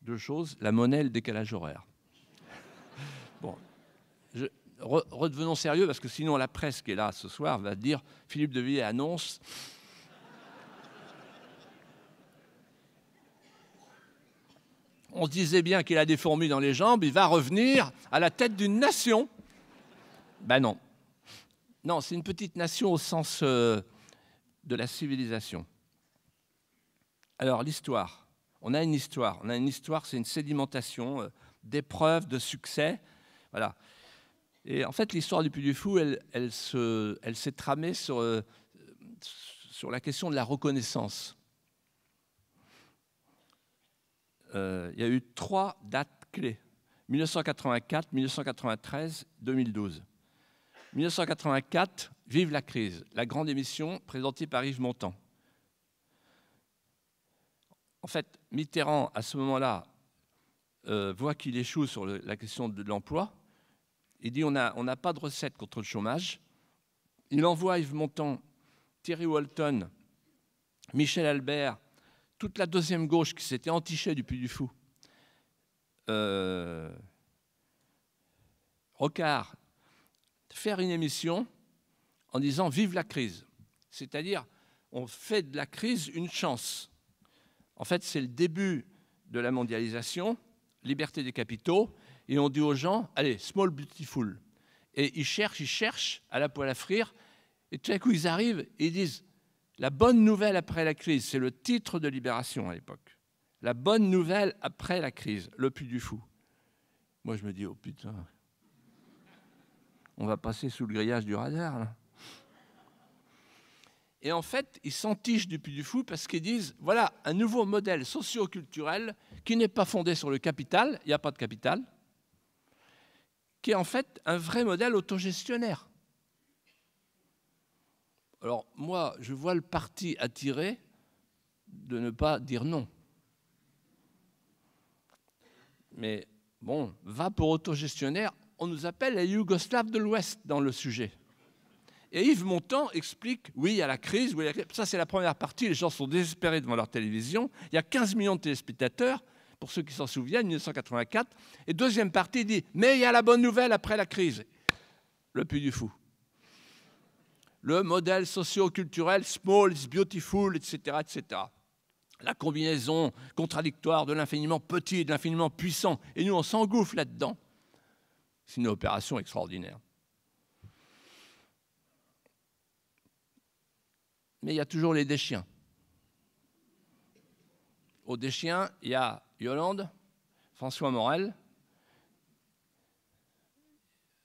deux choses, la monnaie le décalage horaire. bon, redevenons sérieux parce que sinon la presse qui est là ce soir va dire Philippe de Villiers annonce on disait bien qu'il a des fourmis dans les jambes, il va revenir à la tête d'une nation. Ben non. Non, c'est une petite nation au sens euh, de la civilisation. Alors l'histoire, on a une histoire, on a une histoire, c'est une sédimentation euh, d'épreuves, de succès, voilà. Et en fait, l'histoire du Puy du Fou, elle, elle s'est tramée sur, euh, sur la question de la reconnaissance. Euh, il y a eu trois dates clés. 1984, 1993, 2012. 1984, Vive la crise, la grande émission présentée par Yves Montand. En fait, Mitterrand, à ce moment-là, euh, voit qu'il échoue sur la question de l'emploi. Il dit on n'a pas de recette contre le chômage. Il envoie Yves Montand, Thierry Walton, Michel Albert, toute la deuxième gauche qui s'était entichée du Puy du Fou, euh, Rocard, faire une émission en disant Vive la crise. C'est-à-dire, on fait de la crise une chance. En fait, c'est le début de la mondialisation, liberté des capitaux, et on dit aux gens Allez, small, beautiful. Et ils cherchent, ils cherchent à la poêle à frire, et tout à coup, ils arrivent et ils disent la bonne nouvelle après la crise, c'est le titre de Libération à l'époque. La bonne nouvelle après la crise, le puits du fou. Moi, je me dis, oh putain, on va passer sous le grillage du radar. Là. Et en fait, ils s'entichent du puits du fou parce qu'ils disent, voilà, un nouveau modèle socio-culturel qui n'est pas fondé sur le capital, il n'y a pas de capital, qui est en fait un vrai modèle autogestionnaire. Alors moi, je vois le parti attiré de ne pas dire non. Mais bon, va pour autogestionnaire, on nous appelle les Yougoslaves de l'Ouest dans le sujet. Et Yves Montand explique, oui, il y a la crise, ça c'est la première partie, les gens sont désespérés devant leur télévision, il y a 15 millions de téléspectateurs, pour ceux qui s'en souviennent, 1984, et deuxième partie, dit, mais il y a la bonne nouvelle après la crise, le puits du fou le modèle socio-culturel small is beautiful, etc., etc. La combinaison contradictoire de l'infiniment petit et de l'infiniment puissant. Et nous, on s'engouffre là-dedans. C'est une opération extraordinaire. Mais il y a toujours les déchiens. Au déchiens, il y a Yolande, François Morel.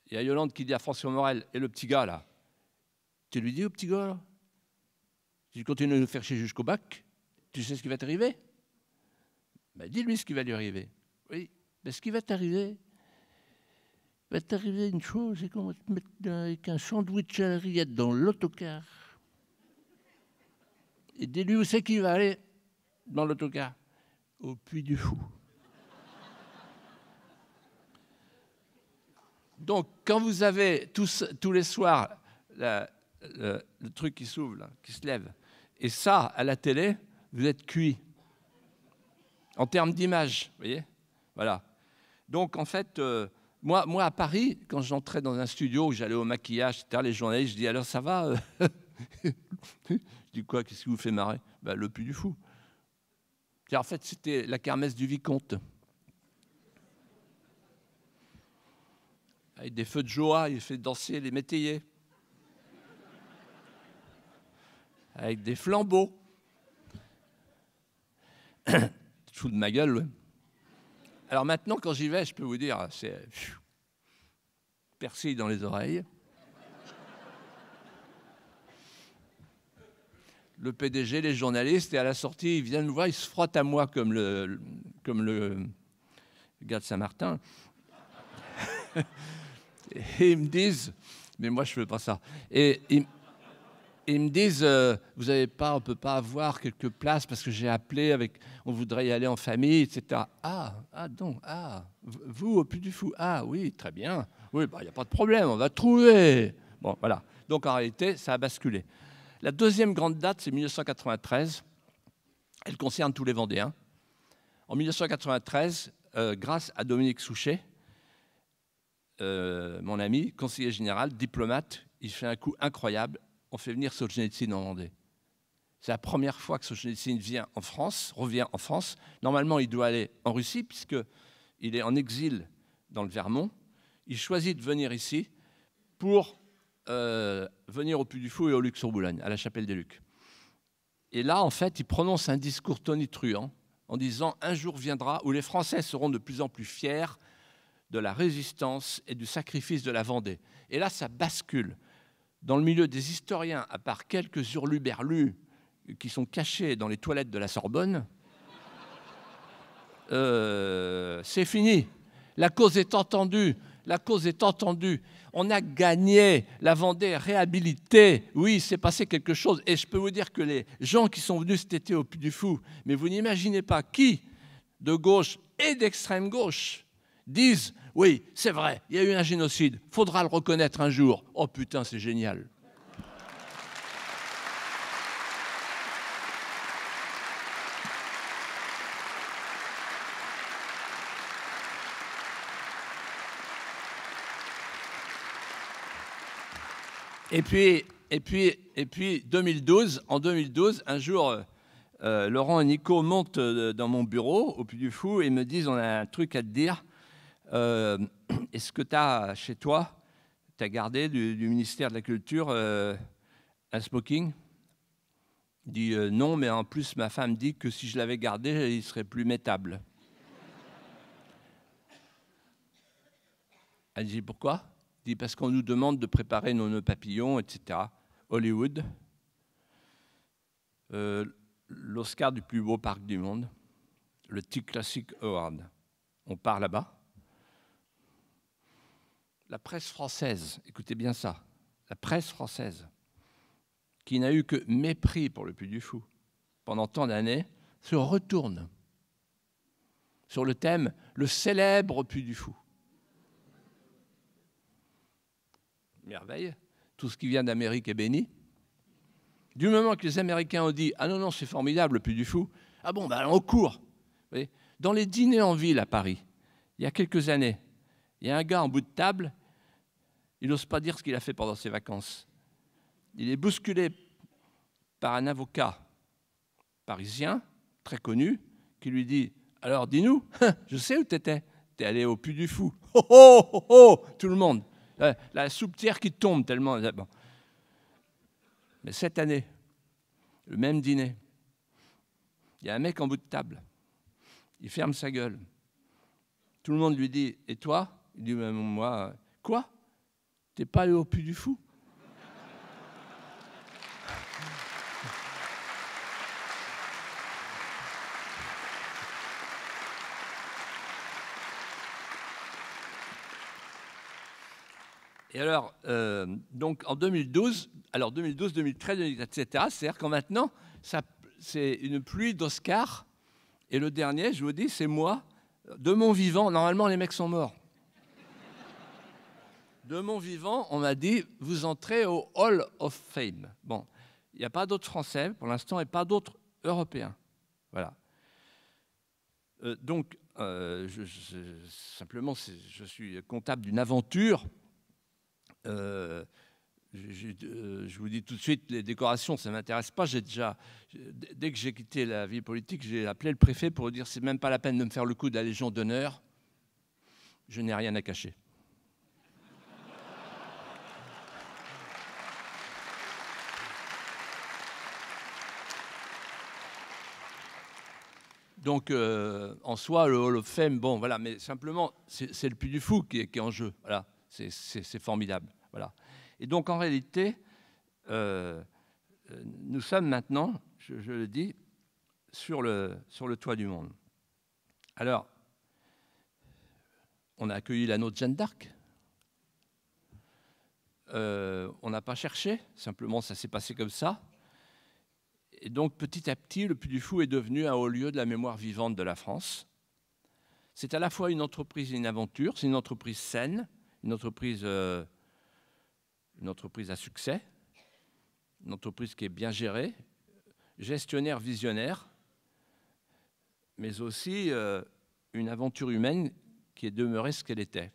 Il y a Yolande qui dit à François Morel, et le petit gars là, tu lui dis au petit gars, si tu continues de nous faire chier jusqu'au bac, tu sais ce qui va t'arriver ben, Dis-lui ce qui va lui arriver. Oui, mais ben, ce qui va t'arriver, va t'arriver une chose, c'est qu'on va te mettre avec un sandwich à la rillette dans l'autocar. Et dis-lui où c'est qu'il va aller dans l'autocar Au puits du fou. Donc, quand vous avez tous, tous les soirs la, le, truc qui s'ouvre, qui se lève. Et ça, à la télé, vous êtes cuit. En termes d'image, vous voyez Voilà. Donc, en fait, euh, moi, moi, à Paris, quand j'entrais dans un studio, où j'allais au maquillage, etc., les journalistes, je dis alors ça va euh Je dis quoi Qu'est-ce qui vous fait marrer ben, Le puits du fou. Car en fait, c'était la kermesse du vicomte. Avec des feux de joie, il fait danser les métayers. avec des flambeaux. fou de ma gueule, Alors maintenant, quand j'y vais, je peux vous dire, c'est persil dans les oreilles. Le PDG, les journalistes, et à la sortie, ils viennent me voir, ils se frottent à moi comme le, comme le gars de Saint-Martin. et ils me disent, mais moi je ne pas ça. Et ils, ils me disent euh, vous n'avez pas, on ne peut pas avoir quelques places parce que j'ai appelé avec, on voudrait y aller en famille, etc. Ah, ah donc, ah, vous au plus du fou, ah oui, très bien, oui, bah, il n'y a pas de problème, on va trouver. Bon, voilà. Donc en réalité, ça a basculé. La deuxième grande date, c'est 1993. Elle concerne tous les Vendéens. En 1993, euh, grâce à Dominique Souchet, euh, mon ami, conseiller général, diplomate, il fait un coup incroyable on fait venir Solzhenitsyn en Vendée. C'est la première fois que Solzhenitsyn vient en France, revient en France. Normalement, il doit aller en Russie, puisqu'il est en exil dans le Vermont. Il choisit de venir ici pour euh, venir au Puy du Fou et au Luxe-sur-Boulogne, à la Chapelle des Lucs. Et là, en fait, il prononce un discours tonitruant en disant Un jour viendra où les Français seront de plus en plus fiers de la résistance et du sacrifice de la Vendée. Et là, ça bascule dans le milieu des historiens, à part quelques hurluberlus qui sont cachés dans les toilettes de la Sorbonne, euh, c'est fini. La cause est entendue. La cause est entendue. On a gagné. La Vendée réhabilitée. Oui, c'est passé quelque chose. Et je peux vous dire que les gens qui sont venus cet été au Puy du Fou, mais vous n'imaginez pas qui, de gauche et d'extrême gauche, disent oui, c'est vrai, il y a eu un génocide. Faudra le reconnaître un jour. Oh putain, c'est génial. Et puis, et puis, et puis 2012, en 2012, un jour, euh, euh, Laurent et Nico montent euh, dans mon bureau au Puy du Fou et me disent on a un truc à te dire. Euh, est-ce que tu as chez toi, tu as gardé du, ministère de la Culture euh, un smoking Il dit euh, non, mais en plus ma femme dit que si je l'avais gardé, il serait plus métable Elle dit pourquoi Il dit parce qu'on nous demande de préparer nos papillons, etc. Hollywood, l'Oscar du plus beau parc du monde, le Tic Classic Award. On part là-bas la presse française, écoutez bien ça, la presse française, qui n'a eu que mépris pour le Puy du Fou pendant tant d'années, se retourne sur le thème le célèbre Puy du Fou. Merveille, tout ce qui vient d'Amérique est béni. Du moment que les Américains ont dit Ah non, non, c'est formidable, le Puy du Fou, ah bon, ben on court. Dans les dîners en ville à Paris, il y a quelques années, il y a un gars en bout de table, il n'ose pas dire ce qu'il a fait pendant ses vacances. Il est bousculé par un avocat parisien, très connu, qui lui dit Alors dis-nous, je sais où t'étais. T'es allé au puy du fou. Oh, oh, oh, oh, oh, Tout le monde. La, soupe tière qui tombe tellement. Mais cette année, le même dîner, il y a un mec en bout de table. Il ferme sa gueule. Tout le monde lui dit Et toi il dit, même moi, quoi T'es pas le au du fou Et alors, euh, donc en 2012, alors 2012, 2013, etc., c'est-à-dire qu'en maintenant, c'est une pluie d'Oscars. Et le dernier, je vous dis, c'est moi, de mon vivant. Normalement, les mecs sont morts de mon vivant, on m'a dit, vous entrez au Hall of Fame. Bon, il n'y a pas d'autres Français pour l'instant et pas d'autres Européens. Voilà. Euh, donc, euh, je, simplement, je suis comptable d'une aventure. Euh, je, vous dis tout de suite, les décorations, ça ne m'intéresse pas. J'ai déjà, dès que j'ai quitté la vie politique, j'ai appelé le préfet pour dire c'est même pas la peine de me faire le coup de la Légion d'honneur. Je n'ai rien à cacher. Donc, euh, en soi, le Hall of Fame, bon, voilà, mais simplement, c'est le Puy du Fou qui est, en jeu. Voilà, c'est formidable. Voilà. Et donc, en réalité, euh, euh, nous sommes maintenant, je, le dis, sur le, sur le toit du monde. Alors, on a accueilli la de Jeanne d'Arc. on n'a pas cherché, simplement ça s'est passé comme ça. Et donc petit à petit, le Puy du Fou est devenu un haut lieu de la mémoire vivante de la France. C'est à la fois une entreprise et une aventure, c'est une entreprise saine, une entreprise, euh, une entreprise à succès, une entreprise qui est bien gérée, gestionnaire visionnaire, mais aussi euh, une aventure humaine qui est demeurée ce qu'elle était.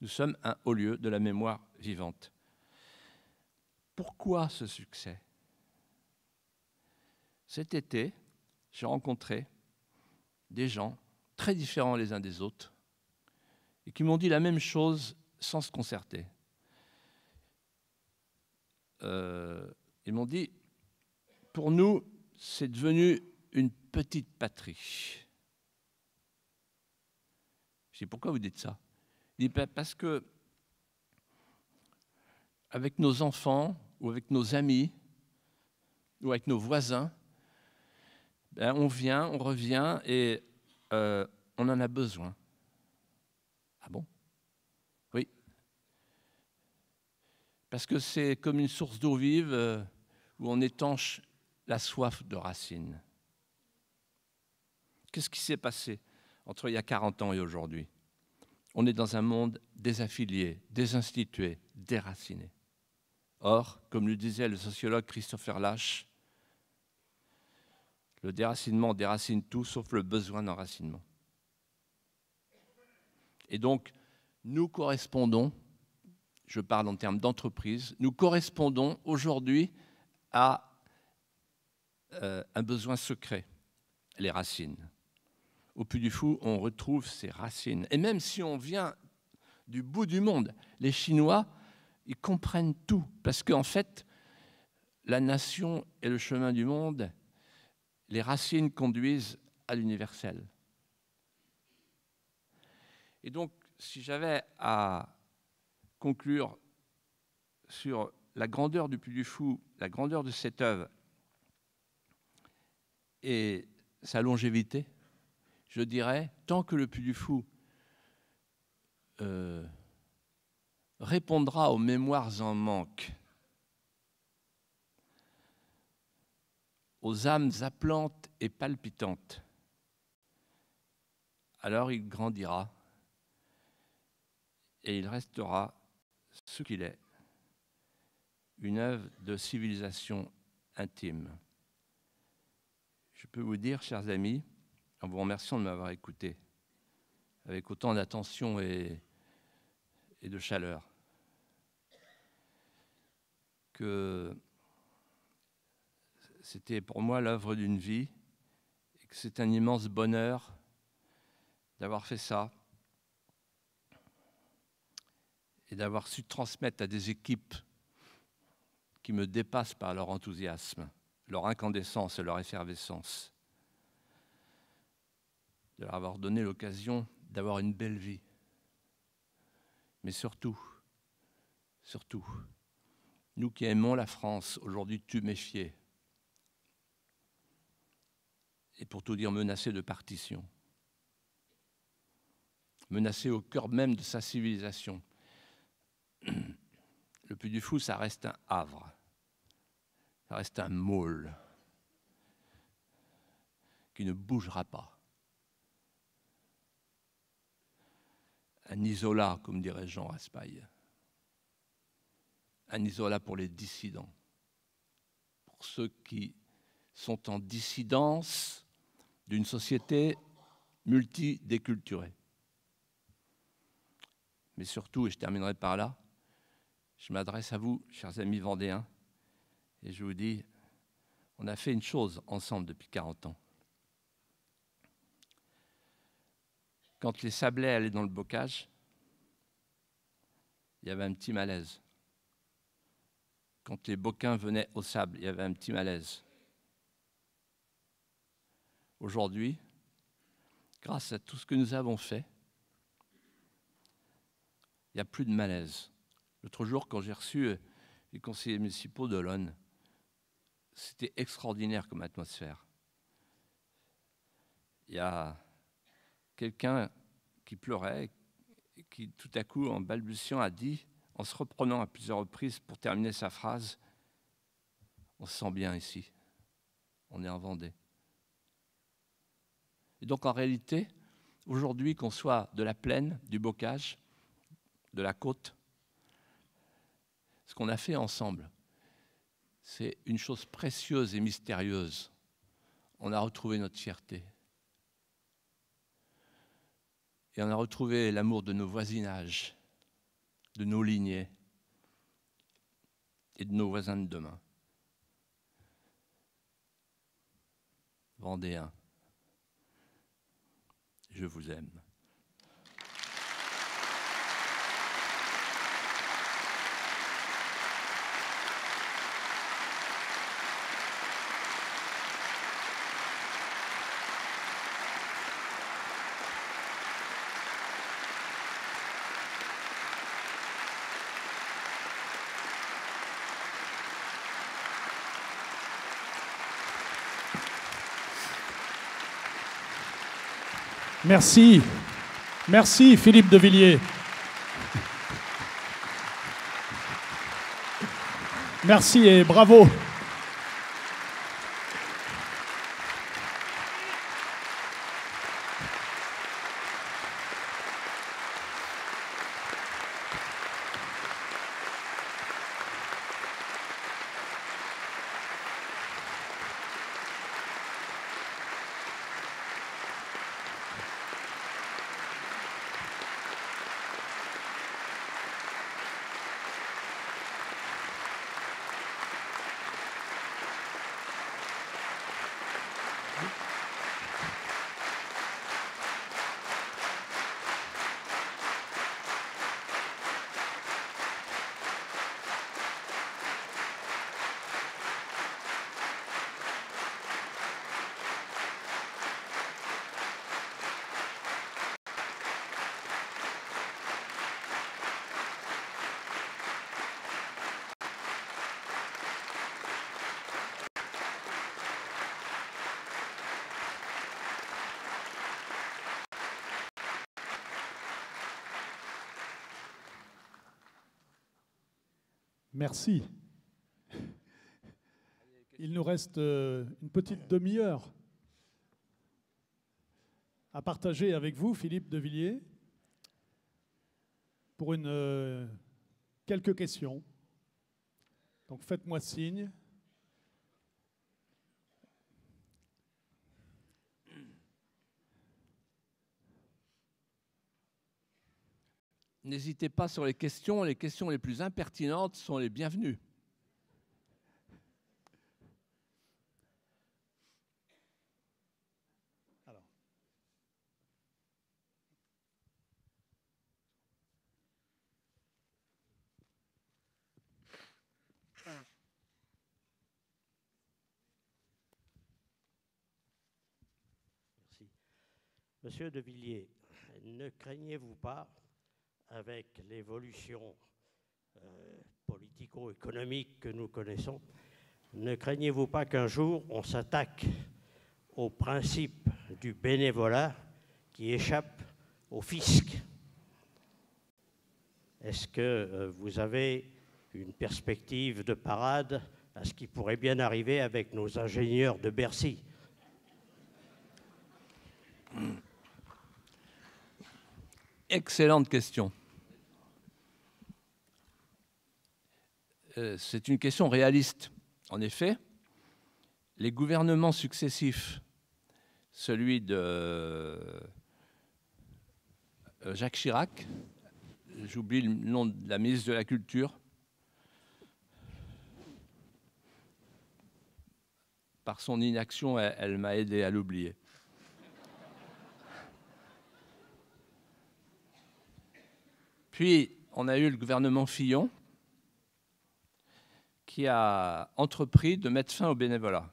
Nous sommes un haut lieu de la mémoire vivante. Pourquoi ce succès cet été, j'ai rencontré des gens très différents les uns des autres et qui m'ont dit la même chose sans se concerter. Euh, ils m'ont dit, pour nous, c'est devenu une petite patrie. Je dis, pourquoi vous dites ça Il ben, parce que avec nos enfants ou avec nos amis ou avec nos voisins, ben, on vient, on revient et euh, on en a besoin. Ah bon Oui. Parce que c'est comme une source d'eau vive euh, où on étanche la soif de racines. Qu'est-ce qui s'est passé entre il y a 40 ans et aujourd'hui On est dans un monde désaffilié, désinstitué, déraciné. Or, comme le disait le sociologue Christopher Lasch, le déracinement déracine tout sauf le besoin d'enracinement. Et donc, nous correspondons, je parle en termes d'entreprise, nous correspondons aujourd'hui à euh, un besoin secret, les racines. Au plus du fou, on retrouve ces racines. Et même si on vient du bout du monde, les Chinois, ils comprennent tout, parce qu'en fait, la nation et le chemin du monde les racines conduisent à l'universel. Et donc, si j'avais à conclure sur la grandeur du Puy du Fou, la grandeur de cette œuvre et sa longévité, je dirais, tant que le Puy du Fou euh, répondra aux mémoires en manque aux âmes aplantes et palpitantes. Alors il grandira et il restera ce qu'il est, une œuvre de civilisation intime. Je peux vous dire, chers amis, en vous remerciant de m'avoir écouté, avec autant d'attention et, et de chaleur, que c'était pour moi l'œuvre d'une vie, et que c'est un immense bonheur d'avoir fait ça, et d'avoir su transmettre à des équipes qui me dépassent par leur enthousiasme, leur incandescence et leur effervescence, de leur avoir donné l'occasion d'avoir une belle vie, mais surtout, surtout, nous qui aimons la France, aujourd'hui tu méfies, et pour tout dire menacé de partition, Menacé au cœur même de sa civilisation. Le Puy du Fou, ça reste un havre, ça reste un môle qui ne bougera pas. Un isolat, comme dirait Jean Raspail. Un isolat pour les dissidents, pour ceux qui sont en dissidence d'une société multidéculturée. Mais surtout, et je terminerai par là, je m'adresse à vous, chers amis vendéens, et je vous dis, on a fait une chose ensemble depuis 40 ans. Quand les sablés allaient dans le bocage, il y avait un petit malaise. Quand les boquins venaient au sable, il y avait un petit malaise aujourd'hui, grâce à tout ce que nous avons fait, il n'y a plus de malaise. L'autre jour, quand j'ai reçu euh, les conseillers municipaux de l'ONU, c'était extraordinaire comme atmosphère. Il y a quelqu'un qui pleurait, et qui tout à coup, en balbutiant, a dit, en se reprenant à plusieurs reprises pour terminer sa phrase, on se sent bien ici, on est en Vendée. Et donc en réalité, aujourd'hui, qu'on soit de la plaine, du bocage, de la côte, ce qu'on a fait ensemble, c'est une chose précieuse et mystérieuse. On a retrouvé notre fierté. Et on a retrouvé l'amour de nos voisinages, de nos lignées et de nos voisins de demain. Vendéens, je vous aime. Merci. Merci Philippe de Villiers. Merci et bravo. Merci. Il nous reste euh, une petite demi-heure à partager avec vous, Philippe Devilliers, pour euh, quelques questions. Donc faites-moi signe. n'hésitez pas sur les questions. Les questions les plus impertinentes sont les bienvenues. Merci. Monsieur de Villiers, ne craignez-vous pas avec l'évolution euh, politico-économique que nous connaissons, ne craignez-vous pas qu'un jour on s'attaque au principe du bénévolat qui échappe au fisc Est-ce que euh, vous avez une perspective de parade à ce qui pourrait bien arriver avec nos ingénieurs de Bercy Excellente question. Euh, c'est une question réaliste. En effet, les gouvernements successifs, celui de euh, Jacques Chirac, j'oublie le nom de la ministre de la Culture, par son inaction, elle, m'a aidé à l'oublier. Puis, on a eu le gouvernement Fillon qui a entrepris de mettre fin au bénévolat.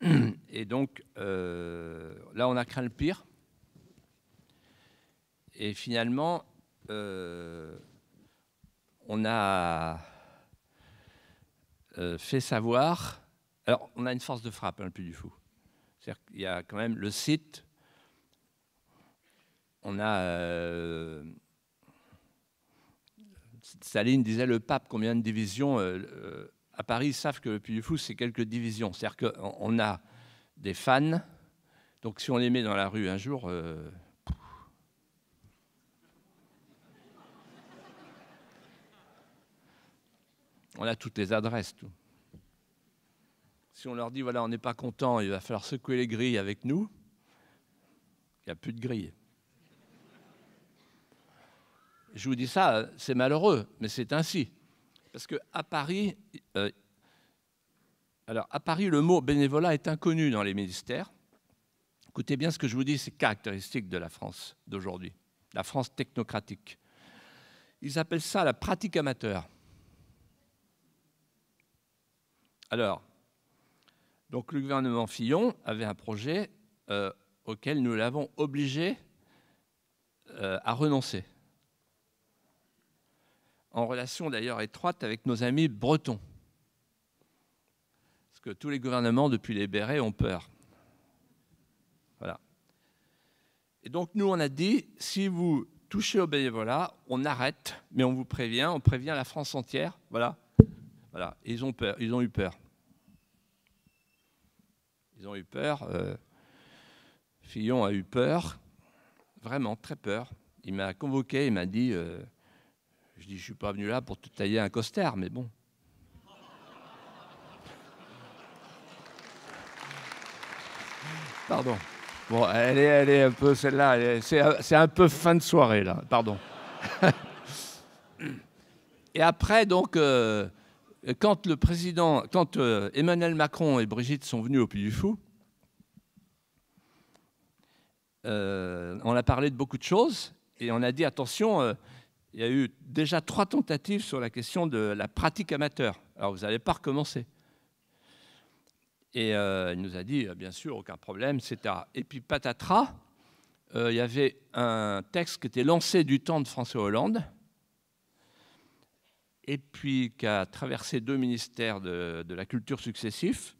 Et donc, euh, là, on a craint le pire. Et finalement, euh, on a euh, fait savoir. Alors, on a une force de frappe, hein, le plus du Fou. C'est-à-dire qu'il y a quand même le site on a. Saline euh, Staline disait le pape, combien de divisions euh, euh, À Paris, savent que le Puy du Fou, c'est quelques divisions. C'est-à-dire qu'on a des fans. Donc si on les met dans la rue un jour. on a toutes les adresses, tout. Si on leur dit, voilà, on n'est pas content, il va falloir secouer les grilles avec nous, il n'y a plus de grilles. Je vous dis ça, c'est malheureux, mais c'est ainsi. Parce à Paris, euh, alors à Paris, le mot bénévolat est inconnu dans les ministères. Écoutez bien ce que je vous dis, c'est caractéristique de la France d'aujourd'hui, la France technocratique. Ils appellent ça la pratique amateur. Alors, donc le gouvernement Fillon avait un projet euh, auquel nous l'avons obligé euh, à renoncer en relation d'ailleurs étroite avec nos amis bretons. Parce que tous les gouvernements, depuis les Bérets, ont peur. Voilà. Et donc nous, on a dit, si vous touchez au bénévolat, on arrête, mais on vous prévient, on prévient la France entière. Voilà. voilà. ils ont peur, ils ont eu peur. Ils ont eu peur. Euh, Fillon a eu peur, vraiment très peur. Il m'a convoqué, il m'a dit... Euh, je dis, je suis pas venu là pour te tailler un costard, mais bon. Pardon. Bon, elle est, un peu celle-là. C'est un peu fin de soirée, là. Pardon. et après, donc, euh, quand le président, quand euh, Emmanuel Macron et Brigitte sont venus au Puy du Fou, euh, on a parlé de beaucoup de choses et on a dit attention, il y a eu déjà trois tentatives sur la question de la pratique amateur. Alors vous n'allez pas recommencer. Et euh, il nous a dit, euh, bien sûr, aucun problème, etc. Et puis patatras, euh, il y avait un texte qui était lancé du temps de François Hollande, et puis qui a traversé deux ministères de, la culture successifs,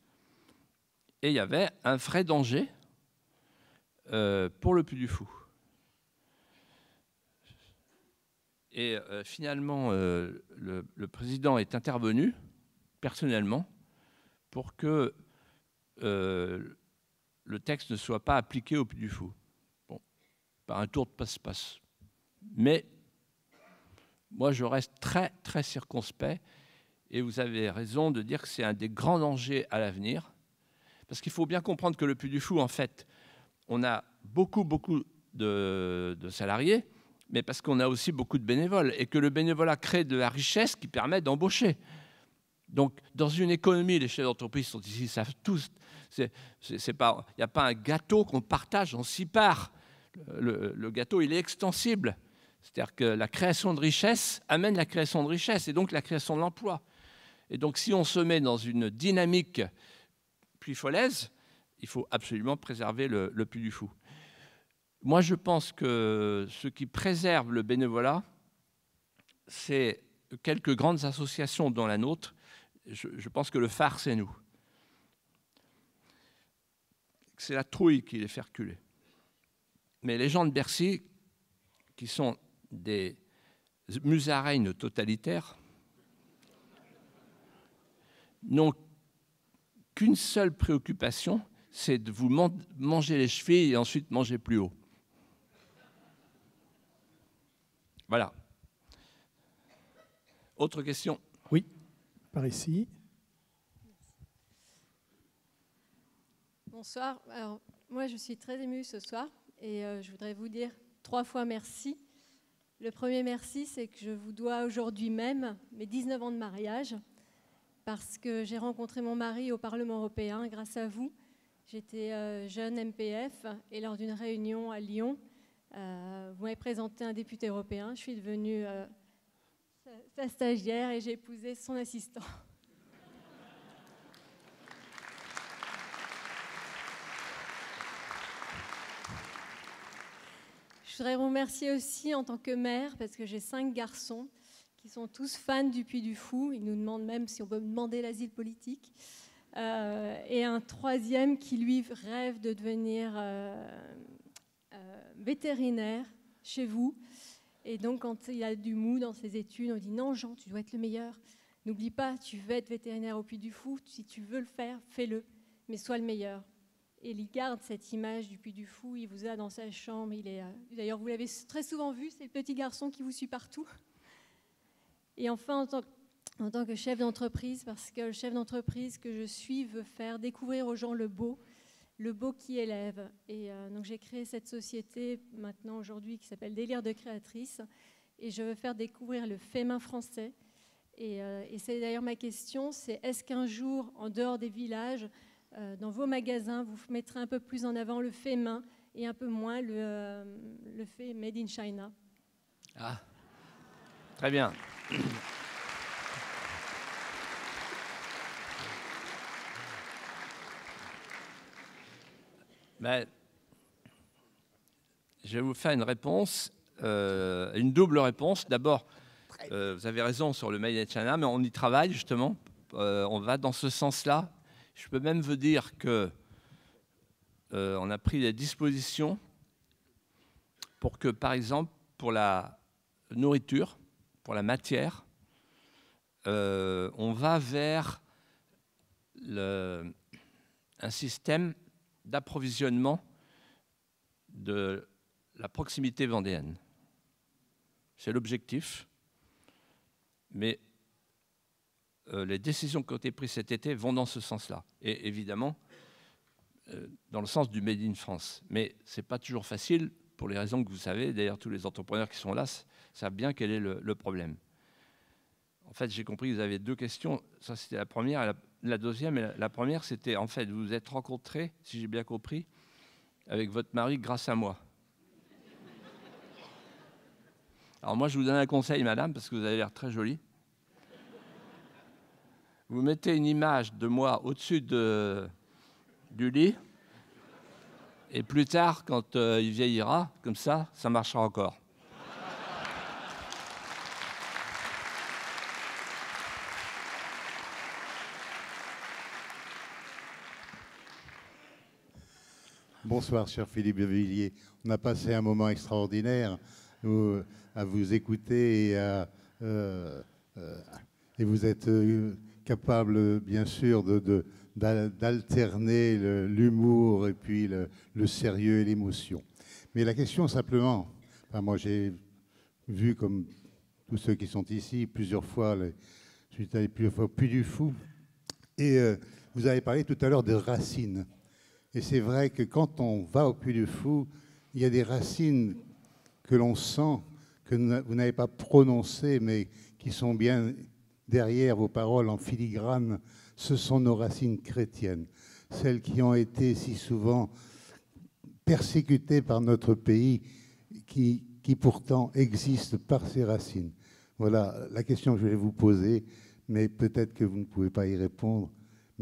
et il y avait un vrai danger pour le plus du Fou. Et euh, finalement, euh, le, président est intervenu personnellement pour que euh, le texte ne soit pas appliqué au plus du fou. Bon, par un tour de passe-passe. Mais moi, je reste très, très circonspect. Et vous avez raison de dire que c'est un des grands dangers à l'avenir. Parce qu'il faut bien comprendre que le Puy du Fou, en fait, on a beaucoup, beaucoup de salariés mais parce qu'on a aussi beaucoup de bénévoles et que le bénévolat crée de la richesse qui permet d'embaucher. Donc, dans une économie, les chefs d'entreprise sont ici, savent tous. Il n'y a pas un gâteau qu'on partage en six parts. Le, gâteau, il est extensible. C'est-à-dire que la création de richesse amène la création de richesse et donc la création de l'emploi. Et donc, si on se met dans une dynamique folaise, il faut absolument préserver le, le du Fou. Moi, je pense que ce qui préserve le bénévolat, c'est quelques grandes associations dont la nôtre. Je, pense que le phare, c'est nous. C'est la trouille qui les fait reculer. Mais les gens de Bercy, qui sont des musaraignes totalitaires, n'ont qu'une seule préoccupation, c'est de vous manger les chevilles et ensuite manger plus haut. Voilà. Autre question Oui, par ici. Bonsoir. moi, je suis très émue ce soir et euh, je voudrais vous dire trois fois merci. Le premier merci, c'est que je vous dois aujourd'hui même mes 19 ans de mariage parce que j'ai rencontré mon mari au Parlement européen grâce à vous. J'étais euh, jeune MPF et lors d'une réunion à Lyon, euh, vous m'avez présenté un député européen, je suis devenue euh, sa stagiaire et j'ai épousé son assistant. Je voudrais vous remercier aussi en tant que mère, parce que j'ai cinq garçons qui sont tous fans du Puy du Fou. Ils nous demandent même si on peut demander l'asile politique. Euh, et un troisième qui, lui, rêve de devenir euh, vétérinaire chez vous. Et donc, quand il a du mou dans ses études, on dit non, Jean, tu dois être le meilleur. N'oublie pas, tu veux être vétérinaire au Puy du Fou. Si tu veux le faire, fais-le, mais sois le meilleur. Et il garde cette image du Puy du Fou. Il vous a dans sa chambre. Il est, euh, d'ailleurs, vous l'avez très souvent vu. C'est le petit garçon qui vous suit partout. Et enfin, en tant en tant que chef d'entreprise, parce que le chef d'entreprise que je suis veut faire découvrir aux gens le beau, le beau qui élève. Et euh, donc j'ai créé cette société maintenant aujourd'hui qui s'appelle Délire de créatrice. Et je veux faire découvrir le féminin français. Euh, et, c'est d'ailleurs ma question, c'est est-ce qu'un jour, en dehors des villages, euh, dans vos magasins, vous mettrez un peu plus en avant le fait main et un peu moins le, fait made in China. Ah, très bien. Ben, je vais vous faire une réponse, euh, une double réponse. D'abord, euh, vous avez raison sur le Made mais on y travaille justement. Euh, on va dans ce sens-là. Je peux même vous dire que on a pris des dispositions pour que, par exemple, pour la nourriture, pour la matière, on va vers un système d'approvisionnement de la proximité vendéenne. C'est l'objectif, mais euh, les décisions qui ont été prises cet été vont dans ce sens-là. Et évidemment, euh, dans le sens du Made in France. Mais ce n'est pas toujours facile, pour les raisons que vous savez. D'ailleurs, tous les entrepreneurs qui sont là savent bien quel est le, problème. En fait, j'ai compris vous avez deux questions. Ça, c'était la première. la la deuxième et la première, c'était en fait, vous vous êtes rencontrés, si j'ai bien compris, avec votre mari grâce à moi. Alors moi, je vous donne un conseil, madame, parce que vous avez l'air très jolie. Vous mettez une image de moi au-dessus de, du lit, et plus tard, quand euh, il vieillira, comme ça, ça marchera encore. Bonsoir, cher Philippe Villiers. On a passé un moment extraordinaire euh, à vous écouter et, euh, euh, et vous êtes capable, bien sûr, de, d'alterner l'humour et puis le, sérieux et l'émotion. Mais la question simplement, moi j'ai vu comme tous ceux qui sont ici plusieurs fois, les, je suis allé plusieurs fois plus du Fou, et vous avez parlé tout à l'heure des racines. Et c'est vrai que quand on va au Puy du Fou, il y a des racines que l'on sent, que vous n'avez pas prononcées, mais qui sont bien derrière vos paroles en filigrane. Ce sont nos racines chrétiennes, celles qui ont été si souvent persécutées par notre pays, qui, pourtant existent par ces racines. Voilà la question que je vais vous poser, mais peut-être que vous ne pouvez pas y répondre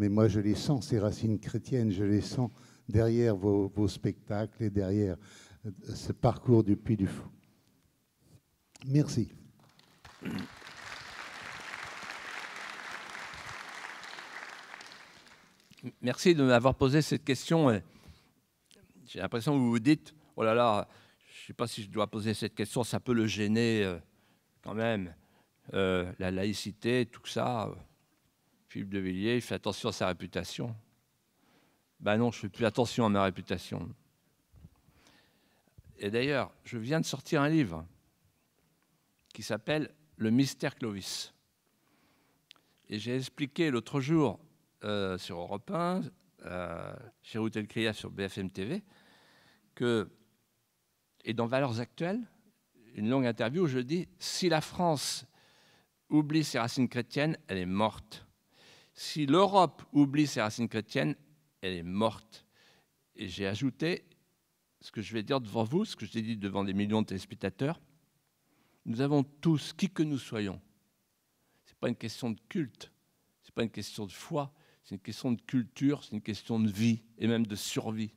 mais moi je les sens, ces racines chrétiennes, je les sens derrière vos, spectacles et derrière euh, ce parcours du Puy du Fou. Merci. Merci de m'avoir posé cette question. J'ai l'impression que vous vous dites, oh là là, je ne sais pas si je dois poser cette question, ça peut le gêner euh, quand même. Euh, la laïcité, tout ça. Philippe de Villiers, il fait attention à sa réputation. Ben non, je fais plus attention à ma réputation. Et d'ailleurs, je viens de sortir un livre qui s'appelle Le mystère Clovis. Et j'ai expliqué l'autre jour euh, sur Europe 1, euh, chez Routel Cria sur BFM TV, que, et dans Valeurs actuelles, une longue interview où je dis si la France oublie ses racines chrétiennes, elle est morte. Si l'Europe oublie ses racines chrétiennes, elle est morte. Et j'ai ajouté ce que je vais dire devant vous, ce que j'ai dit devant des millions de téléspectateurs. Nous avons tous, qui que nous soyons, ce n'est pas une question de culte, ce n'est pas une question de foi, c'est une question de culture, c'est une question de vie et même de survie.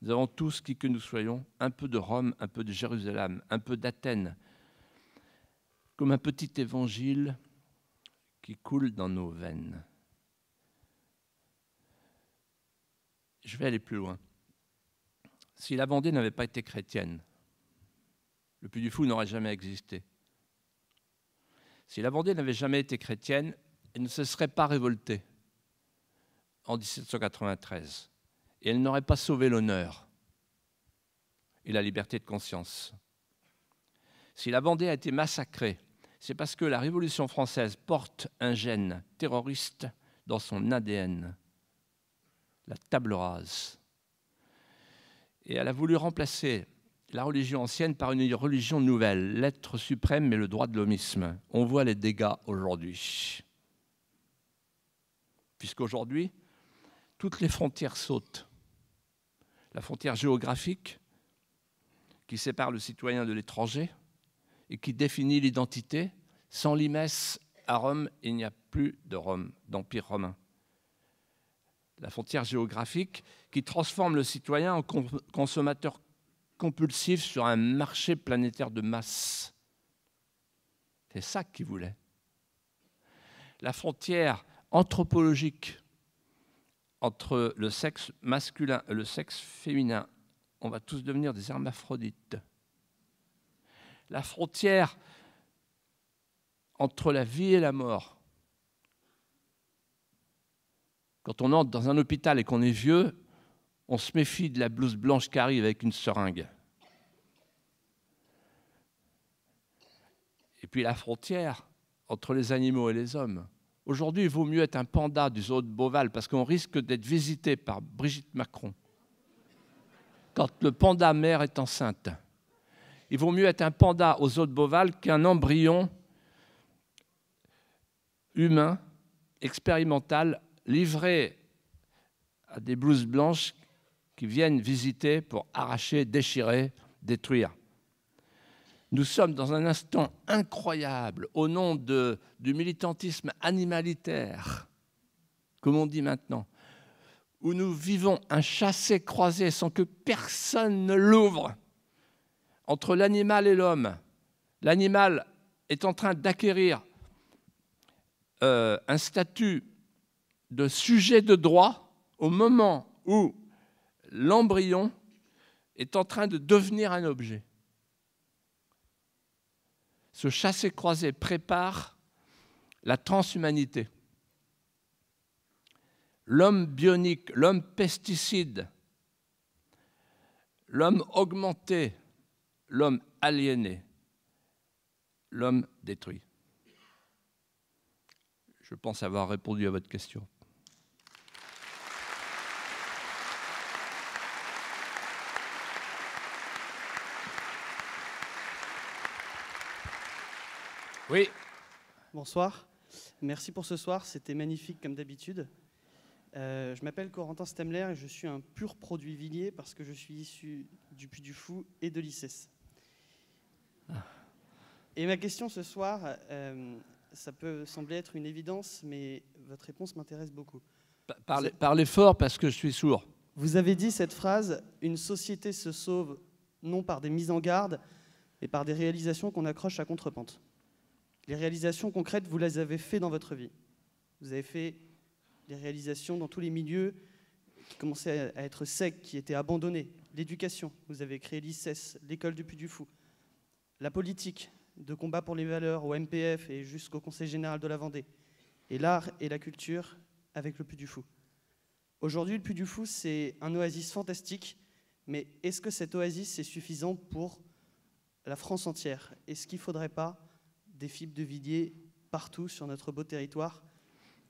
Nous avons tous, qui que nous soyons, un peu de Rome, un peu de Jérusalem, un peu d'Athènes, comme un petit évangile qui coule dans nos veines. Je vais aller plus loin. Si la Vendée n'avait pas été chrétienne, le Puy du Fou n'aurait jamais existé. Si la Vendée n'avait jamais été chrétienne, elle ne se serait pas révoltée en 1793 et elle n'aurait pas sauvé l'honneur et la liberté de conscience. Si la Vendée a été massacrée c'est parce que la Révolution française porte un gène terroriste dans son ADN, la table rase. Et elle a voulu remplacer la religion ancienne par une religion nouvelle, l'être suprême et le droit de l'homisme. On voit les dégâts aujourd'hui. Puisqu'aujourd'hui, toutes les frontières sautent. La frontière géographique qui sépare le citoyen de l'étranger, et qui définit l'identité. Sans l'IMES à Rome, il n'y a plus de Rome, d'empire romain. La frontière géographique qui transforme le citoyen en consommateur compulsif sur un marché planétaire de masse. C'est ça qu'il voulait. La frontière anthropologique entre le sexe masculin et le sexe féminin. On va tous devenir des hermaphrodites la frontière entre la vie et la mort. Quand on entre dans un hôpital et qu'on est vieux, on se méfie de la blouse blanche qui arrive avec une seringue. Et puis la frontière entre les animaux et les hommes. Aujourd'hui, il vaut mieux être un panda du zoo de Beauval parce qu'on risque d'être visité par Brigitte Macron quand le panda mère est enceinte il vaut mieux être un panda aux de bovales qu'un embryon humain, expérimental, livré à des blouses blanches qui viennent visiter pour arracher, déchirer, détruire. Nous sommes dans un instant incroyable au nom du militantisme animalitaire, comme on dit maintenant, où nous vivons un chassé-croisé sans que personne ne l'ouvre entre l'animal et l'homme. L'animal est en train d'acquérir euh, un statut de sujet de droit au moment où l'embryon est en train de devenir un objet. Ce chassé-croisé prépare la transhumanité. L'homme bionique, l'homme pesticide, l'homme augmenté, l'homme aliéné, l'homme détruit. Je pense avoir répondu à votre question. Oui. Bonsoir. Merci pour ce soir. C'était magnifique comme d'habitude. Euh, je m'appelle Corentin Stemler et je suis un pur produit vilier parce que je suis issu du Puy du Fou et de l'ICES. Et ma question ce soir, euh, ça peut sembler être une évidence, mais votre réponse m'intéresse beaucoup. Parlez, fort parce que je suis sourd. Vous avez dit cette phrase Une société se sauve non par des mises en garde, mais par des réalisations qu'on accroche à contrepente. Les réalisations concrètes, vous les avez faites dans votre vie. Vous avez fait des réalisations dans tous les milieux qui commençaient à être secs, qui étaient abandonnés. L'éducation, vous avez créé l'ICES, l'école du Puy du Fou la politique de combat pour les valeurs au MPF et jusqu'au Conseil général de la Vendée, et l'art et la culture avec le Puy du Fou. Aujourd'hui, le Puy du Fou, c'est un oasis fantastique, mais est-ce que cette oasis est suffisant pour la France entière Est-ce qu'il ne faudrait pas des fibres de vidier partout sur notre beau territoire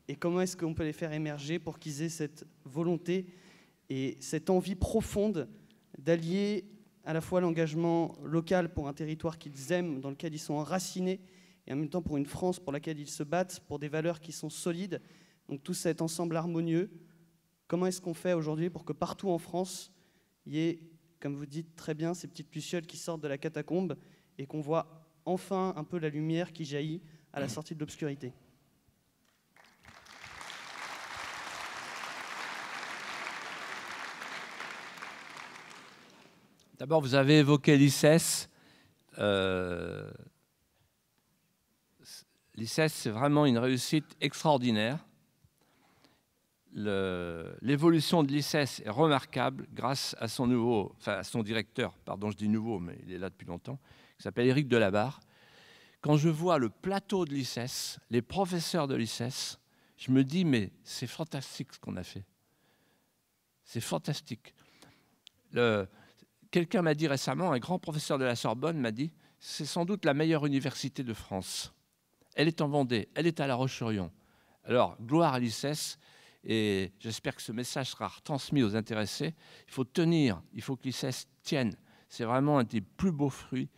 Et comment est-ce qu'on peut les faire émerger pour qu'ils aient cette volonté et cette envie profonde d'allier à la fois l'engagement local pour un territoire qu'ils aiment, dans lequel ils sont enracinés, et en même temps pour une France pour laquelle ils se battent, pour des valeurs qui sont solides. Donc tout cet ensemble harmonieux, comment est-ce qu'on fait aujourd'hui pour que partout en France, il y ait, comme vous dites très bien, ces petites lucioles qui sortent de la catacombe et qu'on voit enfin un peu la lumière qui jaillit à la sortie de l'obscurité D'abord, vous avez évoqué l'ICES. Euh, c'est vraiment une réussite extraordinaire. L'évolution de l'ICES est remarquable grâce à son nouveau, enfin à son directeur, pardon, je dis nouveau, mais il est là depuis longtemps, qui s'appelle Éric Delabarre. Quand je vois le plateau de l'ICES, les professeurs de l'ICES, je me dis, mais c'est fantastique ce qu'on a fait. C'est fantastique. Le, Quelqu'un m'a dit récemment, un grand professeur de la Sorbonne m'a dit, c'est sans doute la meilleure université de France. Elle est en Vendée, elle est à La roche sur Alors, gloire à l'ICES, et j'espère que ce message sera transmis aux intéressés. Il faut tenir, il faut que l'ICES tienne. C'est vraiment un des plus beaux fruits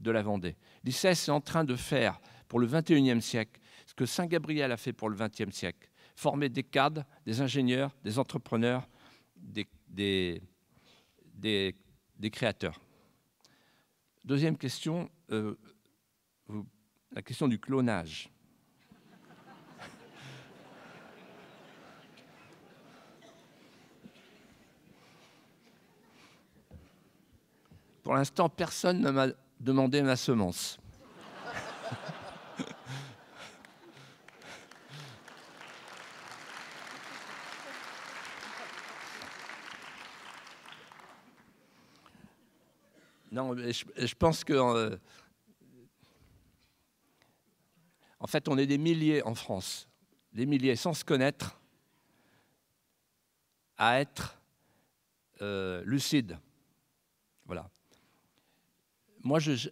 de la Vendée. L'ICES est en train de faire pour le 21e siècle ce que Saint-Gabriel a fait pour le 20e siècle, former des cadres, des ingénieurs, des entrepreneurs, des, des, des des créateurs. Deuxième question, euh, la question du clonage. Pour l'instant, personne ne m'a demandé ma semence. Non, je, pense que. Euh, en fait, on est des milliers en France, des milliers sans se connaître, à être euh, lucides. Voilà. Moi, je,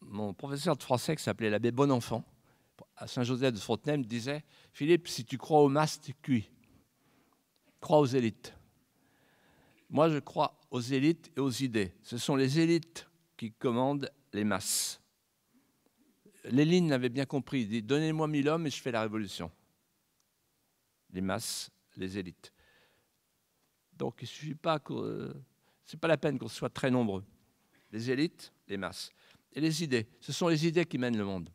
mon professeur de français qui s'appelait l'abbé Bonenfant, à Saint-Joseph de Fontenay, me disait Philippe, si tu crois au mast tu cuit. Crois aux élites. Moi, je crois aux élites et aux idées. Ce sont les élites qui commandent les masses. Léline l'avait bien compris. Il dit Donnez-moi mille hommes et je fais la révolution. Les masses, les élites. Donc, il ne suffit pas que. Euh, ce n'est pas la peine qu'on soit très nombreux. Les élites, les masses. Et les idées. Ce sont les idées qui mènent le monde.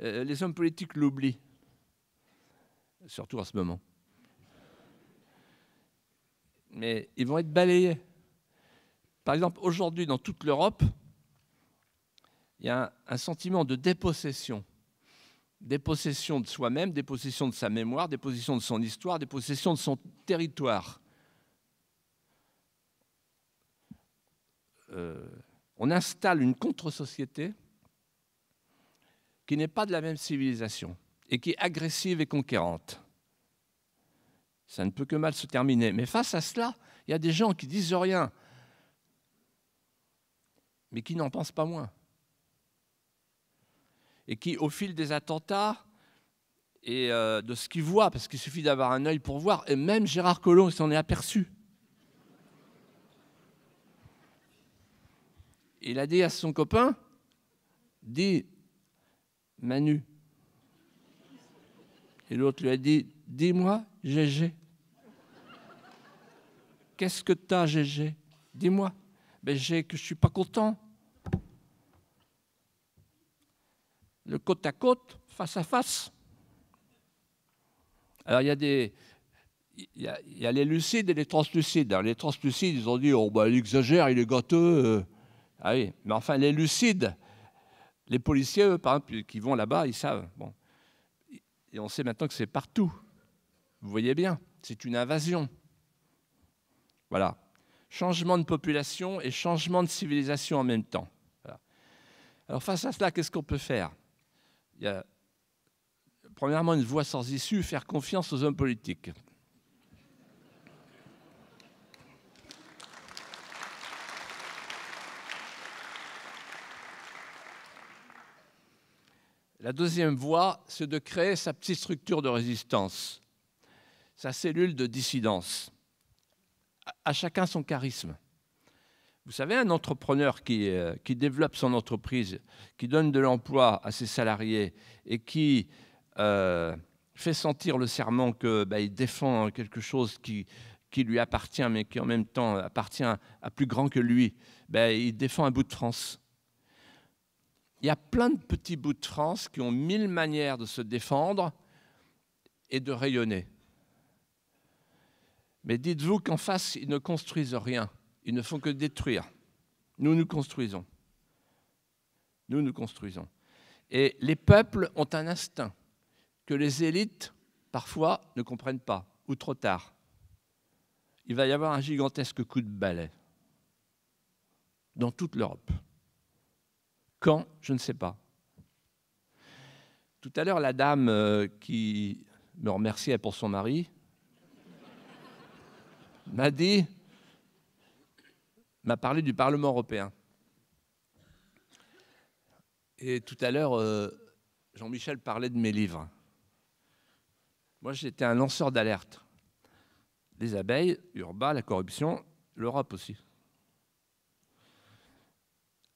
Euh, les hommes politiques l'oublient, surtout en ce moment mais ils vont être balayés. Par exemple, aujourd'hui, dans toute l'Europe, il y a un, sentiment de dépossession. Dépossession de soi-même, dépossession de sa mémoire, dépossession de son histoire, dépossession de son territoire. Euh, on installe une contre-société qui n'est pas de la même civilisation et qui est agressive et conquérante. Ça ne peut que mal se terminer. Mais face à cela, il y a des gens qui disent rien, mais qui n'en pensent pas moins. Et qui, au fil des attentats et euh, de ce qu'ils voient, parce qu'il suffit d'avoir un œil pour voir, et même Gérard Collomb s'en est aperçu. Il a dit à son copain, dit Manu. Et l'autre lui a dit Dis-moi, Gégé. Qu'est-ce que t'as, Gégé Dis-moi. Mais ben, j'ai que je suis pas content. Le côte à côte, face à face. Alors, il y a des. Il y, a, les lucides et les translucides. les translucides, ils ont dit Oh, ben, il exagère, il est gâteux. Euh. Ah oui, mais enfin, les lucides, les policiers, eux, par exemple, qui vont là-bas, ils savent. Bon. Et on sait maintenant que c'est partout. Vous voyez bien, c'est une invasion. Voilà. Changement de population et changement de civilisation en même temps. Alors face à cela, qu'est-ce qu'on peut faire premièrement une voie sans issue, faire confiance aux hommes politiques. La deuxième voie, c'est de créer sa petite structure de résistance sa cellule de dissidence. À chacun son charisme. Vous savez, un entrepreneur euh, qui, développe son entreprise, qui donne de l'emploi à ses salariés et qui euh, fait sentir le serment qu'il bah, défend quelque chose qui, lui appartient, mais qui en même temps appartient à plus grand que lui, bah, il défend un bout de France. Il y a plein de petits bouts de France qui ont mille manières de se défendre et de rayonner. Mais dites-vous qu'en face, ils ne construisent rien. Ils ne font que détruire. Nous, nous construisons. Nous, nous construisons. Et les peuples ont un instinct que les élites, parfois, ne comprennent pas, ou trop tard. Il va y avoir un gigantesque coup de balai dans toute l'Europe. Quand Je ne sais pas. Tout à l'heure, la dame euh, qui me remerciait pour son mari m'a dit, m'a parlé du Parlement européen. Et tout à l'heure, euh, Jean-Michel parlait de mes livres. Moi, j'étais un lanceur d'alerte. Les abeilles, Urba, la corruption, l'Europe aussi.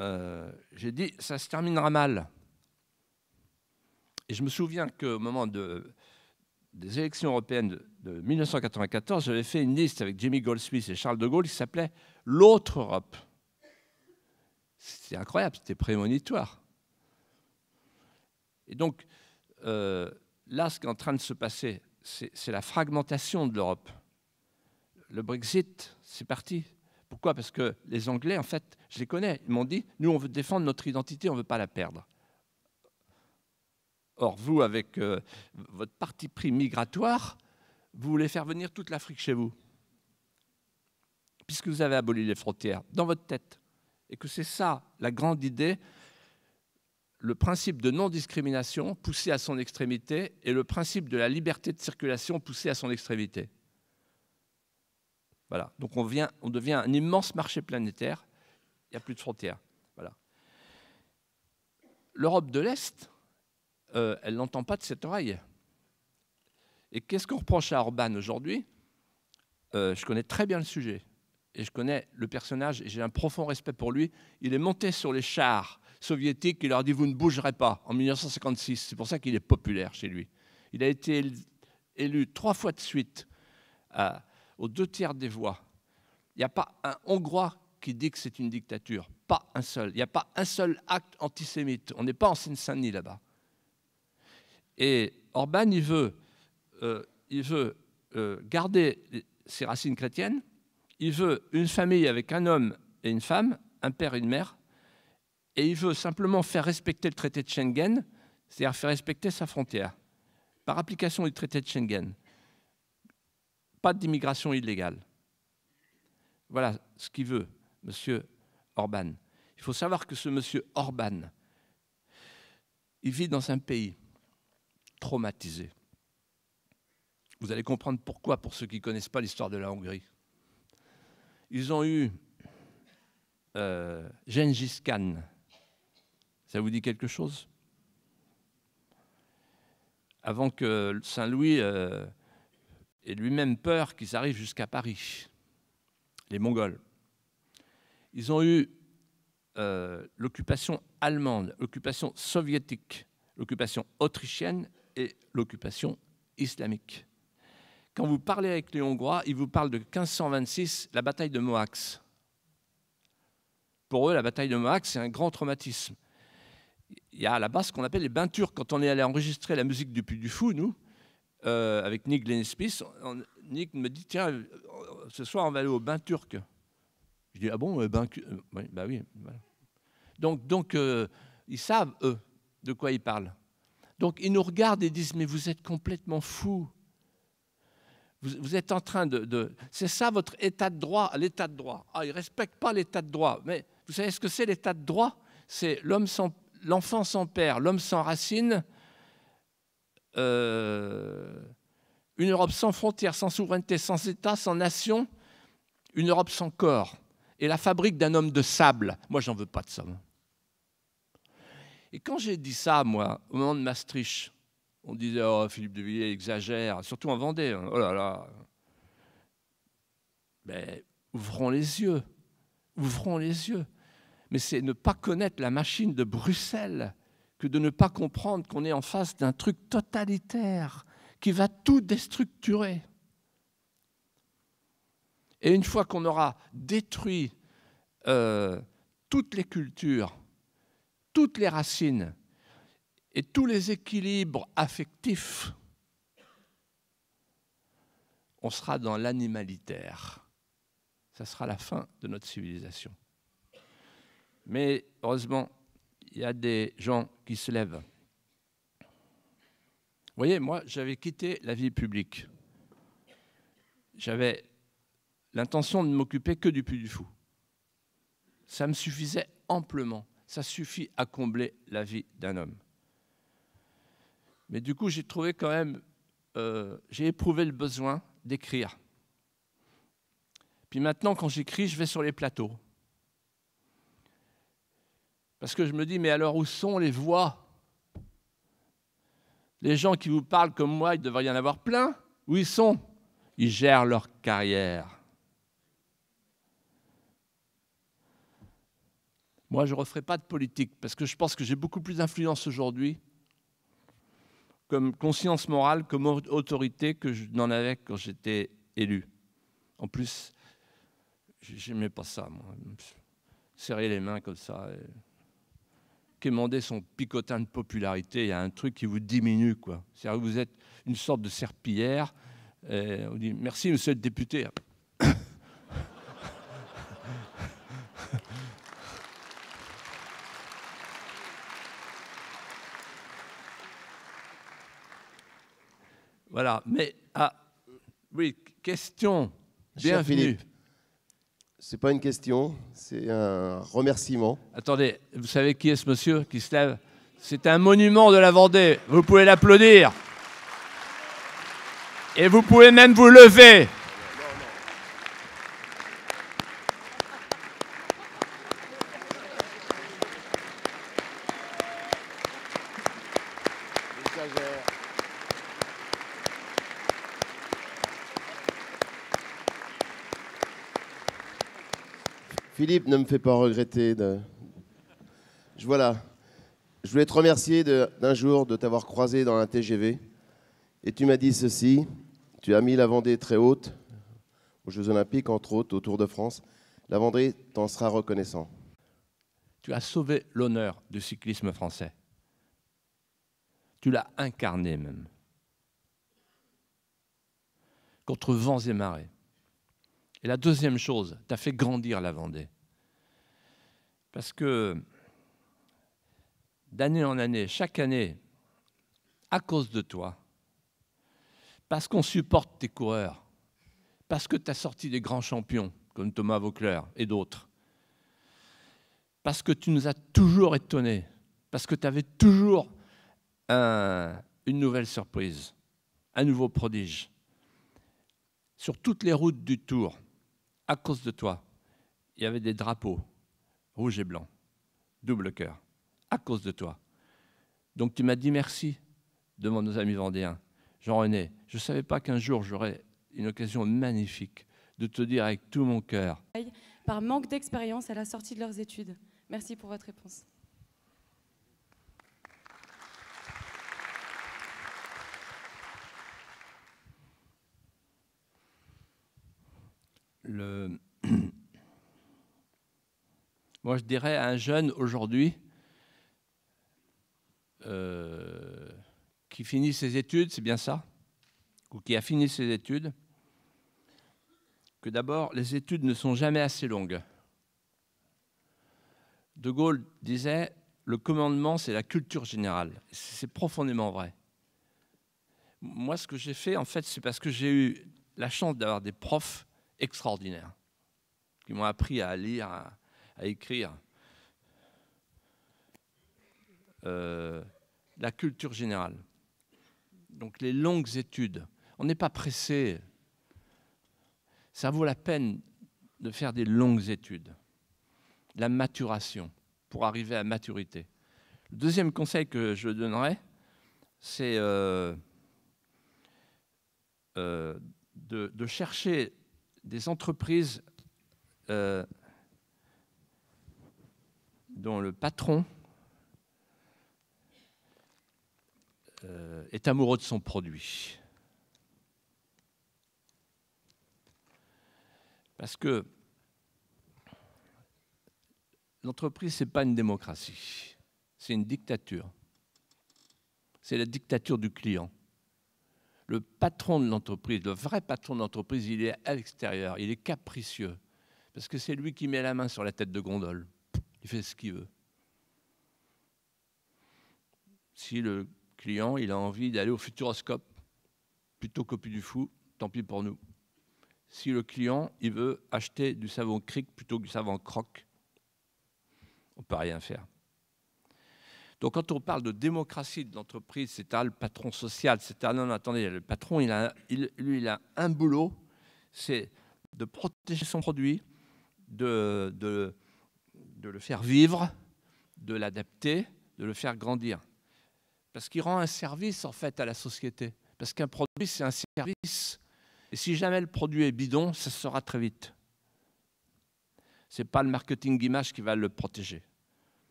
Euh, j'ai dit, ça se terminera mal. Et je me souviens qu'au moment de des élections européennes de, 1994, j'avais fait une liste avec Jimmy Goldsmith et Charles de Gaulle qui s'appelait L'autre Europe. C'était incroyable, c'était prémonitoire. Et donc, euh, là, ce qui est en train de se passer, c'est la fragmentation de l'Europe. Le Brexit, c'est parti. Pourquoi Parce que les Anglais, en fait, je les connais, ils m'ont dit, nous, on veut défendre notre identité, on ne veut pas la perdre. Or, vous, avec euh, votre parti pris migratoire, vous voulez faire venir toute l'Afrique chez vous, puisque vous avez aboli les frontières dans votre tête, et que c'est ça la grande idée, le principe de non-discrimination poussé à son extrémité et le principe de la liberté de circulation poussé à son extrémité. Voilà, donc on, on devient un immense marché planétaire, il n'y a plus de frontières. Voilà. L'Europe de l'Est, euh, elle n'entend pas de cette oreille. Et qu'est-ce qu'on reproche à Orban aujourd'hui euh, Je connais très bien le sujet. Et je connais le personnage et j'ai un profond respect pour lui. Il est monté sur les chars soviétiques. Il leur dit Vous ne bougerez pas en 1956. C'est pour ça qu'il est populaire chez lui. Il a été élu trois fois de suite euh, aux deux tiers des voix. Il n'y a pas un Hongrois qui dit que c'est une dictature. Pas un seul. Il n'y a pas un seul acte antisémite. On n'est pas en Seine-Saint-Denis là-bas. Et Orban, il veut, euh, euh, garder ses racines chrétiennes, il veut une famille avec un homme et une femme, un père et une mère, et il veut simplement faire respecter le traité de Schengen, c'est-à-dire faire respecter sa frontière, par application du traité de Schengen. Pas d'immigration illégale. Voilà ce qu'il veut, Monsieur Orban. Il faut savoir que ce monsieur Orban, il vit dans un pays traumatisé. Vous allez comprendre pourquoi pour ceux qui ne connaissent pas l'histoire de la Hongrie. Ils ont eu euh, Gengis Khan. Ça vous dit quelque chose Avant que Saint-Louis euh, ait lui-même peur qu'ils arrivent jusqu'à Paris, les Mongols. Ils ont eu euh, l'occupation allemande, l'occupation soviétique, l'occupation autrichienne et l'occupation islamique. Quand vous parlez avec les Hongrois, ils vous parlent de 1526, la bataille de Moax. Pour eux, la bataille de Moax, c'est un grand traumatisme. Il y a la base ce qu'on appelle les bains turcs. Quand on est allé enregistrer la musique du Puy du Fou, nous, euh, avec Nick Glenspis, Nick me dit Tiens, ce soir, on va aller au bain turc. Je dis Ah bon, euh, bain. Euh, oui, bah oui. Donc, donc ils savent, eux, de quoi ils parlent. Donc ils nous regardent et disent, mais vous êtes complètement fous. Vous, êtes en train de... C'est ça votre état de droit, l'état de droit. Ah, ils ne respectent pas l'état de droit. Mais vous savez ce que c'est l'état de droit C'est l'homme sans, l'enfant sans père, l'homme sans racine, euh, une Europe sans frontières, sans souveraineté, sans État, sans nation, une Europe sans corps. Et la fabrique d'un homme de sable. Moi, j'en veux pas de ça. Et quand j'ai dit ça, moi, au moment de Maastricht, on disait Oh, Philippe de Villiers exagère, surtout en Vendée. Hein. Oh là là Mais ouvrons les yeux, ouvrons les yeux. Mais c'est ne pas connaître la machine de Bruxelles que de ne pas comprendre qu'on est en face d'un truc totalitaire qui va tout déstructurer. Et une fois qu'on aura détruit euh, toutes les cultures, toutes les racines et tous les équilibres affectifs, on sera dans l'animalitaire. Ça sera la fin de notre civilisation. Mais heureusement, il y a des gens qui se lèvent. Vous voyez, moi, j'avais quitté la vie publique. J'avais l'intention de ne m'occuper que du puits du fou. Ça me suffisait amplement ça suffit à combler la vie d'un homme. Mais du coup, j'ai trouvé quand même, euh, j'ai éprouvé le besoin d'écrire. Puis maintenant, quand j'écris, je vais sur les plateaux. Parce que je me dis, mais alors où sont les voix Les gens qui vous parlent comme moi, il devrait y en avoir plein. Où ils sont Ils gèrent leur carrière. Moi, je ne referai pas de politique parce que je pense que j'ai beaucoup plus d'influence aujourd'hui comme conscience morale, comme autorité que je n'en avais quand j'étais élu. En plus, j'aimais pas ça, moi. Serrer les mains comme ça. Quémander son picotin de popularité, il y a un truc qui vous diminue, quoi. C'est-à-dire que vous êtes une sorte de serpillère. on dit merci, monsieur le député. Voilà, mais ah, oui, question. Bienvenue. c'est pas une question, c'est un remerciement. Attendez, vous savez qui est ce monsieur qui se lève C'est un monument de la Vendée. Vous pouvez l'applaudir. Et vous pouvez même vous lever. Philippe ne me fait pas regretter. De... Je, voilà. Je voulais te remercier d'un jour de t'avoir croisé dans un TGV. Et tu m'as dit ceci. Tu as mis la Vendée très haute, aux Jeux Olympiques, entre autres, au Tour de France. La Vendée t'en sera reconnaissant. Tu as sauvé l'honneur du cyclisme français. Tu l'as incarné même. Contre vents et marées. Et la deuxième chose, tu as fait grandir la Vendée. Parce que d'année en année, chaque année, à cause de toi, parce qu'on supporte tes coureurs, parce que tu as sorti des grands champions comme Thomas Vaucler et d'autres, parce que tu nous as toujours étonnés, parce que tu avais toujours une nouvelle surprise, un nouveau prodige. Sur toutes les routes du Tour, à cause de toi, il y avait des drapeaux rouge et blanc, double cœur, à cause de toi. Donc tu m'as dit merci, demande nos amis vendéens. Jean-René, je ne savais pas qu'un jour j'aurais une occasion magnifique de te dire avec tout mon cœur. Par manque d'expérience à la sortie de leurs études. Merci pour votre réponse. Le, moi, je dirais à un jeune aujourd'hui euh, qui finit ses études, c'est bien ça, ou qui a fini ses études, que d'abord, les études ne sont jamais assez longues. De Gaulle disait, le commandement, c'est la culture générale. C'est profondément vrai. Moi, ce que j'ai fait, en fait, c'est parce que j'ai eu la chance d'avoir des profs extraordinaires qui m'ont appris à lire, à écrire euh, la culture générale. Donc les longues études. On n'est pas pressé. Ça vaut la peine de faire des longues études, la maturation, pour arriver à maturité. Le deuxième conseil que je donnerais, c'est euh, euh, de, chercher des entreprises dont le patron euh, est amoureux de son produit. Parce que l'entreprise, ce n'est pas une démocratie, c'est une dictature. C'est la dictature du client. Le patron de l'entreprise, le vrai patron de l'entreprise, il est à l'extérieur, il est capricieux, parce que c'est lui qui met la main sur la tête de gondole. Il fait ce qu'il veut. Si le client il a envie d'aller au futuroscope plutôt qu'au Puy du fou, tant pis pour nous. Si le client il veut acheter du savon cric plutôt que du savon croc, on ne peut rien faire. Donc quand on parle de démocratie de l'entreprise, c'est le patron social, c'est un non, attendez, le patron, il a, il, lui, il a un boulot, c'est de protéger son produit, de, de, de le faire vivre, de l'adapter, de le faire grandir. Parce qu'il rend un service en fait à la société. Parce qu'un produit, c'est un service. Et si jamais le produit est bidon, ça sera très vite. Ce n'est pas le marketing d'image qui va le protéger.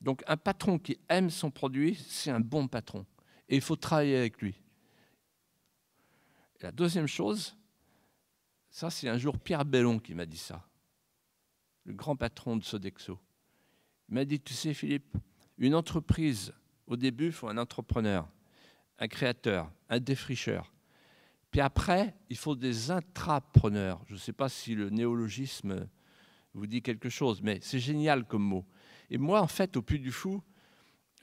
Donc un patron qui aime son produit, c'est un bon patron. Et il faut travailler avec lui. la deuxième chose, ça c'est un jour Pierre Bellon qui m'a dit ça le grand patron de Sodexo. Il m'a dit, tu sais Philippe, une entreprise, au début, il faut un entrepreneur, un créateur, un défricheur. Puis après, il faut des intrapreneurs. Je ne sais pas si le néologisme vous dit quelque chose, mais c'est génial comme mot. Et moi, en fait, au plus du fou,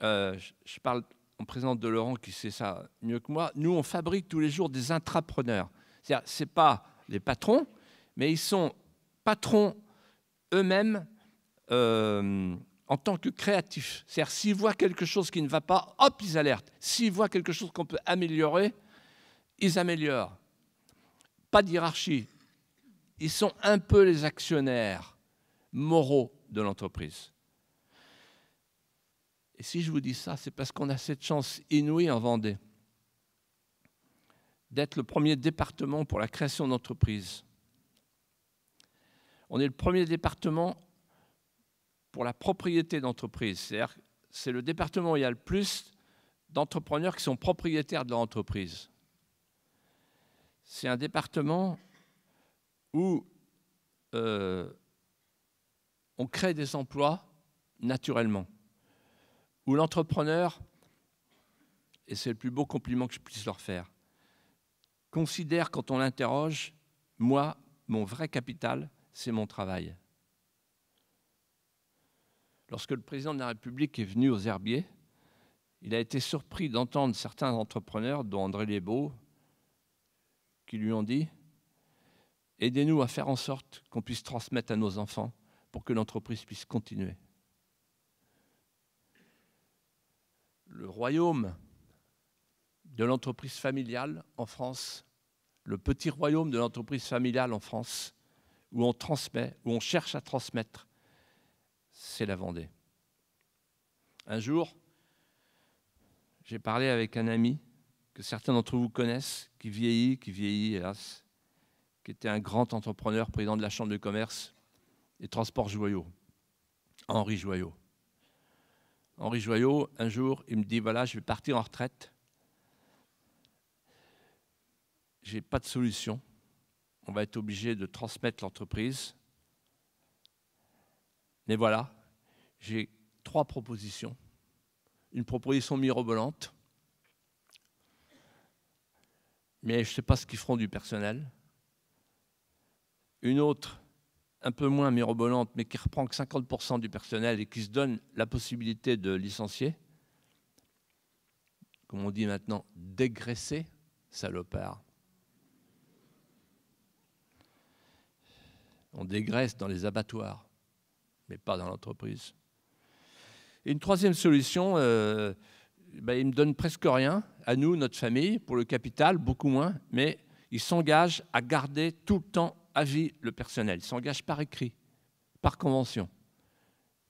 euh, je parle en présence de Laurent qui sait ça mieux que moi, nous, on fabrique tous les jours des intrapreneurs. C'est-à-dire, ce pas les patrons, mais ils sont patrons eux-mêmes euh, en tant que créatifs. C'est-à-dire, s'ils voient quelque chose qui ne va pas, hop, ils alertent. S'ils voient quelque chose qu'on peut améliorer, ils améliorent. Pas d'hierarchie. Ils sont un peu les actionnaires moraux de l'entreprise. Et si je vous dis ça, c'est parce qu'on a cette chance inouïe en Vendée d'être le premier département pour la création d'entreprises. On est le premier département pour la propriété d'entreprise. cest c'est le département où il y a le plus d'entrepreneurs qui sont propriétaires de leur entreprise. C'est un département où euh, on crée des emplois naturellement, où l'entrepreneur, et c'est le plus beau compliment que je puisse leur faire, considère quand on l'interroge, moi, mon vrai capital, c'est mon travail. Lorsque le président de la République est venu aux Herbiers, il a été surpris d'entendre certains entrepreneurs, dont André Lebeau, qui lui ont dit Aidez-nous à faire en sorte qu'on puisse transmettre à nos enfants pour que l'entreprise puisse continuer. Le royaume de l'entreprise familiale en France, le petit royaume de l'entreprise familiale en France, où on transmet, où on cherche à transmettre, c'est la Vendée. Un jour, j'ai parlé avec un ami que certains d'entre vous connaissent, qui vieillit, qui vieillit, hélas, qui était un grand entrepreneur, président de la Chambre de commerce et Transport Joyaux, Henri Joyaux. Henri Joyaux, un jour, il me dit, voilà, je vais partir en retraite. J'ai pas de solution on va être obligé de transmettre l'entreprise. Mais voilà, j'ai trois propositions. Une proposition mirobolante, mais je ne sais pas ce qu'ils feront du personnel. Une autre, un peu moins mirobolante, mais qui reprend que 50% du personnel et qui se donne la possibilité de licencier, comme on dit maintenant, dégraisser, salopard. On dégraisse dans les abattoirs, mais pas dans l'entreprise. Et une troisième solution, euh, ben, il ne me presque rien, à nous, notre famille, pour le capital, beaucoup moins, mais il s'engage à garder tout le temps à vie le personnel. Il s'engage par écrit, par convention.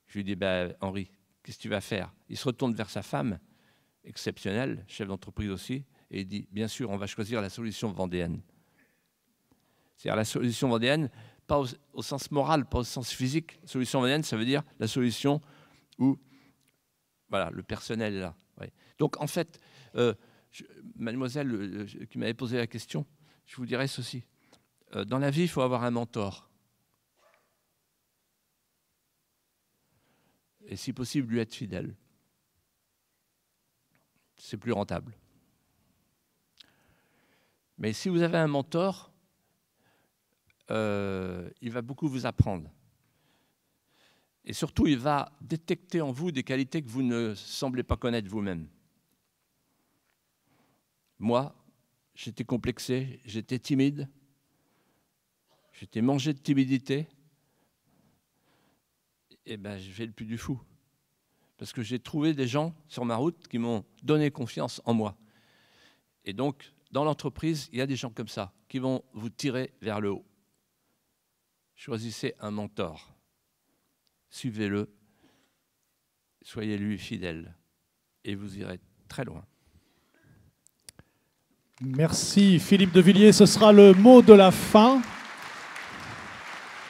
Je lui dis, ben, Henri, qu'est-ce que tu vas faire Il se retourne vers sa femme, exceptionnelle, chef d'entreprise aussi, et il dit, bien sûr, on va choisir la solution vendéenne. C'est-à-dire la solution vendéenne pas au, sens moral, pas au sens physique. Solution moyenne, ça veut dire la solution où voilà, le personnel est là. Donc en fait, euh, mademoiselle euh, qui m'avait posé la question, je vous dirais ceci. Euh, dans la vie, il faut avoir un mentor. Et si possible, lui être fidèle. C'est plus rentable. Mais si vous avez un mentor, euh, il va beaucoup vous apprendre. Et surtout, il va détecter en vous des qualités que vous ne semblez pas connaître vous-même. Moi, j'étais complexé, j'étais timide, j'étais mangé de timidité. Et eh bien, je vais le plus du fou. Parce que j'ai trouvé des gens sur ma route qui m'ont donné confiance en moi. Et donc, dans l'entreprise, il y a des gens comme ça qui vont vous tirer vers le haut. Choisissez un mentor. Suivez-le. Soyez-lui fidèle. Et vous irez très loin. Merci Philippe de Villiers. Ce sera le mot de la fin.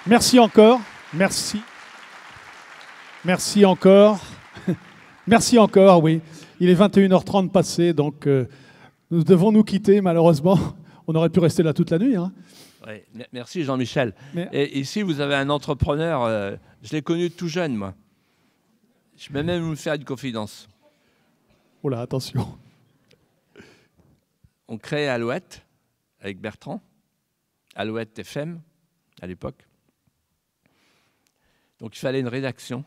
Merci encore. Merci. Merci encore. Merci encore, oui. Il est 21h30 passé, donc euh, nous devons nous quitter malheureusement. On aurait pu rester là toute la nuit. Hein merci Jean-Michel. Et ici, vous avez un entrepreneur, euh, je l'ai connu tout jeune, moi. Je vais même vous faire une confidence. Oh là, attention. On crée Alouette avec Bertrand, Alouette FM à l'époque. Donc il fallait une rédaction.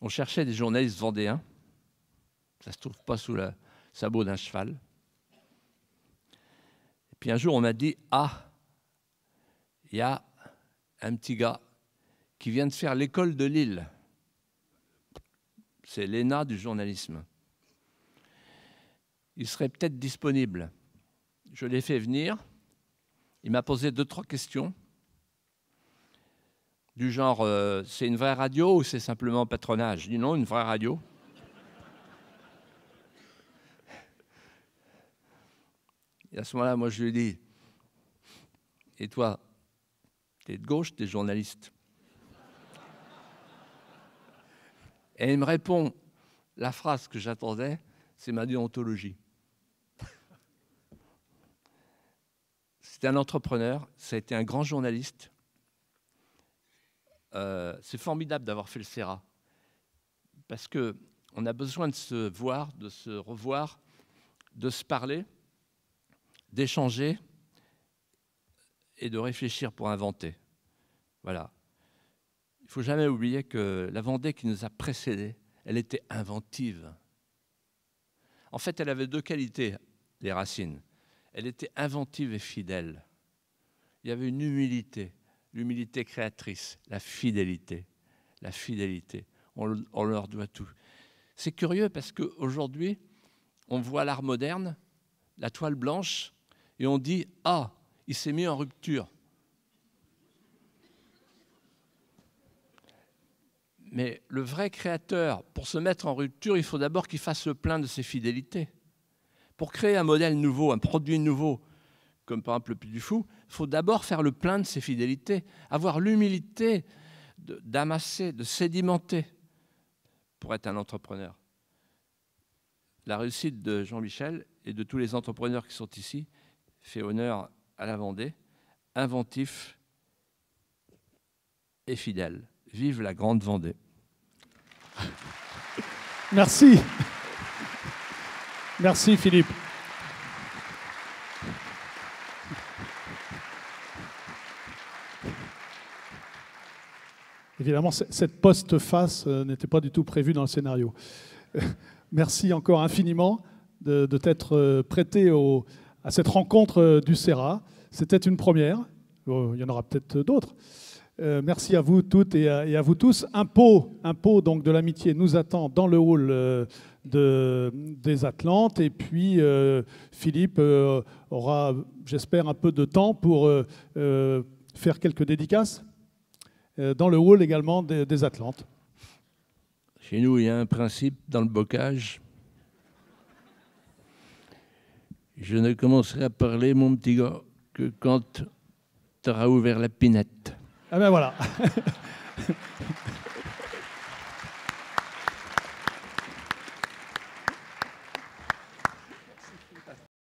On cherchait des journalistes vendéens. Ça ne se trouve pas sous le sabot d'un cheval. Puis un jour, on m'a dit Ah, il y a un petit gars qui vient de faire l'école de Lille. C'est l'ENA du journalisme. Il serait peut-être disponible. Je l'ai fait venir. Il m'a posé deux, trois questions. Du genre, euh, c'est une vraie radio ou c'est simplement patronage Je dis non, une vraie radio. Et à ce moment-là, moi, je lui ai dit Et toi, t'es de gauche, t'es journaliste Et il me répond La phrase que j'attendais, c'est ma déontologie. C'était un entrepreneur, ça a été un grand journaliste. Euh, c'est formidable d'avoir fait le CERA. Parce qu'on a besoin de se voir, de se revoir, de se parler d'échanger et de réfléchir pour inventer. Voilà. Il ne faut jamais oublier que la Vendée qui nous a précédés, elle était inventive. En fait, elle avait deux qualités, les racines. Elle était inventive et fidèle. Il y avait une humilité, l'humilité créatrice, la fidélité, la fidélité. On, leur doit tout. C'est curieux parce qu'aujourd'hui, on voit l'art moderne, la toile blanche, et on dit Ah, il s'est mis en rupture. Mais le vrai créateur, pour se mettre en rupture, il faut d'abord qu'il fasse le plein de ses fidélités. Pour créer un modèle nouveau, un produit nouveau, comme par exemple le Puy du Fou, il faut d'abord faire le plein de ses fidélités, avoir l'humilité d'amasser, de sédimenter pour être un entrepreneur. La réussite de Jean-Michel et de tous les entrepreneurs qui sont ici, fait honneur à la Vendée, inventif et fidèle. Vive la Grande Vendée. Merci. Merci Philippe. Évidemment, cette poste face euh, n'était pas du tout prévue dans le scénario. Euh, merci encore infiniment de t'être euh, prêté au, à cette rencontre euh, du Sera, C'était une première. Oh, il y en aura peut-être d'autres. Euh, merci à vous toutes et à, vous tous. Un pot, un pot donc de l'amitié nous attend dans le hall euh, des Atlantes. Et puis Philippe aura, j'espère, un peu de temps pour faire quelques dédicaces dans le hall également des Atlantes. Chez nous, il y a un principe dans le bocage je ne commencerai à parler, mon petit gars, que quand tu auras ouvert la pinette. Ah ben voilà